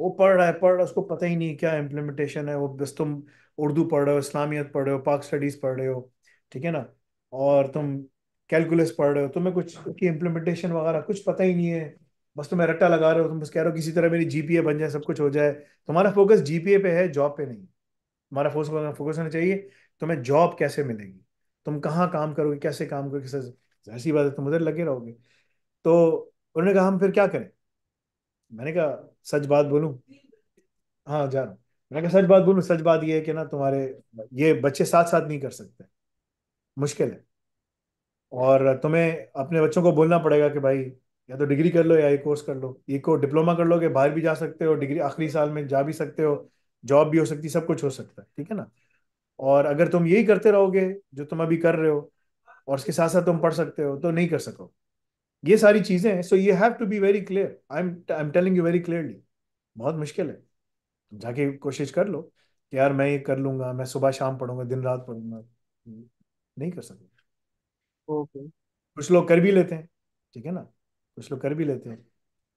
वो पढ़ रहा है पढ़ रहा है उसको पता ही नहीं क्या इम्प्लीमेंटेशन है वो बस तुम उर्दू पढ़ रहे हो इस्लामियत पढ़ रहे हो पाक स्टडीज़ पढ़ रहे हो ठीक है ना और तुम कैलकुलस पढ़ रहे हो तुम्हें कुछ उसकी इम्प्लीमेंटेशन वगैरह कुछ पता ही नहीं है बस तुम्हें रट्टा लगा रहे हो तुम बस कह रहे हो किसी तरह मेरी जीपीए बन जाए सब कुछ हो जाए तुम्हारा फोकस जीपीए पे है जॉब पे नहीं हमारा फोकस फोकस होना चाहिए तुम्हें जॉब कैसे मिलेगी तुम कहाँ काम करोगे कैसे काम करोगे कैसे ऐसी बात है तुम उधर लगे रहोगे तो उन्होंने कहा हम फिर क्या करें मैंने कहा सच बात बोलू हाँ जा रहा हूँ मैंने कहा सच बात बोलू सच बात ये है कि ना तुम्हारे ये बच्चे साथ साथ नहीं कर सकते मुश्किल है और तुम्हें अपने बच्चों को बोलना पड़ेगा कि भाई या तो डिग्री कर लो या ये कोर्स कर लो ये को डिप्लोमा कर लो कि बाहर भी जा सकते हो डिग्री आखिरी साल में जा भी सकते हो जॉब भी हो सकती सब कुछ हो सकता है ठीक है ना और अगर तुम यही करते रहोगे जो तुम अभी कर रहे हो और उसके साथ साथ तुम पढ़ सकते हो तो नहीं कर सको ये सारी चीजें हैं so you have to be very clear I am I am telling you very clearly बहुत मुश्किल है जाके कोशिश कर लो कि यार मैं ये कर लूंगा मैं सुबह शाम पढ़ूंगा दिन रात पढ़ूंगा नहीं कर सकते ओके कुछ लोग कर भी लेते हैं ठीक है ना कुछ लोग कर भी लेते हैं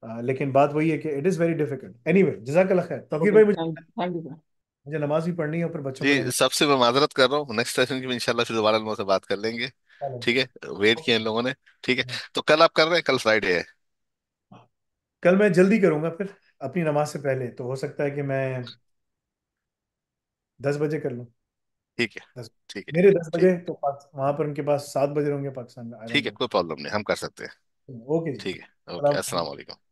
आ, लेकिन बात वही है कि it is very difficult anyway जजाकल्ला खैर तबीर भाई मुझे थैंक यू मुझे नमाज भी पढ़नी है पर बच्चों को जी सबसे मैं माजरत कर रहा हूँ नेक्स्ट सेशन की इंशाल्लाह फिर दोबारा अलमो से बात कर लेंगे ठीक है वेट किया इन लोगों ने ठीक है हाँ। तो कल आप कर रहे हैं कल फ्राइडे है कल मैं जल्दी करूंगा फिर अपनी नमाज से पहले तो हो सकता है कि मैं दस बजे कर लूँ ठीक है दस ठीक है मेरे दस ठीक बजे तो वहां पर उनके पास सात बजे होंगे पाकिस्तान में आई ठीक डोंट है कोई प्रॉब्लम नहीं हम कर सकते हैं नो ओके जी ठीक है ओके अस्सलाम वालेकुम